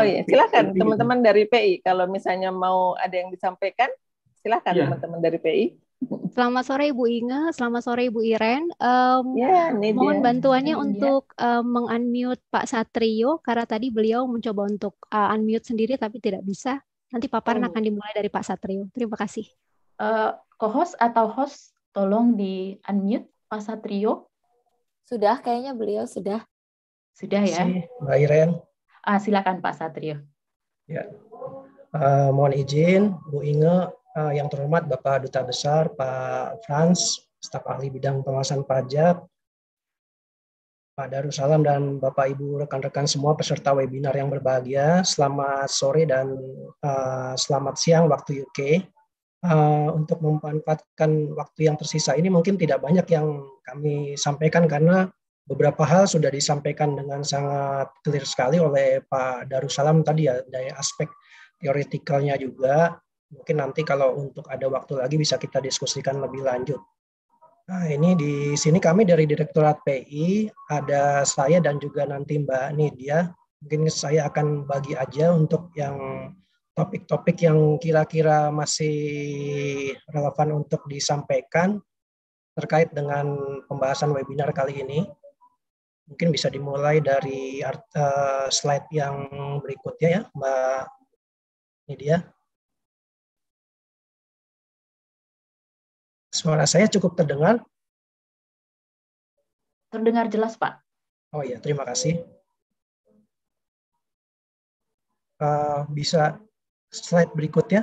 L: Oh iya, silakan teman-teman dari PI kalau
K: misalnya mau ada yang disampaikan, silakan ya. teman-teman dari PI. Selamat sore Ibu Inge, selamat sore Ibu Iren. Um, yeah, mohon bantuannya yeah. untuk um, meng Pak Satrio karena tadi beliau mencoba untuk uh, unmute sendiri tapi tidak bisa. Nanti paparan oh. akan dimulai dari Pak Satrio. Terima kasih. Kohos eh, co-host atau host tolong
F: di unmute Pak Satrio. Sudah kayaknya beliau sudah. Sudah ya. Si, Mbak Iren. Uh, ah, silakan Pak Satrio.
N: Ya. Uh, mohon izin Bu Inge uh, yang terhormat Bapak Duta Besar Pak Franz, staf ahli bidang pengawasan pajak, Pak Darussalam dan Bapak Ibu rekan-rekan semua peserta webinar yang berbahagia. Selamat sore dan uh, selamat siang waktu UK uh, untuk memanfaatkan waktu yang tersisa ini mungkin tidak banyak yang kami sampaikan karena beberapa hal sudah disampaikan dengan sangat clear sekali oleh Pak Darussalam tadi ya dari aspek teoretikalnya juga mungkin nanti kalau untuk ada waktu lagi bisa kita diskusikan lebih lanjut. Nah, ini di sini kami dari Direktorat PI ada saya dan juga nanti Mbak Nidia. Mungkin saya akan bagi aja untuk yang topik-topik yang kira-kira masih relevan untuk disampaikan terkait dengan pembahasan webinar kali ini. Mungkin bisa dimulai
G: dari eh, slide yang berikutnya ya, Mbak. Ini dia. Suara saya cukup terdengar? Terdengar jelas, Pak. Oh iya, terima kasih. Uh, bisa slide berikutnya.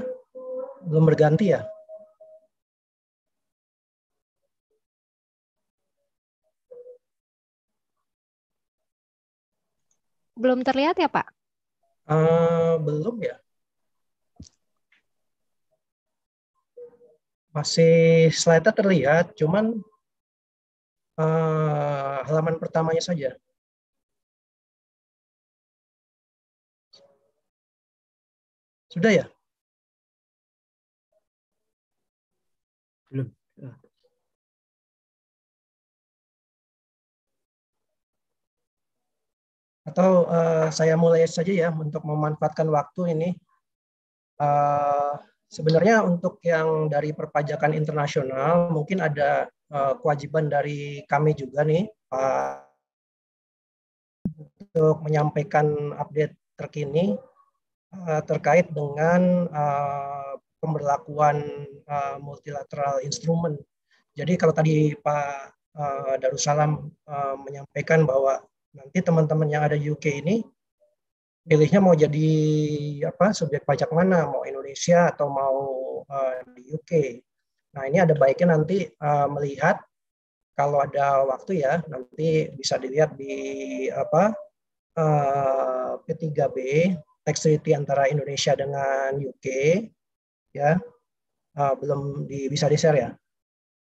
G: Belum berganti ya?
K: Belum terlihat ya, Pak?
G: Uh, belum ya.
N: Masih slide terlihat,
G: cuman uh, halaman pertamanya saja. Sudah ya? Belum. Ah. Atau uh, saya mulai saja ya untuk memanfaatkan waktu ini.
N: Uh, sebenarnya untuk yang dari perpajakan internasional mungkin ada uh, kewajiban dari kami juga nih uh, untuk menyampaikan update terkini Eh, terkait dengan uh, pemberlakuan uh, multilateral instrumen. Jadi kalau tadi Pak uh, Darussalam uh, menyampaikan bahwa nanti teman-teman yang ada UK ini pilihnya mau jadi apa subjek pajak mana, mau Indonesia atau mau uh, di UK. Nah ini ada baiknya nanti uh, melihat kalau ada waktu ya nanti bisa dilihat di apa uh, P3B tax treaty antara Indonesia dengan UK ya uh, belum di, bisa di share ya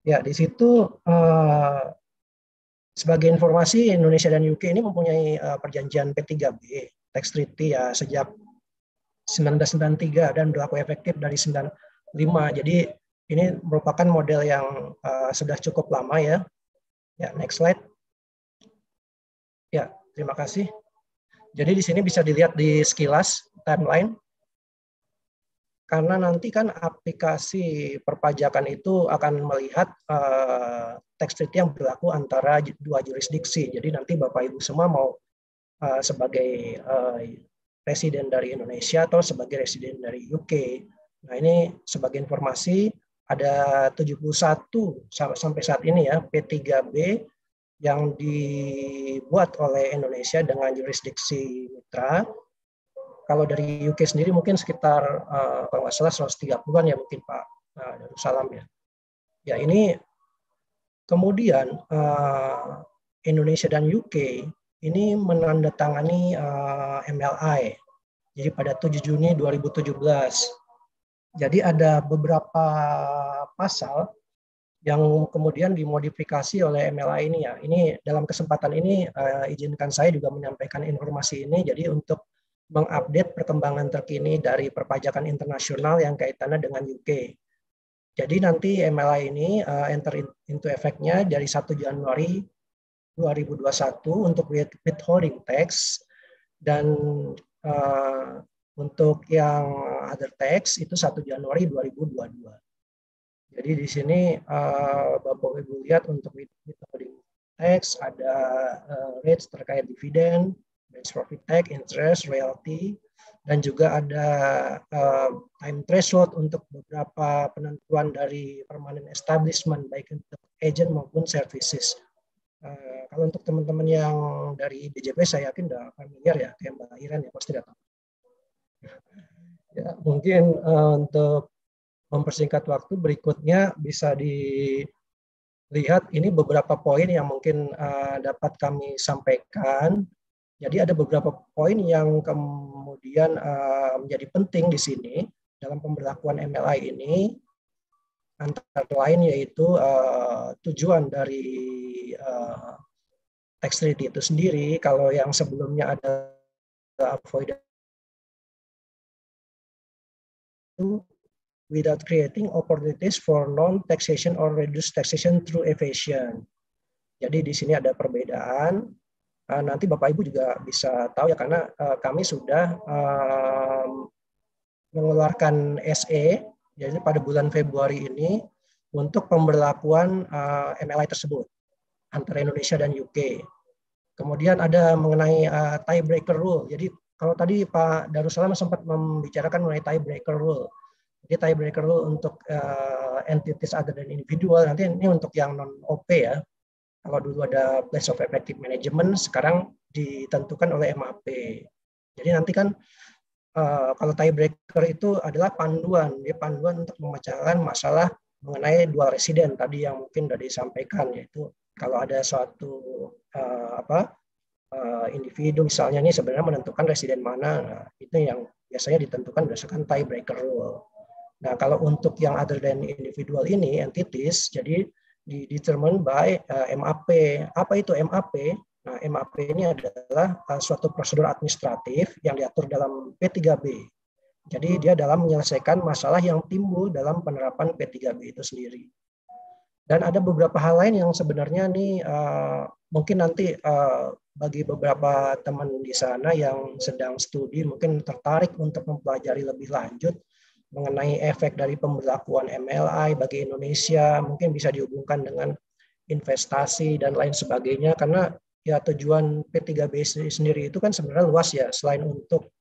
N: ya di situ uh, sebagai informasi Indonesia dan UK ini mempunyai uh, perjanjian P3B tax treaty ya sejak 1993 dan berlaku efektif dari 95 jadi ini merupakan model yang uh, sudah cukup lama ya ya next slide ya terima kasih jadi di sini bisa dilihat di sekilas timeline. Karena nanti kan aplikasi perpajakan itu akan melihat uh, eh, tax treaty yang berlaku antara dua jurisdiksi. Jadi nanti Bapak Ibu semua mau uh, sebagai uh, eh, residen dari Indonesia atau sebagai residen dari UK. Nah, ini sebagai informasi ada 71 sampai saat ini ya P3B yang dibuat oleh Indonesia dengan jurisdiksi mitra. Kalau dari UK sendiri mungkin sekitar uh, kalau nggak salah 130-an ya mungkin Pak uh, ya. Ya ini kemudian eh, Indonesia dan UK ini menandatangani MLI. Jadi pada 7 Juni 2017. Jadi ada beberapa pasal yang kemudian dimodifikasi oleh MLA ini ya. Ini dalam kesempatan ini uh, izinkan saya juga menyampaikan informasi ini jadi untuk mengupdate perkembangan terkini dari perpajakan internasional yang kaitannya dengan UK. Jadi nanti MLA ini uh, enter into efeknya dari 1 Januari 2021 untuk withholding tax dan uh, untuk yang other tax itu 1 Januari 2022. Jadi di sini uh, Bapak Ibu lihat untuk withholding tax ada uh, rates terkait dividen, base profit tax, interest, royalty, dan juga ada uh, time threshold untuk beberapa penentuan dari permanent establishment baik untuk agent maupun services. Uh, kalau untuk teman-teman yang dari DJP saya yakin udah familiar ya kayak Mbak Iren ya pasti datang. Ya, mungkin uh, untuk mempersingkat waktu berikutnya bisa dilihat ini beberapa poin yang mungkin eh, dapat kami sampaikan. Jadi ada beberapa poin yang kemudian eh, menjadi penting di sini dalam pemberlakuan MLI ini antara lain yaitu eh,
G: tujuan dari uh, tax treaty itu sendiri kalau yang sebelumnya ada avoidance without creating opportunities for non-taxation or reduced taxation
N: through evasion. Jadi di sini ada perbedaan. Ah, nanti Bapak Ibu juga bisa tahu ya karena ah, kami sudah ah, mengeluarkan SE, jadi pada bulan Februari ini untuk pemberlakuan MLI tersebut antara Indonesia dan UK. Kemudian ada mengenai uh, tiebreaker rule. Jadi kalau tadi Pak Darussalam sempat membicarakan mengenai tiebreaker rule. Jadi tiebreaker lu untuk uh, entities other than individual. Nanti ini untuk yang non OP ya. Kalau dulu ada place of effective management, sekarang ditentukan oleh MAP. Jadi nanti kan uh, kalau tiebreaker itu adalah panduan, ya panduan untuk memecahkan masalah mengenai dual resident tadi yang mungkin sudah disampaikan yaitu kalau ada suatu uh, apa uh, individu misalnya ini sebenarnya menentukan resident mana nah, itu yang biasanya ditentukan berdasarkan tiebreaker rule. Nah, kalau untuk yang other than individual ini, entities, jadi di determined by uh, eh, MAP. Apa itu MAP? Nah, MAP ini adalah uh, suatu prosedur administratif yang diatur dalam P3B. Jadi dia dalam menyelesaikan masalah yang timbul dalam penerapan P3B itu sendiri. Dan ada beberapa hal lain yang sebenarnya nih uh, mungkin nanti uh, bagi beberapa teman di sana yang sedang studi mungkin tertarik untuk mempelajari lebih lanjut mengenai efek dari pemberlakuan MLI bagi Indonesia, mungkin bisa dihubungkan dengan investasi dan lain sebagainya karena ya tujuan P3B sendiri itu kan sebenarnya luas ya selain untuk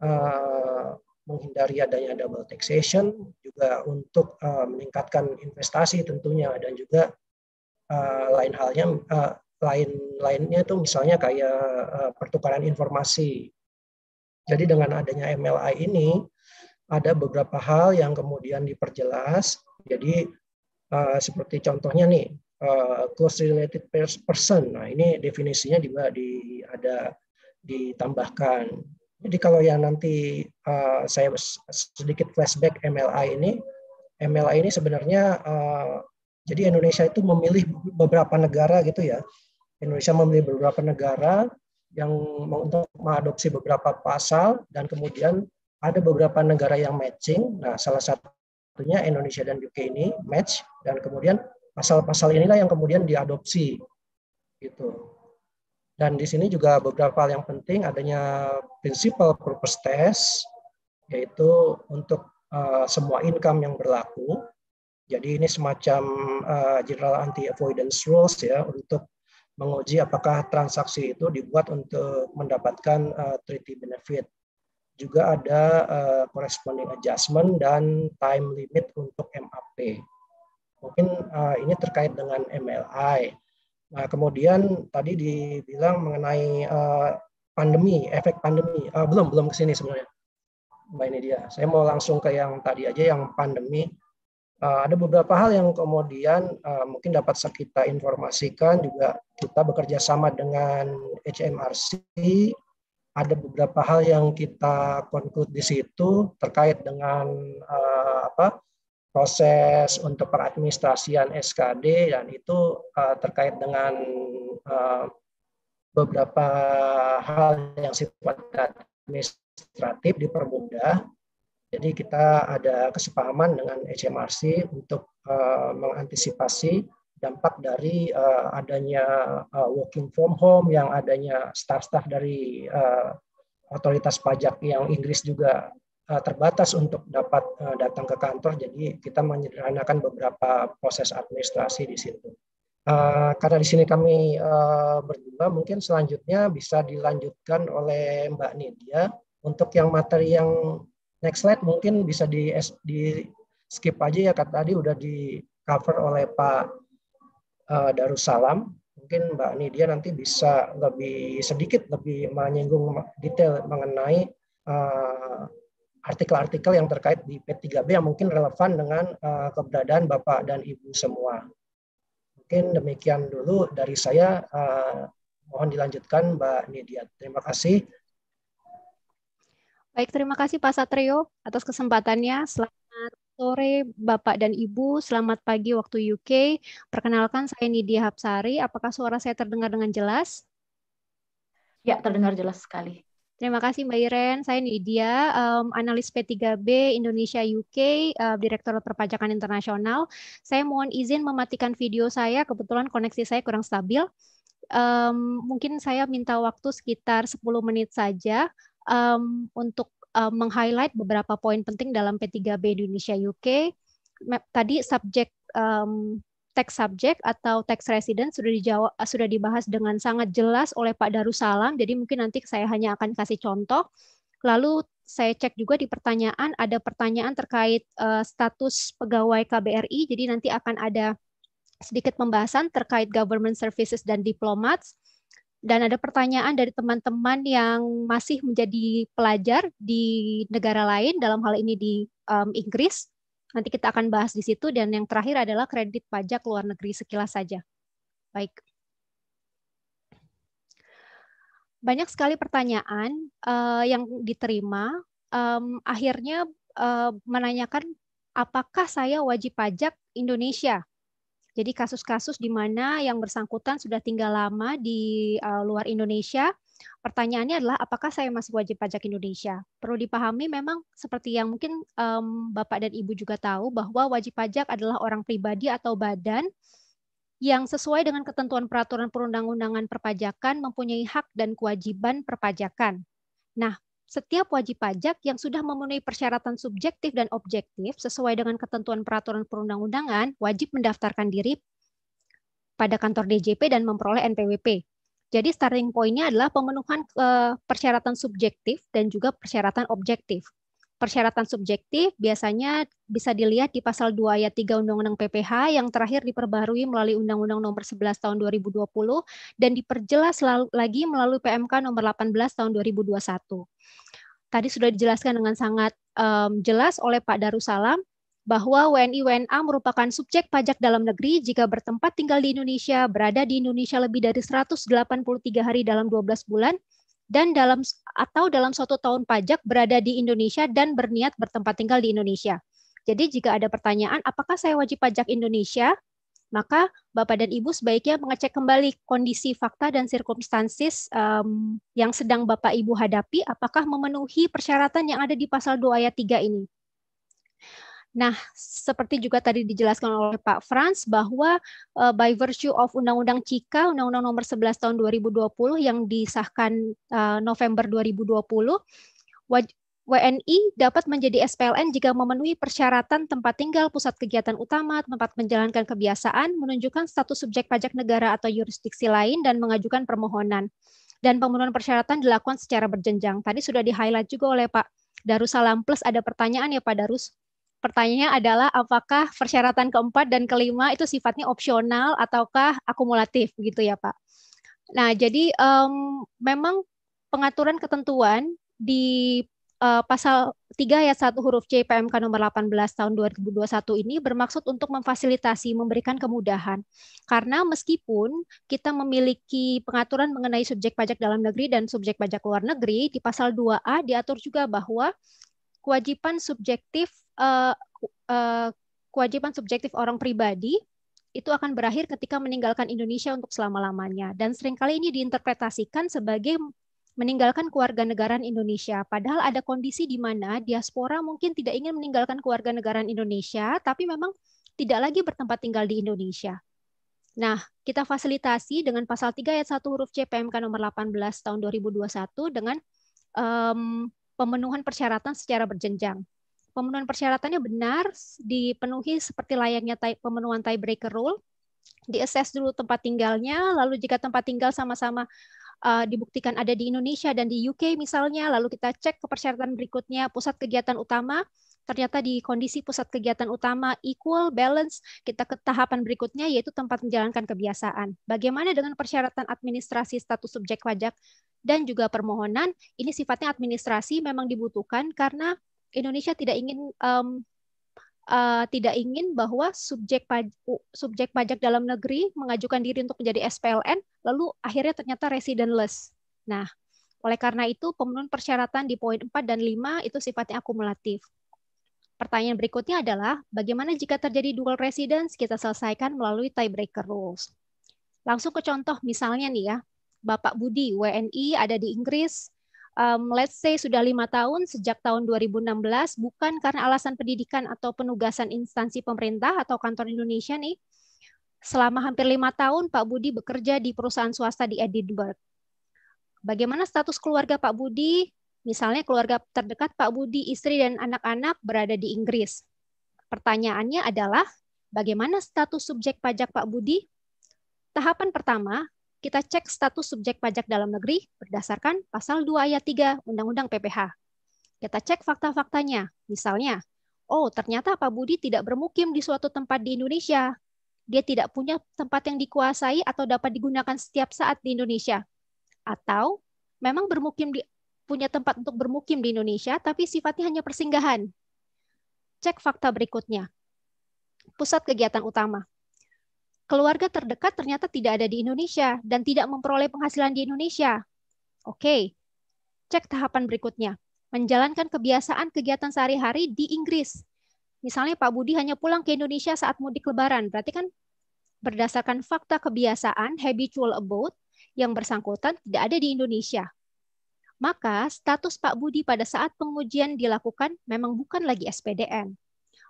N: uh, menghindari adanya double taxation juga untuk uh, meningkatkan investasi tentunya dan juga uh, lain halnya uh, lain lainnya itu misalnya kayak uh, pertukaran informasi jadi dengan adanya MLI ini ada beberapa hal yang kemudian diperjelas. Jadi uh, seperti contohnya nih uh, close related person. Nah ini definisinya juga di ada ditambahkan. Jadi kalau yang nanti uh, saya sedikit flashback MLA ini, MLA ini sebenarnya uh, jadi Indonesia itu memilih beberapa negara gitu ya. Indonesia memilih beberapa negara yang untuk mengadopsi beberapa pasal dan kemudian ada beberapa negara yang matching. Nah, salah satunya Indonesia dan UK ini match dan kemudian pasal-pasal inilah yang kemudian diadopsi gitu. Dan di sini juga beberapa hal yang penting adanya prinsipal purpose test yaitu untuk uh, semua income yang berlaku. Jadi ini semacam uh, general anti avoidance rules ya untuk menguji apakah transaksi itu dibuat untuk mendapatkan uh, treaty benefit juga ada uh, corresponding adjustment dan time limit untuk MAP. Mungkin uh, ini terkait dengan MLI. Nah, kemudian tadi dibilang mengenai uh, pandemi, efek pandemi. Uh, belum, belum ke sini sebenarnya. Mbak ini dia. Saya mau langsung ke yang tadi aja, yang pandemi. Uh, ada beberapa hal yang kemudian uh, mungkin dapat kita informasikan juga kita bekerja sama dengan HMRC ada beberapa hal yang kita konklud di situ terkait dengan uh, apa proses untuk peradministrasian SKD dan itu uh, terkait dengan uh, beberapa hal yang sifat administratif dipermudah. Jadi kita ada kesepahaman dengan HMRC untuk uh, mengantisipasi dampak dari uh, adanya uh, working from home, yang adanya staff-staff dari uh, otoritas pajak yang Inggris juga uh, terbatas untuk dapat uh, datang ke kantor, jadi kita menyederhanakan beberapa proses administrasi di situ. Uh, karena di sini kami uh, berdua, mungkin selanjutnya bisa dilanjutkan oleh Mbak Nidia. Untuk yang materi yang next slide mungkin bisa di, di skip aja ya, kata tadi udah di cover oleh Pak Eh, Darussalam. Mungkin Mbak Nidia nanti bisa lebih sedikit lebih menyinggung detail mengenai eh, artikel-artikel yang terkait di P3B yang mungkin relevan dengan eh, keberadaan Bapak dan Ibu semua. Mungkin demikian dulu dari saya. mohon dilanjutkan Mbak Nidia. Terima
K: kasih. Baik, terima kasih Pak Satrio atas kesempatannya. Selamat sore Bapak dan Ibu, selamat pagi waktu UK. Perkenalkan saya Nidia Hapsari, apakah suara saya terdengar dengan jelas?
F: Ya, terdengar jelas
K: sekali. Terima kasih Mbak Iren, saya Nidia, um, analis P3B Indonesia UK, uh, eh, Direktur Perpajakan Internasional. Saya mohon izin mematikan video saya, kebetulan koneksi saya kurang stabil. Um, mungkin saya minta waktu sekitar 10 menit saja um, untuk uh, meng-highlight beberapa poin penting dalam P3B Indonesia UK. Tadi subjek um, tax subject atau tax resident sudah dijawab eh, sudah dibahas dengan sangat jelas oleh Pak Darussalam. Jadi mungkin nanti saya hanya akan kasih contoh. Lalu saya cek juga di pertanyaan ada pertanyaan terkait uh, status pegawai KBRI. Jadi nanti akan ada sedikit pembahasan terkait government services dan diplomats dan ada pertanyaan dari teman-teman yang masih menjadi pelajar di negara lain dalam hal ini di um, Inggris. Nanti kita akan bahas di situ dan yang terakhir adalah kredit pajak luar negeri sekilas saja. Baik. Banyak sekali pertanyaan uh, yang diterima. Um, akhirnya uh, menanyakan apakah saya wajib pajak Indonesia jadi kasus-kasus di mana yang bersangkutan sudah tinggal lama di uh, luar Indonesia, pertanyaannya adalah apakah saya masih wajib pajak Indonesia? Perlu dipahami memang seperti yang mungkin um, Bapak dan Ibu juga tahu bahwa wajib pajak adalah orang pribadi atau badan yang sesuai dengan ketentuan peraturan perundang-undangan perpajakan mempunyai hak dan kewajiban perpajakan. Nah, setiap wajib pajak yang sudah memenuhi persyaratan subjektif dan objektif sesuai dengan ketentuan peraturan perundang-undangan wajib mendaftarkan diri pada kantor DJP dan memperoleh NPWP. Jadi starting point-nya adalah pemenuhan eh, persyaratan subjektif dan juga persyaratan objektif. Persyaratan subjektif biasanya bisa dilihat di pasal 2 ayat 3 Undang-Undang PPH yang terakhir diperbarui melalui Undang-Undang Nomor 11 tahun 2020 dan diperjelas lagi melalui PMK Nomor 18 tahun 2021. Tadi sudah dijelaskan dengan sangat um, jelas oleh Pak Darussalam bahwa WNI WNA merupakan subjek pajak dalam negeri jika bertempat tinggal di Indonesia, berada di Indonesia lebih dari 183 hari dalam 12 bulan, dan dalam atau dalam suatu tahun pajak berada di Indonesia dan berniat bertempat tinggal di Indonesia. Jadi jika ada pertanyaan apakah saya wajib pajak Indonesia, maka Bapak dan Ibu sebaiknya mengecek kembali kondisi fakta dan sirkumstansis um, yang sedang Bapak Ibu hadapi apakah memenuhi persyaratan yang ada di pasal 2 ayat 3 ini. Nah, seperti juga tadi dijelaskan oleh Pak Frans bahwa uh, by virtue of Undang-Undang CIKA, Undang-Undang Nomor 11 Tahun 2020 yang disahkan uh, November 2020, WNI dapat menjadi SPLN jika memenuhi persyaratan tempat tinggal, pusat kegiatan utama, tempat menjalankan kebiasaan, menunjukkan status subjek pajak negara atau yurisdiksi lain, dan mengajukan permohonan. Dan pemenuhan persyaratan dilakukan secara berjenjang. Tadi sudah di-highlight juga oleh Pak Darussalam. Plus ada pertanyaan ya Pak Darus? pertanyaannya adalah apakah persyaratan keempat dan kelima itu sifatnya opsional ataukah akumulatif gitu ya Pak. Nah jadi um, memang pengaturan ketentuan di uh, pasal 3 ayat 1 huruf C PMK nomor 18 tahun 2021 ini bermaksud untuk memfasilitasi, memberikan kemudahan. Karena meskipun kita memiliki pengaturan mengenai subjek pajak dalam negeri dan subjek pajak luar negeri, di pasal 2A diatur juga bahwa kewajiban subjektif Eh, eh, kewajiban subjektif orang pribadi itu akan berakhir ketika meninggalkan Indonesia untuk selama-lamanya. Dan seringkali ini diinterpretasikan sebagai meninggalkan keluarga negaraan Indonesia. Padahal ada kondisi di mana diaspora mungkin tidak ingin meninggalkan keluarga negaraan Indonesia, tapi memang tidak lagi bertempat tinggal di Indonesia. Nah, kita fasilitasi dengan pasal 3 ayat 1 huruf C PMK nomor 18 tahun 2021 dengan um, pemenuhan persyaratan secara berjenjang pemenuhan persyaratannya benar, dipenuhi seperti layaknya pemenuhan tiebreaker rule, assess dulu tempat tinggalnya, lalu jika tempat tinggal sama-sama uh, dibuktikan ada di Indonesia dan di UK misalnya, lalu kita cek ke persyaratan berikutnya, pusat kegiatan utama, ternyata di kondisi pusat kegiatan utama equal balance kita ke tahapan berikutnya yaitu tempat menjalankan kebiasaan. Bagaimana dengan persyaratan administrasi status subjek pajak dan juga permohonan? Ini sifatnya administrasi memang dibutuhkan karena Indonesia tidak ingin um, uh, tidak ingin bahwa subjek pajak, subjek pajak dalam negeri mengajukan diri untuk menjadi SPLN lalu akhirnya ternyata residentless. Nah, oleh karena itu pemenuhan persyaratan di poin 4 dan 5 itu sifatnya akumulatif. Pertanyaan berikutnya adalah bagaimana jika terjadi dual residence kita selesaikan melalui tiebreaker rules. Langsung ke contoh misalnya nih ya, Bapak Budi WNI ada di Inggris, um, let's say sudah lima tahun sejak tahun 2016 bukan karena alasan pendidikan atau penugasan instansi pemerintah atau kantor Indonesia nih selama hampir lima tahun Pak Budi bekerja di perusahaan swasta di Edinburgh. Bagaimana status keluarga Pak Budi? Misalnya keluarga terdekat Pak Budi, istri dan anak-anak berada di Inggris. Pertanyaannya adalah, bagaimana status subjek pajak Pak Budi? Tahapan pertama, kita cek status subjek pajak dalam negeri berdasarkan pasal 2 ayat 3 Undang-Undang PPH. Kita cek fakta-faktanya. Misalnya, oh ternyata Pak Budi tidak bermukim di suatu tempat di Indonesia. Dia tidak punya tempat yang dikuasai atau dapat digunakan setiap saat di Indonesia. Atau memang bermukim di punya tempat untuk bermukim di Indonesia tapi sifatnya hanya persinggahan. Cek fakta berikutnya. Pusat kegiatan utama keluarga terdekat ternyata tidak ada di Indonesia dan tidak memperoleh penghasilan di Indonesia. Oke, cek tahapan berikutnya. Menjalankan kebiasaan kegiatan sehari-hari di Inggris. Misalnya Pak Budi hanya pulang ke Indonesia saat mudik lebaran. Berarti kan berdasarkan fakta kebiasaan habitual abode yang bersangkutan tidak ada di Indonesia. Maka status Pak Budi pada saat pengujian dilakukan memang bukan lagi SPDN.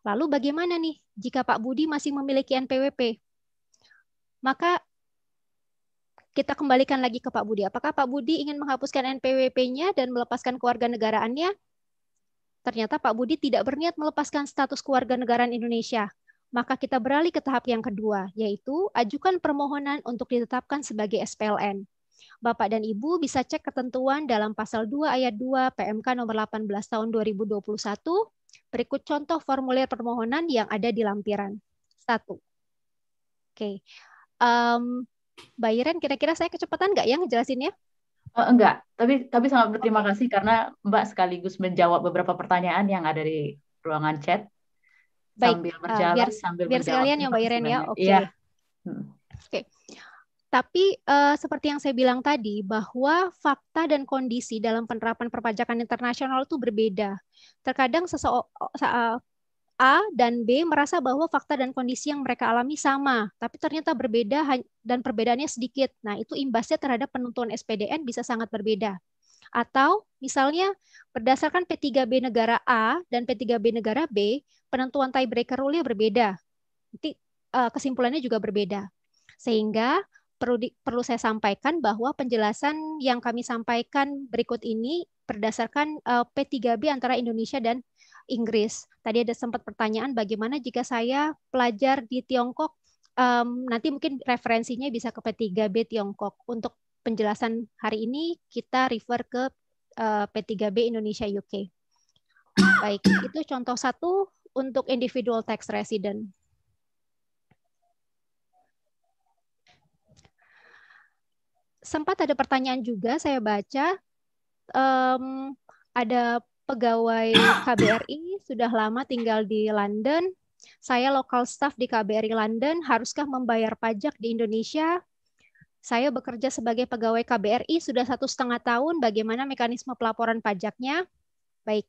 K: Lalu bagaimana nih jika Pak Budi masih memiliki NPWP? maka kita kembalikan lagi ke Pak Budi. Apakah Pak Budi ingin menghapuskan NPWP-nya dan melepaskan kewarganegaraannya? Ternyata Pak Budi tidak berniat melepaskan status kewarganegaraan Indonesia. Maka kita beralih ke tahap yang kedua, yaitu ajukan permohonan untuk ditetapkan sebagai SPLN. Bapak dan Ibu bisa cek ketentuan dalam pasal 2 ayat 2 PMK nomor 18 tahun 2021. Berikut contoh formulir permohonan yang ada di lampiran. 1. Oke um, Mbak kira-kira saya kecepatan nggak ya ngejelasinnya? Uh, enggak, tapi tapi
F: sangat berterima kasih karena Mbak sekaligus menjawab beberapa pertanyaan yang ada di ruangan chat.
K: Baik, sambil eh, berjalan, uh, biar, sambil biar sekalian ya Mbak ya, oke. Okay. Iya. Yeah. Hmm. hmm. Oke. Okay. Tapi uh, seperti yang saya bilang tadi bahwa fakta dan kondisi dalam penerapan perpajakan internasional itu berbeda. Terkadang seseorang uh, A dan B merasa bahwa fakta dan kondisi yang mereka alami sama, tapi ternyata berbeda dan perbedaannya sedikit. Nah, itu imbasnya terhadap penentuan SPDN bisa sangat berbeda. Atau misalnya berdasarkan P3B negara A dan P3B negara B, penentuan tiebreaker rule-nya berbeda. Nanti e, kesimpulannya juga berbeda. Sehingga perlu di, perlu saya sampaikan bahwa penjelasan yang kami sampaikan berikut ini berdasarkan e, P3B antara Indonesia dan Inggris. Tadi ada sempat pertanyaan bagaimana jika saya pelajar di Tiongkok, um, nanti mungkin referensinya bisa ke P3B Tiongkok. Untuk penjelasan hari ini kita refer ke eh, P3B Indonesia UK. Baik, itu contoh satu untuk individual tax resident. Sempat ada pertanyaan juga saya baca, um, ada pegawai KBRI sudah lama tinggal di London. Saya lokal staff di KBRI London, haruskah membayar pajak di Indonesia? Saya bekerja sebagai pegawai KBRI sudah satu setengah tahun. Bagaimana mekanisme pelaporan pajaknya? Baik.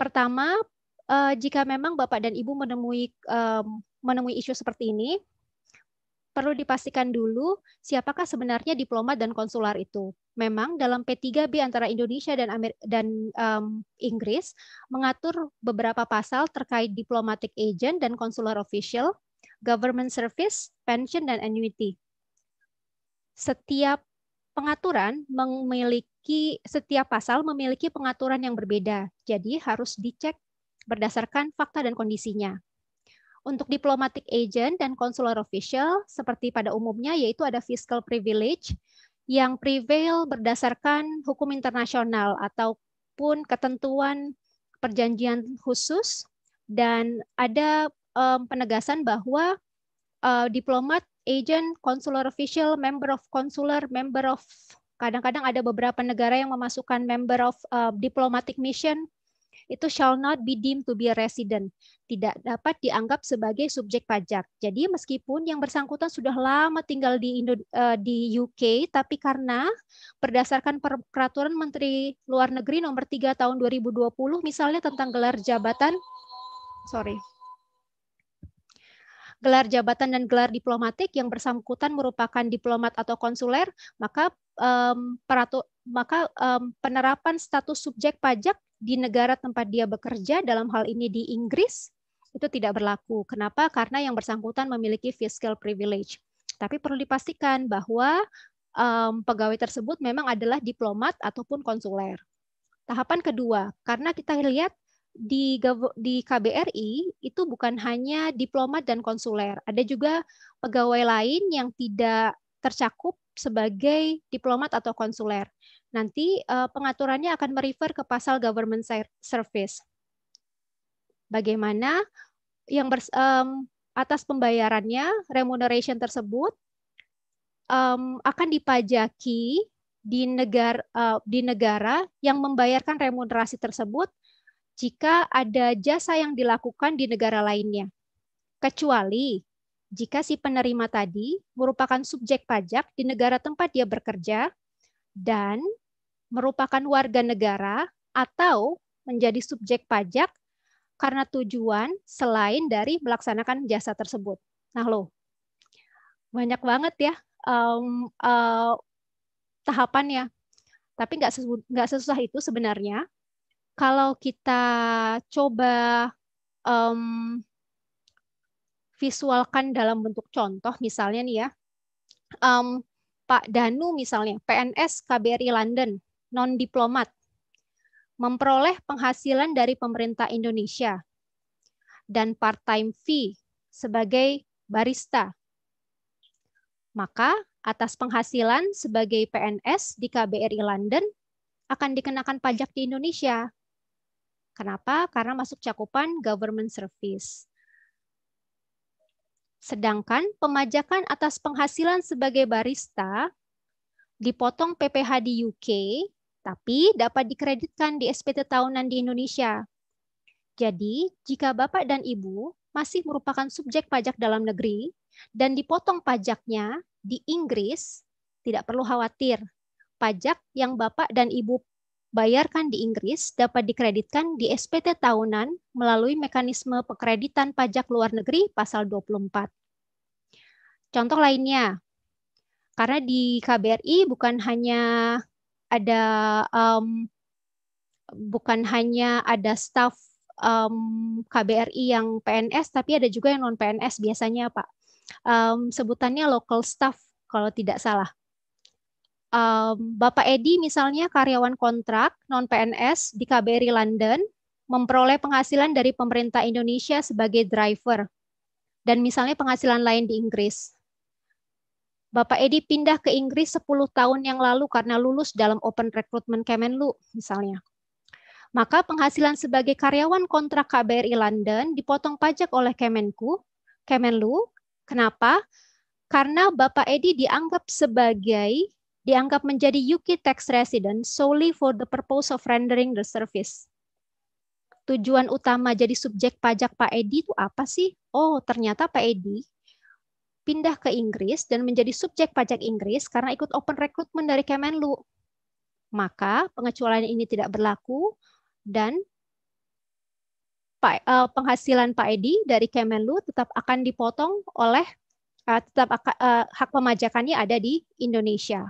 K: Pertama, eh, jika memang Bapak dan Ibu menemui eh, menemui isu seperti ini, perlu dipastikan dulu siapakah sebenarnya diplomat dan konsular itu. Memang dalam P3B antara Indonesia dan Amer dan um, Inggris mengatur beberapa pasal terkait diplomatic agent dan consular official, government service, pension dan annuity. Setiap pengaturan memiliki setiap pasal memiliki pengaturan yang berbeda. Jadi harus dicek berdasarkan fakta dan kondisinya. Untuk diplomatic agent dan consular official, seperti pada umumnya, yaitu ada fiscal privilege yang prevail berdasarkan hukum internasional ataupun ketentuan perjanjian khusus dan ada um, penegasan bahwa uh, diplomat, agent, consular official, member of consular, member of kadang-kadang ada beberapa negara yang memasukkan member of uh, diplomatic mission itu shall not be deemed to be a resident, tidak dapat dianggap sebagai subjek pajak. Jadi meskipun yang bersangkutan sudah lama tinggal di Indo, uh, di UK, tapi karena berdasarkan peraturan Menteri Luar Negeri nomor 3 tahun 2020 misalnya tentang gelar jabatan sorry gelar jabatan dan gelar diplomatik yang bersangkutan merupakan diplomat atau konsuler, maka um, peratu, maka um, penerapan status subjek pajak di negara tempat dia bekerja, dalam hal ini di Inggris, itu tidak berlaku. Kenapa? Karena yang bersangkutan memiliki fiscal privilege. Tapi perlu dipastikan bahwa um, pegawai tersebut memang adalah diplomat ataupun konsuler. Tahapan kedua, karena kita lihat di di KBRI itu bukan hanya diplomat dan konsuler, ada juga pegawai lain yang tidak tercakup sebagai diplomat atau konsuler nanti uh, pengaturannya akan merefer ke pasal government service. Bagaimana yang ber, um, atas pembayarannya remuneration tersebut um, akan dipajaki di negara uh, eh, di negara yang membayarkan remunerasi tersebut jika ada jasa yang dilakukan di negara lainnya. Kecuali jika si penerima tadi merupakan subjek pajak di negara tempat dia bekerja dan merupakan warga negara atau menjadi subjek pajak karena tujuan selain dari melaksanakan jasa tersebut. Nah, lo banyak banget ya um, uh, tahapannya, tapi nggak nggak sesusah itu sebenarnya. Kalau kita coba um, visualkan dalam bentuk contoh, misalnya nih ya, um, Pak Danu misalnya, PNS KBRI London, non-diplomat, memperoleh penghasilan dari pemerintah Indonesia, dan part-time fee sebagai barista. Maka atas penghasilan sebagai PNS di KBRI London akan dikenakan pajak di Indonesia. Kenapa? Karena masuk cakupan government service. Sedangkan pemajakan atas penghasilan sebagai barista dipotong PPh di UK tapi dapat dikreditkan di SPT tahunan di Indonesia. Jadi, jika Bapak dan Ibu masih merupakan subjek pajak dalam negeri dan dipotong pajaknya di Inggris, tidak perlu khawatir. Pajak yang Bapak dan Ibu bayarkan di Inggris dapat dikreditkan di SPT tahunan melalui mekanisme pekreditan pajak luar negeri pasal 24. Contoh lainnya, karena di KBRI bukan hanya ada um, bukan hanya ada staff um, KBRI yang PNS, tapi ada juga yang non PNS biasanya Pak. Um, sebutannya local staff kalau tidak salah. Um, Bapak Edi misalnya karyawan kontrak non PNS di KBRI London memperoleh penghasilan dari pemerintah Indonesia sebagai driver dan misalnya penghasilan lain di Inggris. Bapak Edi pindah ke Inggris 10 tahun yang lalu karena lulus dalam open recruitment Kemenlu misalnya. Maka penghasilan sebagai karyawan kontrak KBRI London dipotong pajak oleh Kemenku, Kemenlu. Kenapa? Karena Bapak Edi dianggap sebagai dianggap menjadi UK tax resident solely for the purpose of rendering the service. Tujuan utama jadi subjek pajak Pak Edi itu apa sih? Oh, ternyata Pak Edi pindah ke Inggris dan menjadi subjek pajak Inggris karena ikut open recruitment dari Kemenlu. Maka pengecualian ini tidak berlaku dan eh, penghasilan Pak Edi dari Kemenlu tetap akan dipotong oleh eh, tetap eh, hak pemajakannya ada di Indonesia.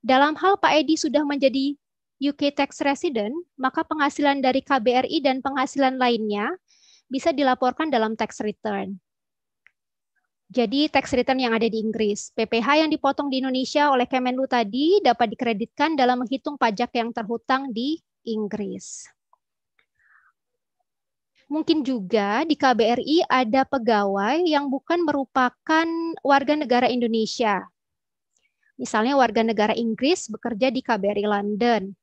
K: Dalam hal Pak Edi sudah menjadi UK tax resident, maka penghasilan dari KBRI dan penghasilan lainnya bisa dilaporkan dalam tax return. Jadi tax return yang ada di Inggris, PPh yang dipotong di Indonesia oleh Kemenlu tadi dapat dikreditkan dalam menghitung pajak yang terhutang di Inggris. Mungkin juga di KBRI ada pegawai yang bukan merupakan warga negara Indonesia. Misalnya warga negara Inggris bekerja di KBRI London.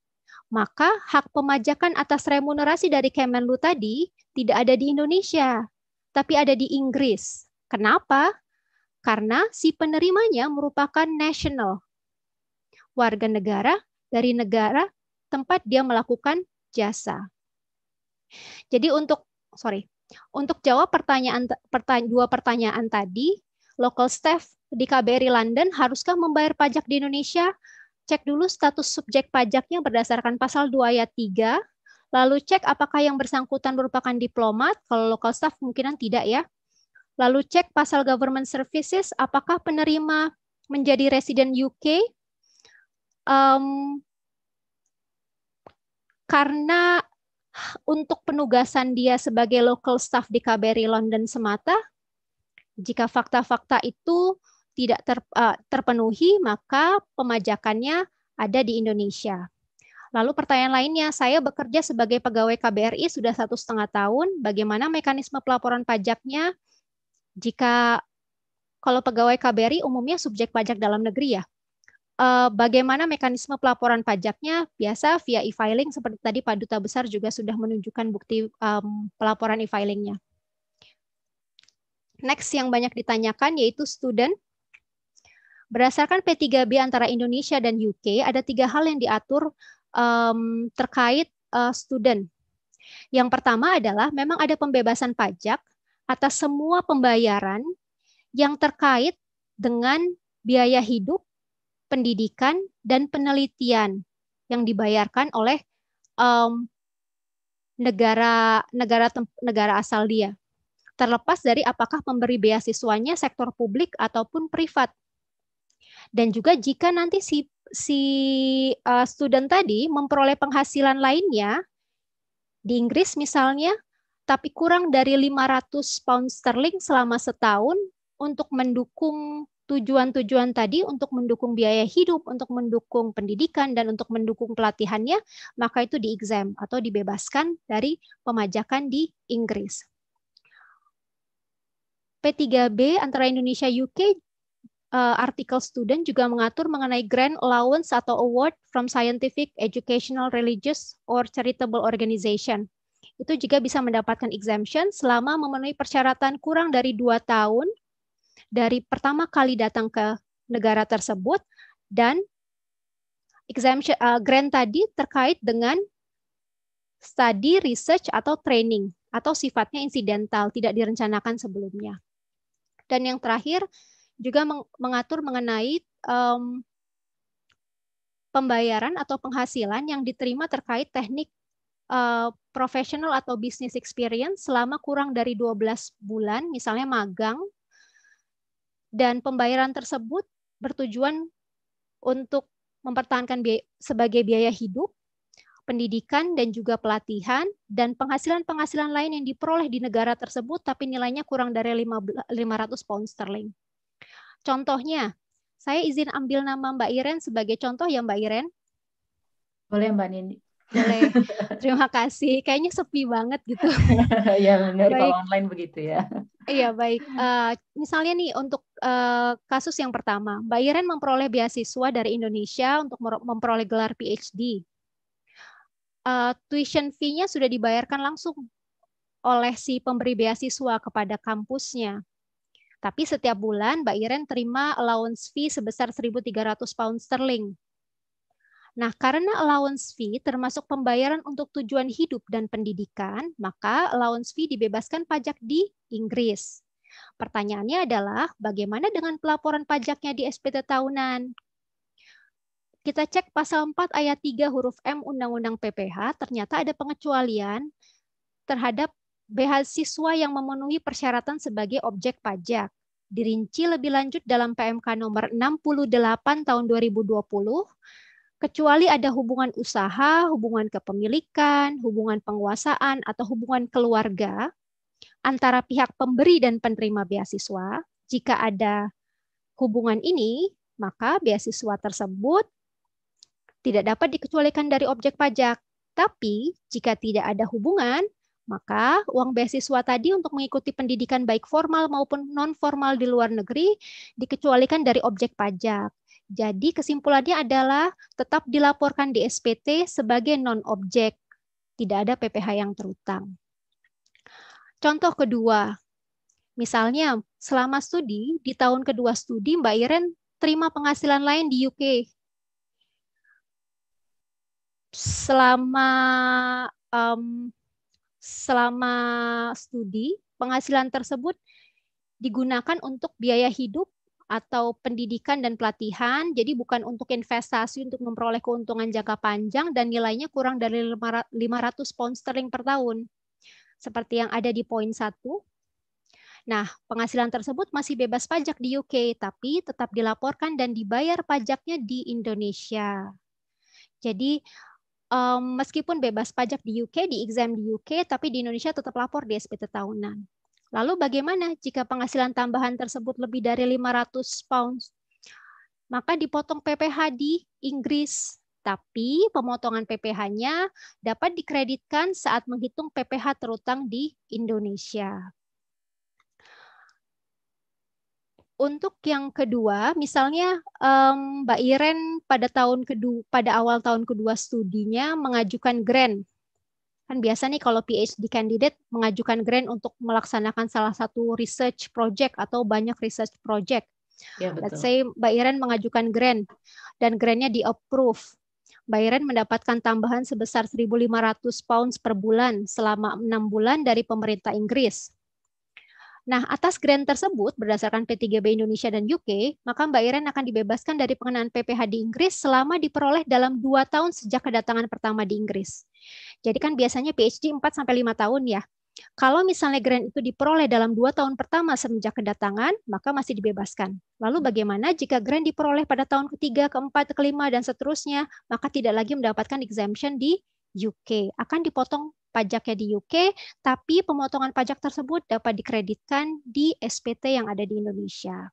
K: Maka hak pemajakan atas remunerasi dari Kemenlu tadi tidak ada di Indonesia, tapi ada di Inggris. Kenapa? Karena si penerimanya merupakan national, warga negara dari negara tempat dia melakukan jasa. Jadi untuk sorry, untuk jawab pertanyaan pertanya, dua pertanyaan tadi, local staff di KBRI London haruskah membayar pajak di Indonesia? Cek dulu status subjek pajaknya berdasarkan pasal 2 ayat 3, lalu cek apakah yang bersangkutan merupakan diplomat, kalau local staff kemungkinan tidak ya. Lalu cek pasal government services, apakah penerima menjadi resident UK um, karena untuk penugasan dia sebagai local staff di KBRI London semata, jika fakta-fakta itu tidak ter, uh, terpenuhi, maka pemajakannya ada di Indonesia. Lalu pertanyaan lainnya, saya bekerja sebagai pegawai KBRI sudah satu setengah tahun, bagaimana mekanisme pelaporan pajaknya? jika kalau pegawai KBRI umumnya subjek pajak dalam negeri ya. Eh, bagaimana mekanisme pelaporan pajaknya? Biasa via e-filing seperti tadi Pak Duta Besar juga sudah menunjukkan bukti um, pelaporan e-filingnya. Next yang banyak ditanyakan yaitu student. Berdasarkan P3B antara Indonesia dan UK, ada tiga hal yang diatur um, terkait uh, student. Yang pertama adalah memang ada pembebasan pajak atas semua pembayaran yang terkait dengan biaya hidup, pendidikan, dan penelitian yang dibayarkan oleh um, negara negara negara asal dia. Terlepas dari apakah pemberi beasiswanya sektor publik ataupun privat. Dan juga jika nanti si si uh, student tadi memperoleh penghasilan lainnya di Inggris misalnya tapi kurang dari 500 pound sterling selama setahun untuk mendukung tujuan-tujuan tadi untuk mendukung biaya hidup, untuk mendukung pendidikan dan untuk mendukung pelatihannya, maka itu di atau dibebaskan dari pemajakan di Inggris. P3B antara Indonesia UK uh, eh, artikel student juga mengatur mengenai grant allowance atau award from scientific, educational, religious, or charitable organization itu juga bisa mendapatkan exemption selama memenuhi persyaratan kurang dari dua tahun dari pertama kali datang ke negara tersebut dan exemption uh, grant tadi terkait dengan study, research atau training atau sifatnya insidental, tidak direncanakan sebelumnya. Dan yang terakhir juga mengatur mengenai um, pembayaran atau penghasilan yang diterima terkait teknik uh, professional atau business experience selama kurang dari 12 bulan, misalnya magang, dan pembayaran tersebut bertujuan untuk mempertahankan biaya, sebagai biaya hidup, pendidikan dan juga pelatihan, dan penghasilan-penghasilan lain yang diperoleh di negara tersebut tapi nilainya kurang dari 500 pound sterling. Contohnya, saya izin ambil nama Mbak Iren sebagai contoh ya Mbak Iren. Boleh Mbak Nindi. Boleh. Terima kasih. Kayaknya sepi banget gitu. (laughs)
F: ya benar baik. kalau online begitu ya.
K: Iya baik. Uh, misalnya nih untuk uh, kasus yang pertama, Mbak Iren memperoleh beasiswa dari Indonesia untuk memperoleh gelar PhD. Uh, eh, tuition fee-nya sudah dibayarkan langsung oleh si pemberi beasiswa kepada kampusnya. Tapi setiap bulan Mbak Iren terima allowance fee sebesar 1.300 pound sterling Nah, karena allowance fee termasuk pembayaran untuk tujuan hidup dan pendidikan, maka allowance fee dibebaskan pajak di Inggris. Pertanyaannya adalah bagaimana dengan pelaporan pajaknya di SPT tahunan? Kita cek pasal 4 ayat 3 huruf M Undang-Undang PPH, ternyata ada pengecualian terhadap beasiswa yang memenuhi persyaratan sebagai objek pajak. Dirinci lebih lanjut dalam PMK nomor 68 tahun 2020 kecuali ada hubungan usaha, hubungan kepemilikan, hubungan penguasaan, atau hubungan keluarga antara pihak pemberi dan penerima beasiswa. Jika ada hubungan ini, maka beasiswa tersebut tidak dapat dikecualikan dari objek pajak. Tapi jika tidak ada hubungan, maka uang beasiswa tadi untuk mengikuti pendidikan baik formal maupun non formal di luar negeri dikecualikan dari objek pajak. Jadi kesimpulannya adalah tetap dilaporkan di SPT sebagai non-objek. Tidak ada PPH yang terutang. Contoh kedua, misalnya selama studi, di tahun kedua studi Mbak Iren terima penghasilan lain di UK. Selama um, selama studi, penghasilan tersebut digunakan untuk biaya hidup atau pendidikan dan pelatihan. Jadi bukan untuk investasi untuk memperoleh keuntungan jangka panjang dan nilainya kurang dari 500 pound sterling per tahun. Seperti yang ada di poin satu. Nah, penghasilan tersebut masih bebas pajak di UK, tapi tetap dilaporkan dan dibayar pajaknya di Indonesia. Jadi, um, meskipun bebas pajak di UK, di exam di UK, tapi di Indonesia tetap lapor di SPT tahunan. Lalu bagaimana jika penghasilan tambahan tersebut lebih dari 500 pounds? Maka dipotong PPh di Inggris, tapi pemotongan PPh-nya dapat dikreditkan saat menghitung PPh terutang di Indonesia. Untuk yang kedua, misalnya Mbak Iren pada tahun kedua, pada awal tahun kedua studinya mengajukan grant Kan biasa nih kalau PhD candidate mengajukan grant untuk melaksanakan salah satu research project atau banyak research project. Ya, betul. Let's say Mbak Iren mengajukan grant dan grantnya di approve. Mbak Iren mendapatkan tambahan sebesar 1.500 pounds per bulan selama enam bulan dari pemerintah Inggris. Nah, atas grant tersebut berdasarkan P3B Indonesia dan UK, maka Mbak Iren akan dibebaskan dari pengenaan PPh di Inggris selama diperoleh dalam dua tahun sejak kedatangan pertama di Inggris. Jadi kan biasanya PhD 4 sampai 5 tahun ya. Kalau misalnya grant itu diperoleh dalam dua tahun pertama semenjak kedatangan, maka masih dibebaskan. Lalu bagaimana jika grant diperoleh pada tahun ketiga, keempat, kelima, dan seterusnya, maka tidak lagi mendapatkan exemption di UK. Akan dipotong pajaknya di UK, tapi pemotongan pajak tersebut dapat dikreditkan di SPT yang ada di Indonesia.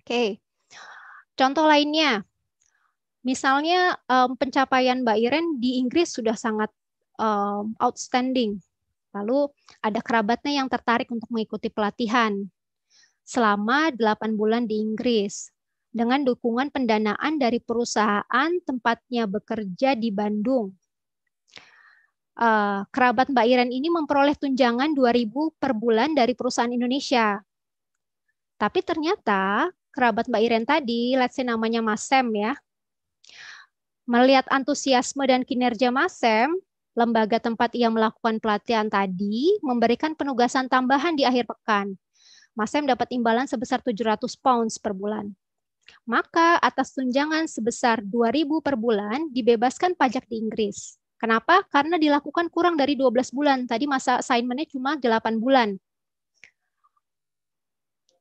K: Oke, okay. contoh lainnya, misalnya um, pencapaian Mbak Iren di Inggris sudah sangat um, outstanding, lalu ada kerabatnya yang tertarik untuk mengikuti pelatihan selama 8 bulan di Inggris dengan dukungan pendanaan dari perusahaan tempatnya bekerja di Bandung Eh, kerabat Mbak Iren ini memperoleh tunjangan 2000 per bulan dari perusahaan Indonesia. Tapi ternyata kerabat Mbak Iren tadi, let's say namanya Mas Sem ya, melihat antusiasme dan kinerja Mas Sem, lembaga tempat ia melakukan pelatihan tadi memberikan penugasan tambahan di akhir pekan. Mas Sem dapat imbalan sebesar 700 pounds per bulan. Maka atas tunjangan sebesar 2000 per bulan dibebaskan pajak di Inggris. Kenapa? Karena dilakukan kurang dari 12 bulan. Tadi masa assignment-nya cuma 8 bulan.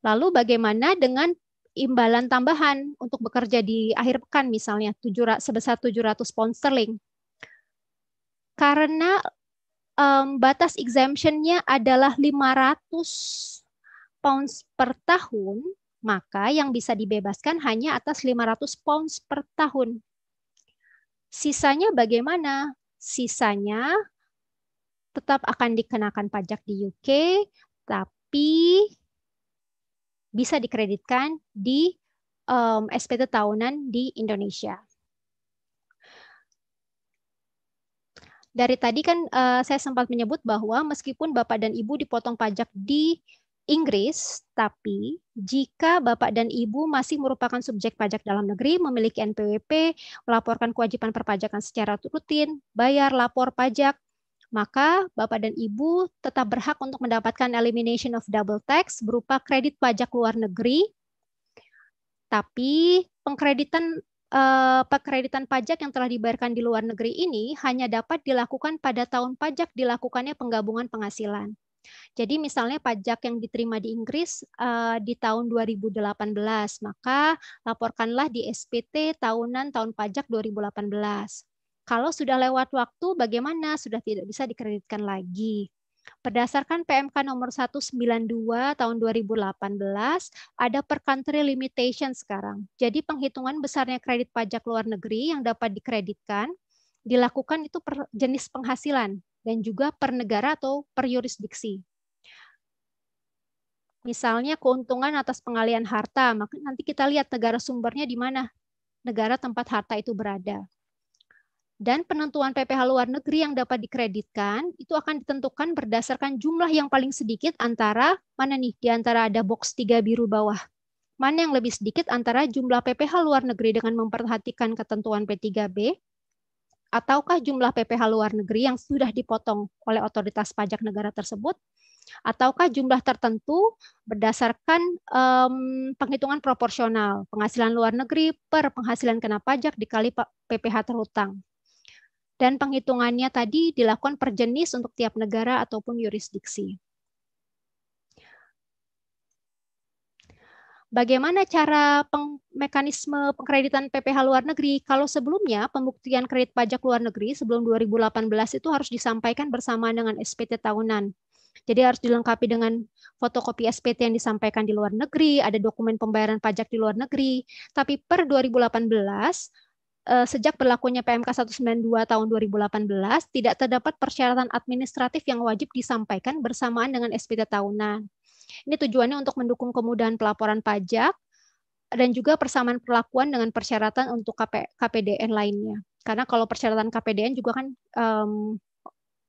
K: Lalu bagaimana dengan imbalan tambahan untuk bekerja di akhir pekan misalnya sebesar 700 pound sterling? Karena um, batas exemptionnya adalah 500 pounds per tahun, maka yang bisa dibebaskan hanya atas 500 pounds per tahun. Sisanya bagaimana? sisanya tetap akan dikenakan pajak di UK, tapi bisa dikreditkan di um, SPT tahunan di Indonesia. Dari tadi kan uh, saya sempat menyebut bahwa meskipun Bapak dan Ibu dipotong pajak di Inggris, tapi jika Bapak dan Ibu masih merupakan subjek pajak dalam negeri, memiliki NPWP, melaporkan kewajiban perpajakan secara rutin, bayar lapor pajak, maka Bapak dan Ibu tetap berhak untuk mendapatkan elimination of double tax berupa kredit pajak luar negeri, tapi pengkreditan eh, pengkreditan pajak yang telah dibayarkan di luar negeri ini hanya dapat dilakukan pada tahun pajak dilakukannya penggabungan penghasilan. Jadi misalnya pajak yang diterima di Inggris uh, di tahun 2018, maka laporkanlah di SPT tahunan tahun pajak 2018. Kalau sudah lewat waktu bagaimana? Sudah tidak bisa dikreditkan lagi. Berdasarkan PMK nomor 192 tahun 2018, ada per country limitation sekarang. Jadi penghitungan besarnya kredit pajak luar negeri yang dapat dikreditkan dilakukan itu per jenis penghasilan dan juga per negara atau per yurisdiksi. Misalnya keuntungan atas pengalian harta, maka nanti kita lihat negara sumbernya di mana, negara tempat harta itu berada. Dan penentuan PPh luar negeri yang dapat dikreditkan itu akan ditentukan berdasarkan jumlah yang paling sedikit antara mana nih di antara ada box tiga biru bawah. Mana yang lebih sedikit antara jumlah PPh luar negeri dengan memperhatikan ketentuan P3B ataukah jumlah PPh luar negeri yang sudah dipotong oleh otoritas pajak negara tersebut, ataukah jumlah tertentu berdasarkan um, penghitungan proporsional penghasilan luar negeri per penghasilan kena pajak dikali PPh terhutang. Dan penghitungannya tadi dilakukan per jenis untuk tiap negara ataupun yurisdiksi. bagaimana cara peng, mekanisme pengkreditan PPh luar negeri kalau sebelumnya pembuktian kredit pajak luar negeri sebelum 2018 itu harus disampaikan bersamaan dengan SPT tahunan. Jadi harus dilengkapi dengan fotokopi SPT yang disampaikan di luar negeri, ada dokumen pembayaran pajak di luar negeri. Tapi per 2018 eh, sejak berlakunya PMK 192 tahun 2018 tidak terdapat persyaratan administratif yang wajib disampaikan bersamaan dengan SPT tahunan. Ini tujuannya untuk mendukung kemudahan pelaporan pajak dan juga persamaan perlakuan dengan persyaratan untuk KP, KPDN lainnya. Karena kalau persyaratan KPDN juga kan um,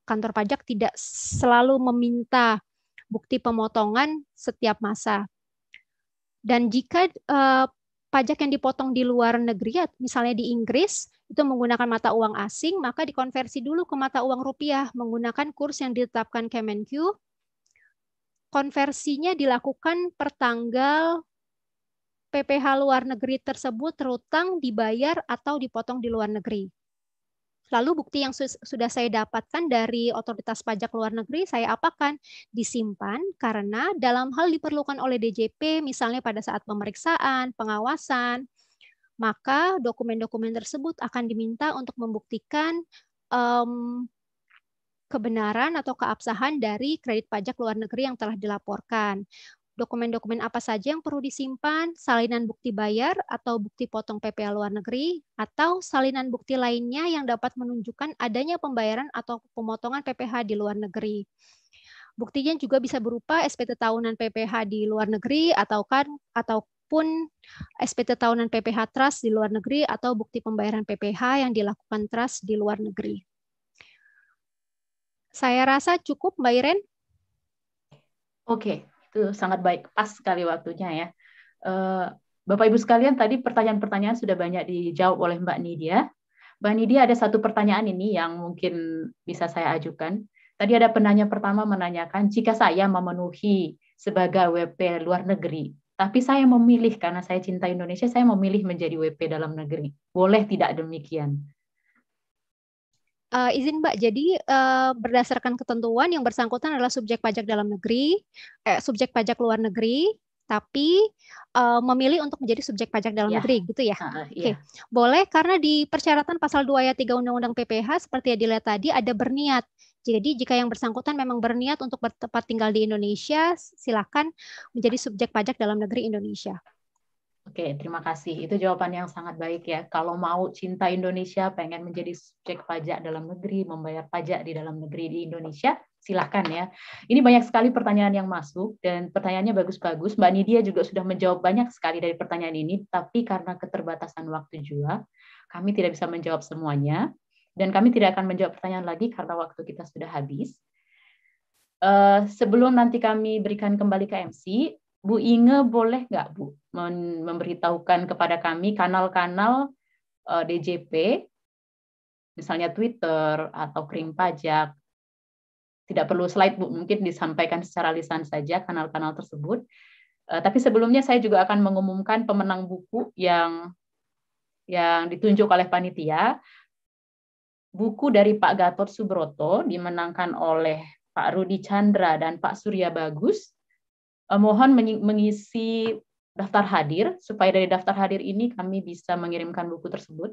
K: kantor pajak tidak selalu meminta bukti pemotongan setiap masa. Dan jika uh, pajak yang dipotong di luar negeri, misalnya di Inggris, itu menggunakan mata uang asing, maka dikonversi dulu ke mata uang rupiah menggunakan kurs yang ditetapkan Kemenq konversinya dilakukan per tanggal PPH luar negeri tersebut terutang dibayar atau dipotong di luar negeri. Lalu bukti yang sudah saya dapatkan dari otoritas pajak luar negeri saya apakan? Disimpan karena dalam hal diperlukan oleh DJP misalnya pada saat pemeriksaan, pengawasan, maka dokumen-dokumen tersebut akan diminta untuk membuktikan um, kebenaran atau keabsahan dari kredit pajak luar negeri yang telah dilaporkan. Dokumen-dokumen apa saja yang perlu disimpan, salinan bukti bayar atau bukti potong PPh luar negeri, atau salinan bukti lainnya yang dapat menunjukkan adanya pembayaran atau pemotongan PPh di luar negeri. Buktinya juga bisa berupa SPT tahunan PPh di luar negeri atau kan atau SPT tahunan PPH Trust di luar negeri atau bukti pembayaran PPH yang dilakukan Trust di luar negeri. Saya rasa cukup Mbak Iren.
F: Oke, itu sangat baik. Pas sekali waktunya ya. Eh, Bapak Ibu sekalian, tadi pertanyaan-pertanyaan sudah banyak dijawab oleh Mbak Nidia. Mbak Nidia ada satu pertanyaan ini yang mungkin bisa saya ajukan. Tadi ada penanya pertama menanyakan, jika saya memenuhi sebagai WP luar negeri, tapi saya memilih karena saya cinta Indonesia, saya memilih menjadi WP dalam negeri. Boleh tidak demikian?
K: Uh, izin Mbak, jadi uh, berdasarkan ketentuan yang bersangkutan adalah subjek pajak dalam negeri, eh, subjek pajak luar negeri, tapi uh, memilih untuk menjadi subjek pajak dalam ya. negeri gitu ya. Uh, Oke. Okay. Ya. Boleh karena di persyaratan pasal 2 ayat 3 Undang-Undang PPH seperti yang dilihat tadi ada berniat. Jadi jika yang bersangkutan memang berniat untuk bertempat tinggal di Indonesia, silakan menjadi subjek pajak dalam negeri Indonesia.
F: Oke, terima kasih. Itu jawaban yang sangat baik ya. Kalau mau cinta Indonesia, pengen menjadi subjek pajak dalam negeri, membayar pajak di dalam negeri di Indonesia, silahkan ya. Ini banyak sekali pertanyaan yang masuk dan pertanyaannya bagus-bagus. Mbak Nidia juga sudah menjawab banyak sekali dari pertanyaan ini, tapi karena keterbatasan waktu juga, kami tidak bisa menjawab semuanya dan kami tidak akan menjawab pertanyaan lagi karena waktu kita sudah habis. Uh, sebelum nanti kami berikan kembali ke MC, Bu Inge boleh nggak Bu memberitahukan kepada kami kanal-kanal eh, DJP, misalnya Twitter atau krim pajak. Tidak perlu slide Bu, mungkin disampaikan secara lisan saja kanal-kanal tersebut. Eh, tapi sebelumnya saya juga akan mengumumkan pemenang buku yang yang ditunjuk oleh panitia. Buku dari Pak Gatot Subroto dimenangkan oleh Pak Rudi Chandra dan Pak Surya Bagus Eh, mohon mengisi daftar hadir supaya dari daftar hadir ini kami bisa mengirimkan buku tersebut.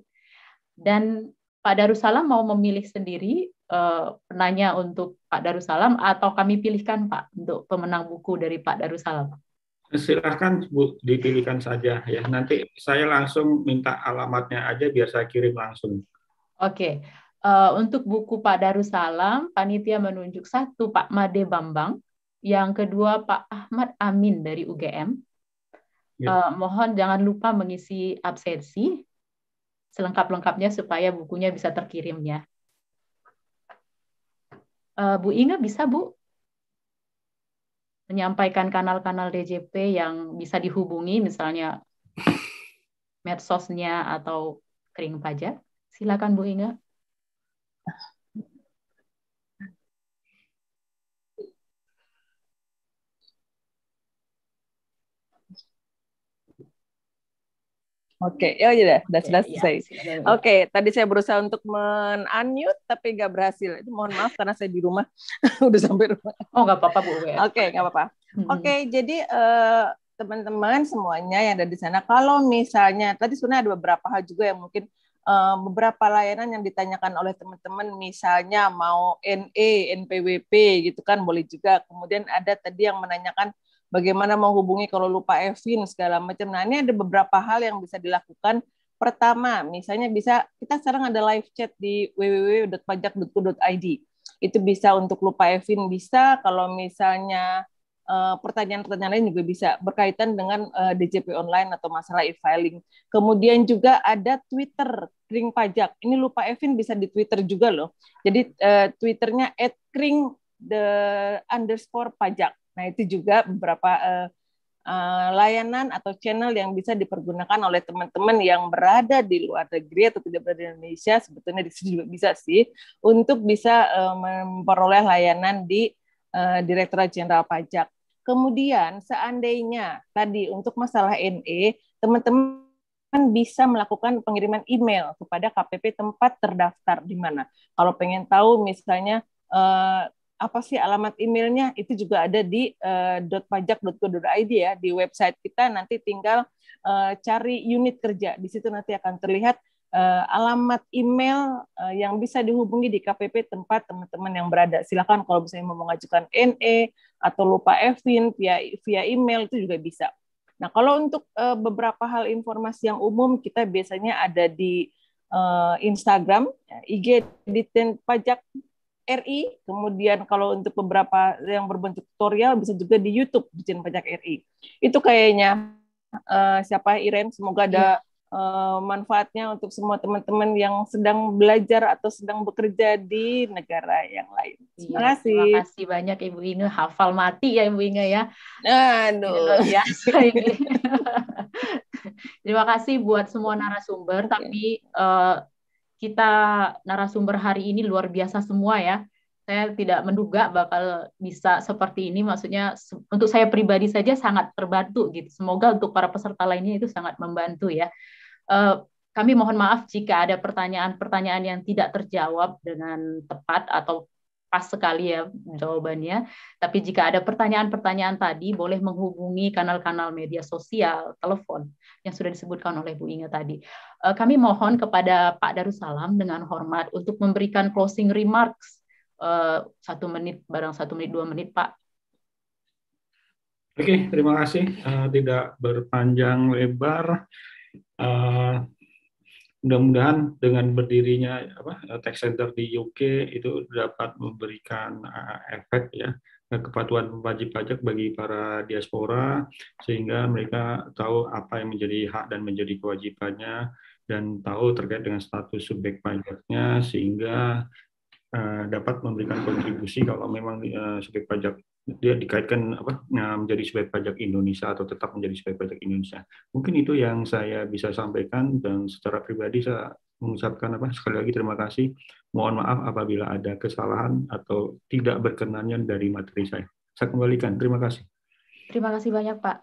F: Dan Pak Darussalam mau memilih sendiri uh, penanya untuk Pak Darussalam atau kami pilihkan Pak untuk pemenang buku dari Pak Darussalam.
I: Silahkan Bu dipilihkan saja ya. Nanti saya langsung minta alamatnya aja biar saya kirim langsung.
F: Oke. Okay. Uh, eh, untuk buku Pak Darussalam, panitia menunjuk satu Pak Made Bambang, yang kedua Pak Ahmad Amin dari UGM. Ya. Uh, mohon jangan lupa mengisi absensi selengkap-lengkapnya supaya bukunya bisa terkirim ya. Uh, Bu Inga bisa Bu menyampaikan kanal-kanal DJP yang bisa dihubungi misalnya (laughs) medsosnya atau kering pajak. Silakan Bu Inga.
L: Oke, okay. ya iya, sudah selesai. Iya. Oke, tadi saya berusaha untuk men-unmute tapi nggak berhasil. Itu mohon maaf karena saya di rumah (laughs) udah sampai rumah. Oh nggak apa-apa bu. Ya. Oke, okay, nggak apa-apa. Hmm. Oke, okay, jadi uh, teman-teman semuanya yang ada di sana, kalau misalnya tadi sebenarnya ada beberapa hal juga yang mungkin uh, beberapa layanan yang ditanyakan oleh teman-teman, misalnya mau NE, NPWP gitu kan boleh juga. Kemudian ada tadi yang menanyakan bagaimana menghubungi kalau lupa Evin segala macam. Nah, ini ada beberapa hal yang bisa dilakukan. Pertama, misalnya bisa kita sekarang ada live chat di www.pajak.go.id. Itu bisa untuk lupa Evin bisa, kalau misalnya eh, pertanyaan-pertanyaan lain juga bisa berkaitan dengan eh, DJP online atau masalah e-filing. Kemudian juga ada Twitter Kring Pajak. Ini lupa Evin bisa di Twitter juga loh. Jadi eh, Twitternya @kring the underscore pajak. Nah, itu juga beberapa uh, uh, layanan atau channel yang bisa dipergunakan oleh teman-teman yang berada di luar negeri atau tidak berada di Indonesia, sebetulnya di sini juga bisa sih, untuk bisa uh, memperoleh layanan di uh, Direktorat Jenderal Pajak. Kemudian, seandainya tadi untuk masalah NE, teman-teman kan bisa melakukan pengiriman email kepada KPP tempat terdaftar di mana. Kalau pengen tahu misalnya apa sih alamat emailnya itu juga ada di uh, eh, .pajak.go.id ya di website kita nanti tinggal uh, cari unit kerja di situ nanti akan terlihat uh, alamat email uh, yang bisa dihubungi di KPP tempat teman-teman yang berada silakan kalau misalnya mau mengajukan NE atau lupa EVIN via via email itu juga bisa nah kalau untuk uh, beberapa hal informasi yang umum kita biasanya ada di Instagram ya, IG Ditjen Pajak RI, kemudian kalau untuk beberapa yang berbentuk tutorial bisa juga di YouTube Dijen Pajak RI. Itu kayaknya uh, siapa Iren, semoga ada uh, manfaatnya untuk semua teman-teman yang sedang belajar atau sedang bekerja di negara yang lain. Iya, terima kasih. terima kasih banyak Ibu Inge, hafal mati ya Ibu Inge ya. Aduh. Ya, (laughs)
F: Terima kasih buat semua iya. narasumber, tapi uh, kita narasumber hari ini luar biasa semua ya. Saya tidak menduga bakal bisa seperti ini. Maksudnya untuk saya pribadi saja sangat terbantu gitu. Semoga untuk para peserta lainnya itu sangat membantu ya. Eh, kami mohon maaf jika ada pertanyaan-pertanyaan yang tidak terjawab dengan tepat atau pas sekali ya hmm. jawabannya. Tapi jika ada pertanyaan-pertanyaan tadi, boleh menghubungi kanal-kanal media sosial, telepon yang sudah disebutkan oleh Bu Inga tadi. Eh, kami mohon kepada Pak Darussalam dengan hormat untuk memberikan closing remarks eh, satu menit, barang satu menit, dua menit, Pak.
I: Oke, terima kasih. Eh, tidak berpanjang lebar mudah-mudahan dengan berdirinya apa, tech center di UK itu dapat memberikan eh, efek ya kepatuhan wajib pajak bagi para diaspora sehingga mereka tahu apa yang menjadi hak dan menjadi kewajibannya dan tahu terkait dengan status subjek pajaknya sehingga eh, dapat memberikan kontribusi kalau memang uh, eh, subjek pajak dia dikaitkan apa eh, menjadi sebagai pajak Indonesia atau tetap menjadi sebagai pajak Indonesia. Mungkin itu yang saya bisa sampaikan dan secara pribadi saya mengucapkan apa sekali lagi terima kasih. Mohon maaf apabila ada kesalahan atau tidak berkenannya dari materi saya. Saya kembalikan. Terima kasih.
F: Terima kasih banyak Pak.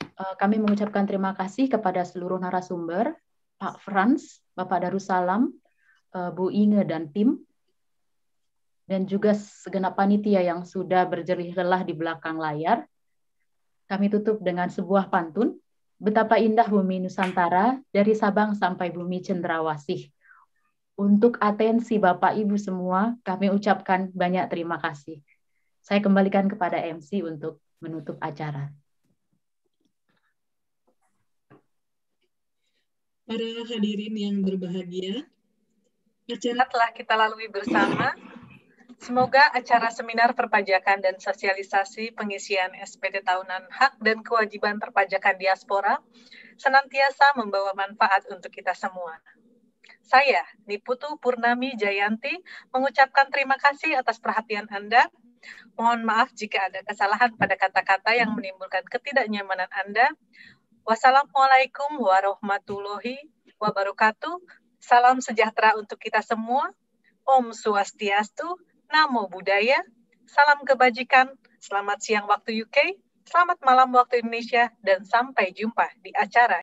F: Eh, kami mengucapkan terima kasih kepada seluruh narasumber, Pak Franz, Bapak Darussalam, eh, Bu Inge dan tim dan juga segenap panitia yang sudah berjerih lelah di belakang layar. Kami tutup dengan sebuah pantun, betapa indah bumi Nusantara dari Sabang sampai bumi Cendrawasih. Untuk atensi Bapak Ibu semua, kami ucapkan banyak terima kasih. Saya kembalikan kepada MC untuk menutup acara.
A: Para hadirin yang berbahagia, acara telah kita lalui bersama Semoga acara seminar perpajakan dan sosialisasi pengisian SPT tahunan hak dan kewajiban perpajakan diaspora senantiasa membawa manfaat untuk kita semua. Saya, Niputu Purnami Jayanti, mengucapkan terima kasih atas perhatian Anda. Mohon maaf jika ada kesalahan pada kata-kata yang menimbulkan ketidaknyamanan Anda. Wassalamualaikum warahmatullahi wabarakatuh. Salam sejahtera untuk kita semua. Om Swastiastu. Namo Buddhaya, salam kebajikan,
G: selamat siang waktu UK, selamat malam waktu Indonesia, dan sampai jumpa di acara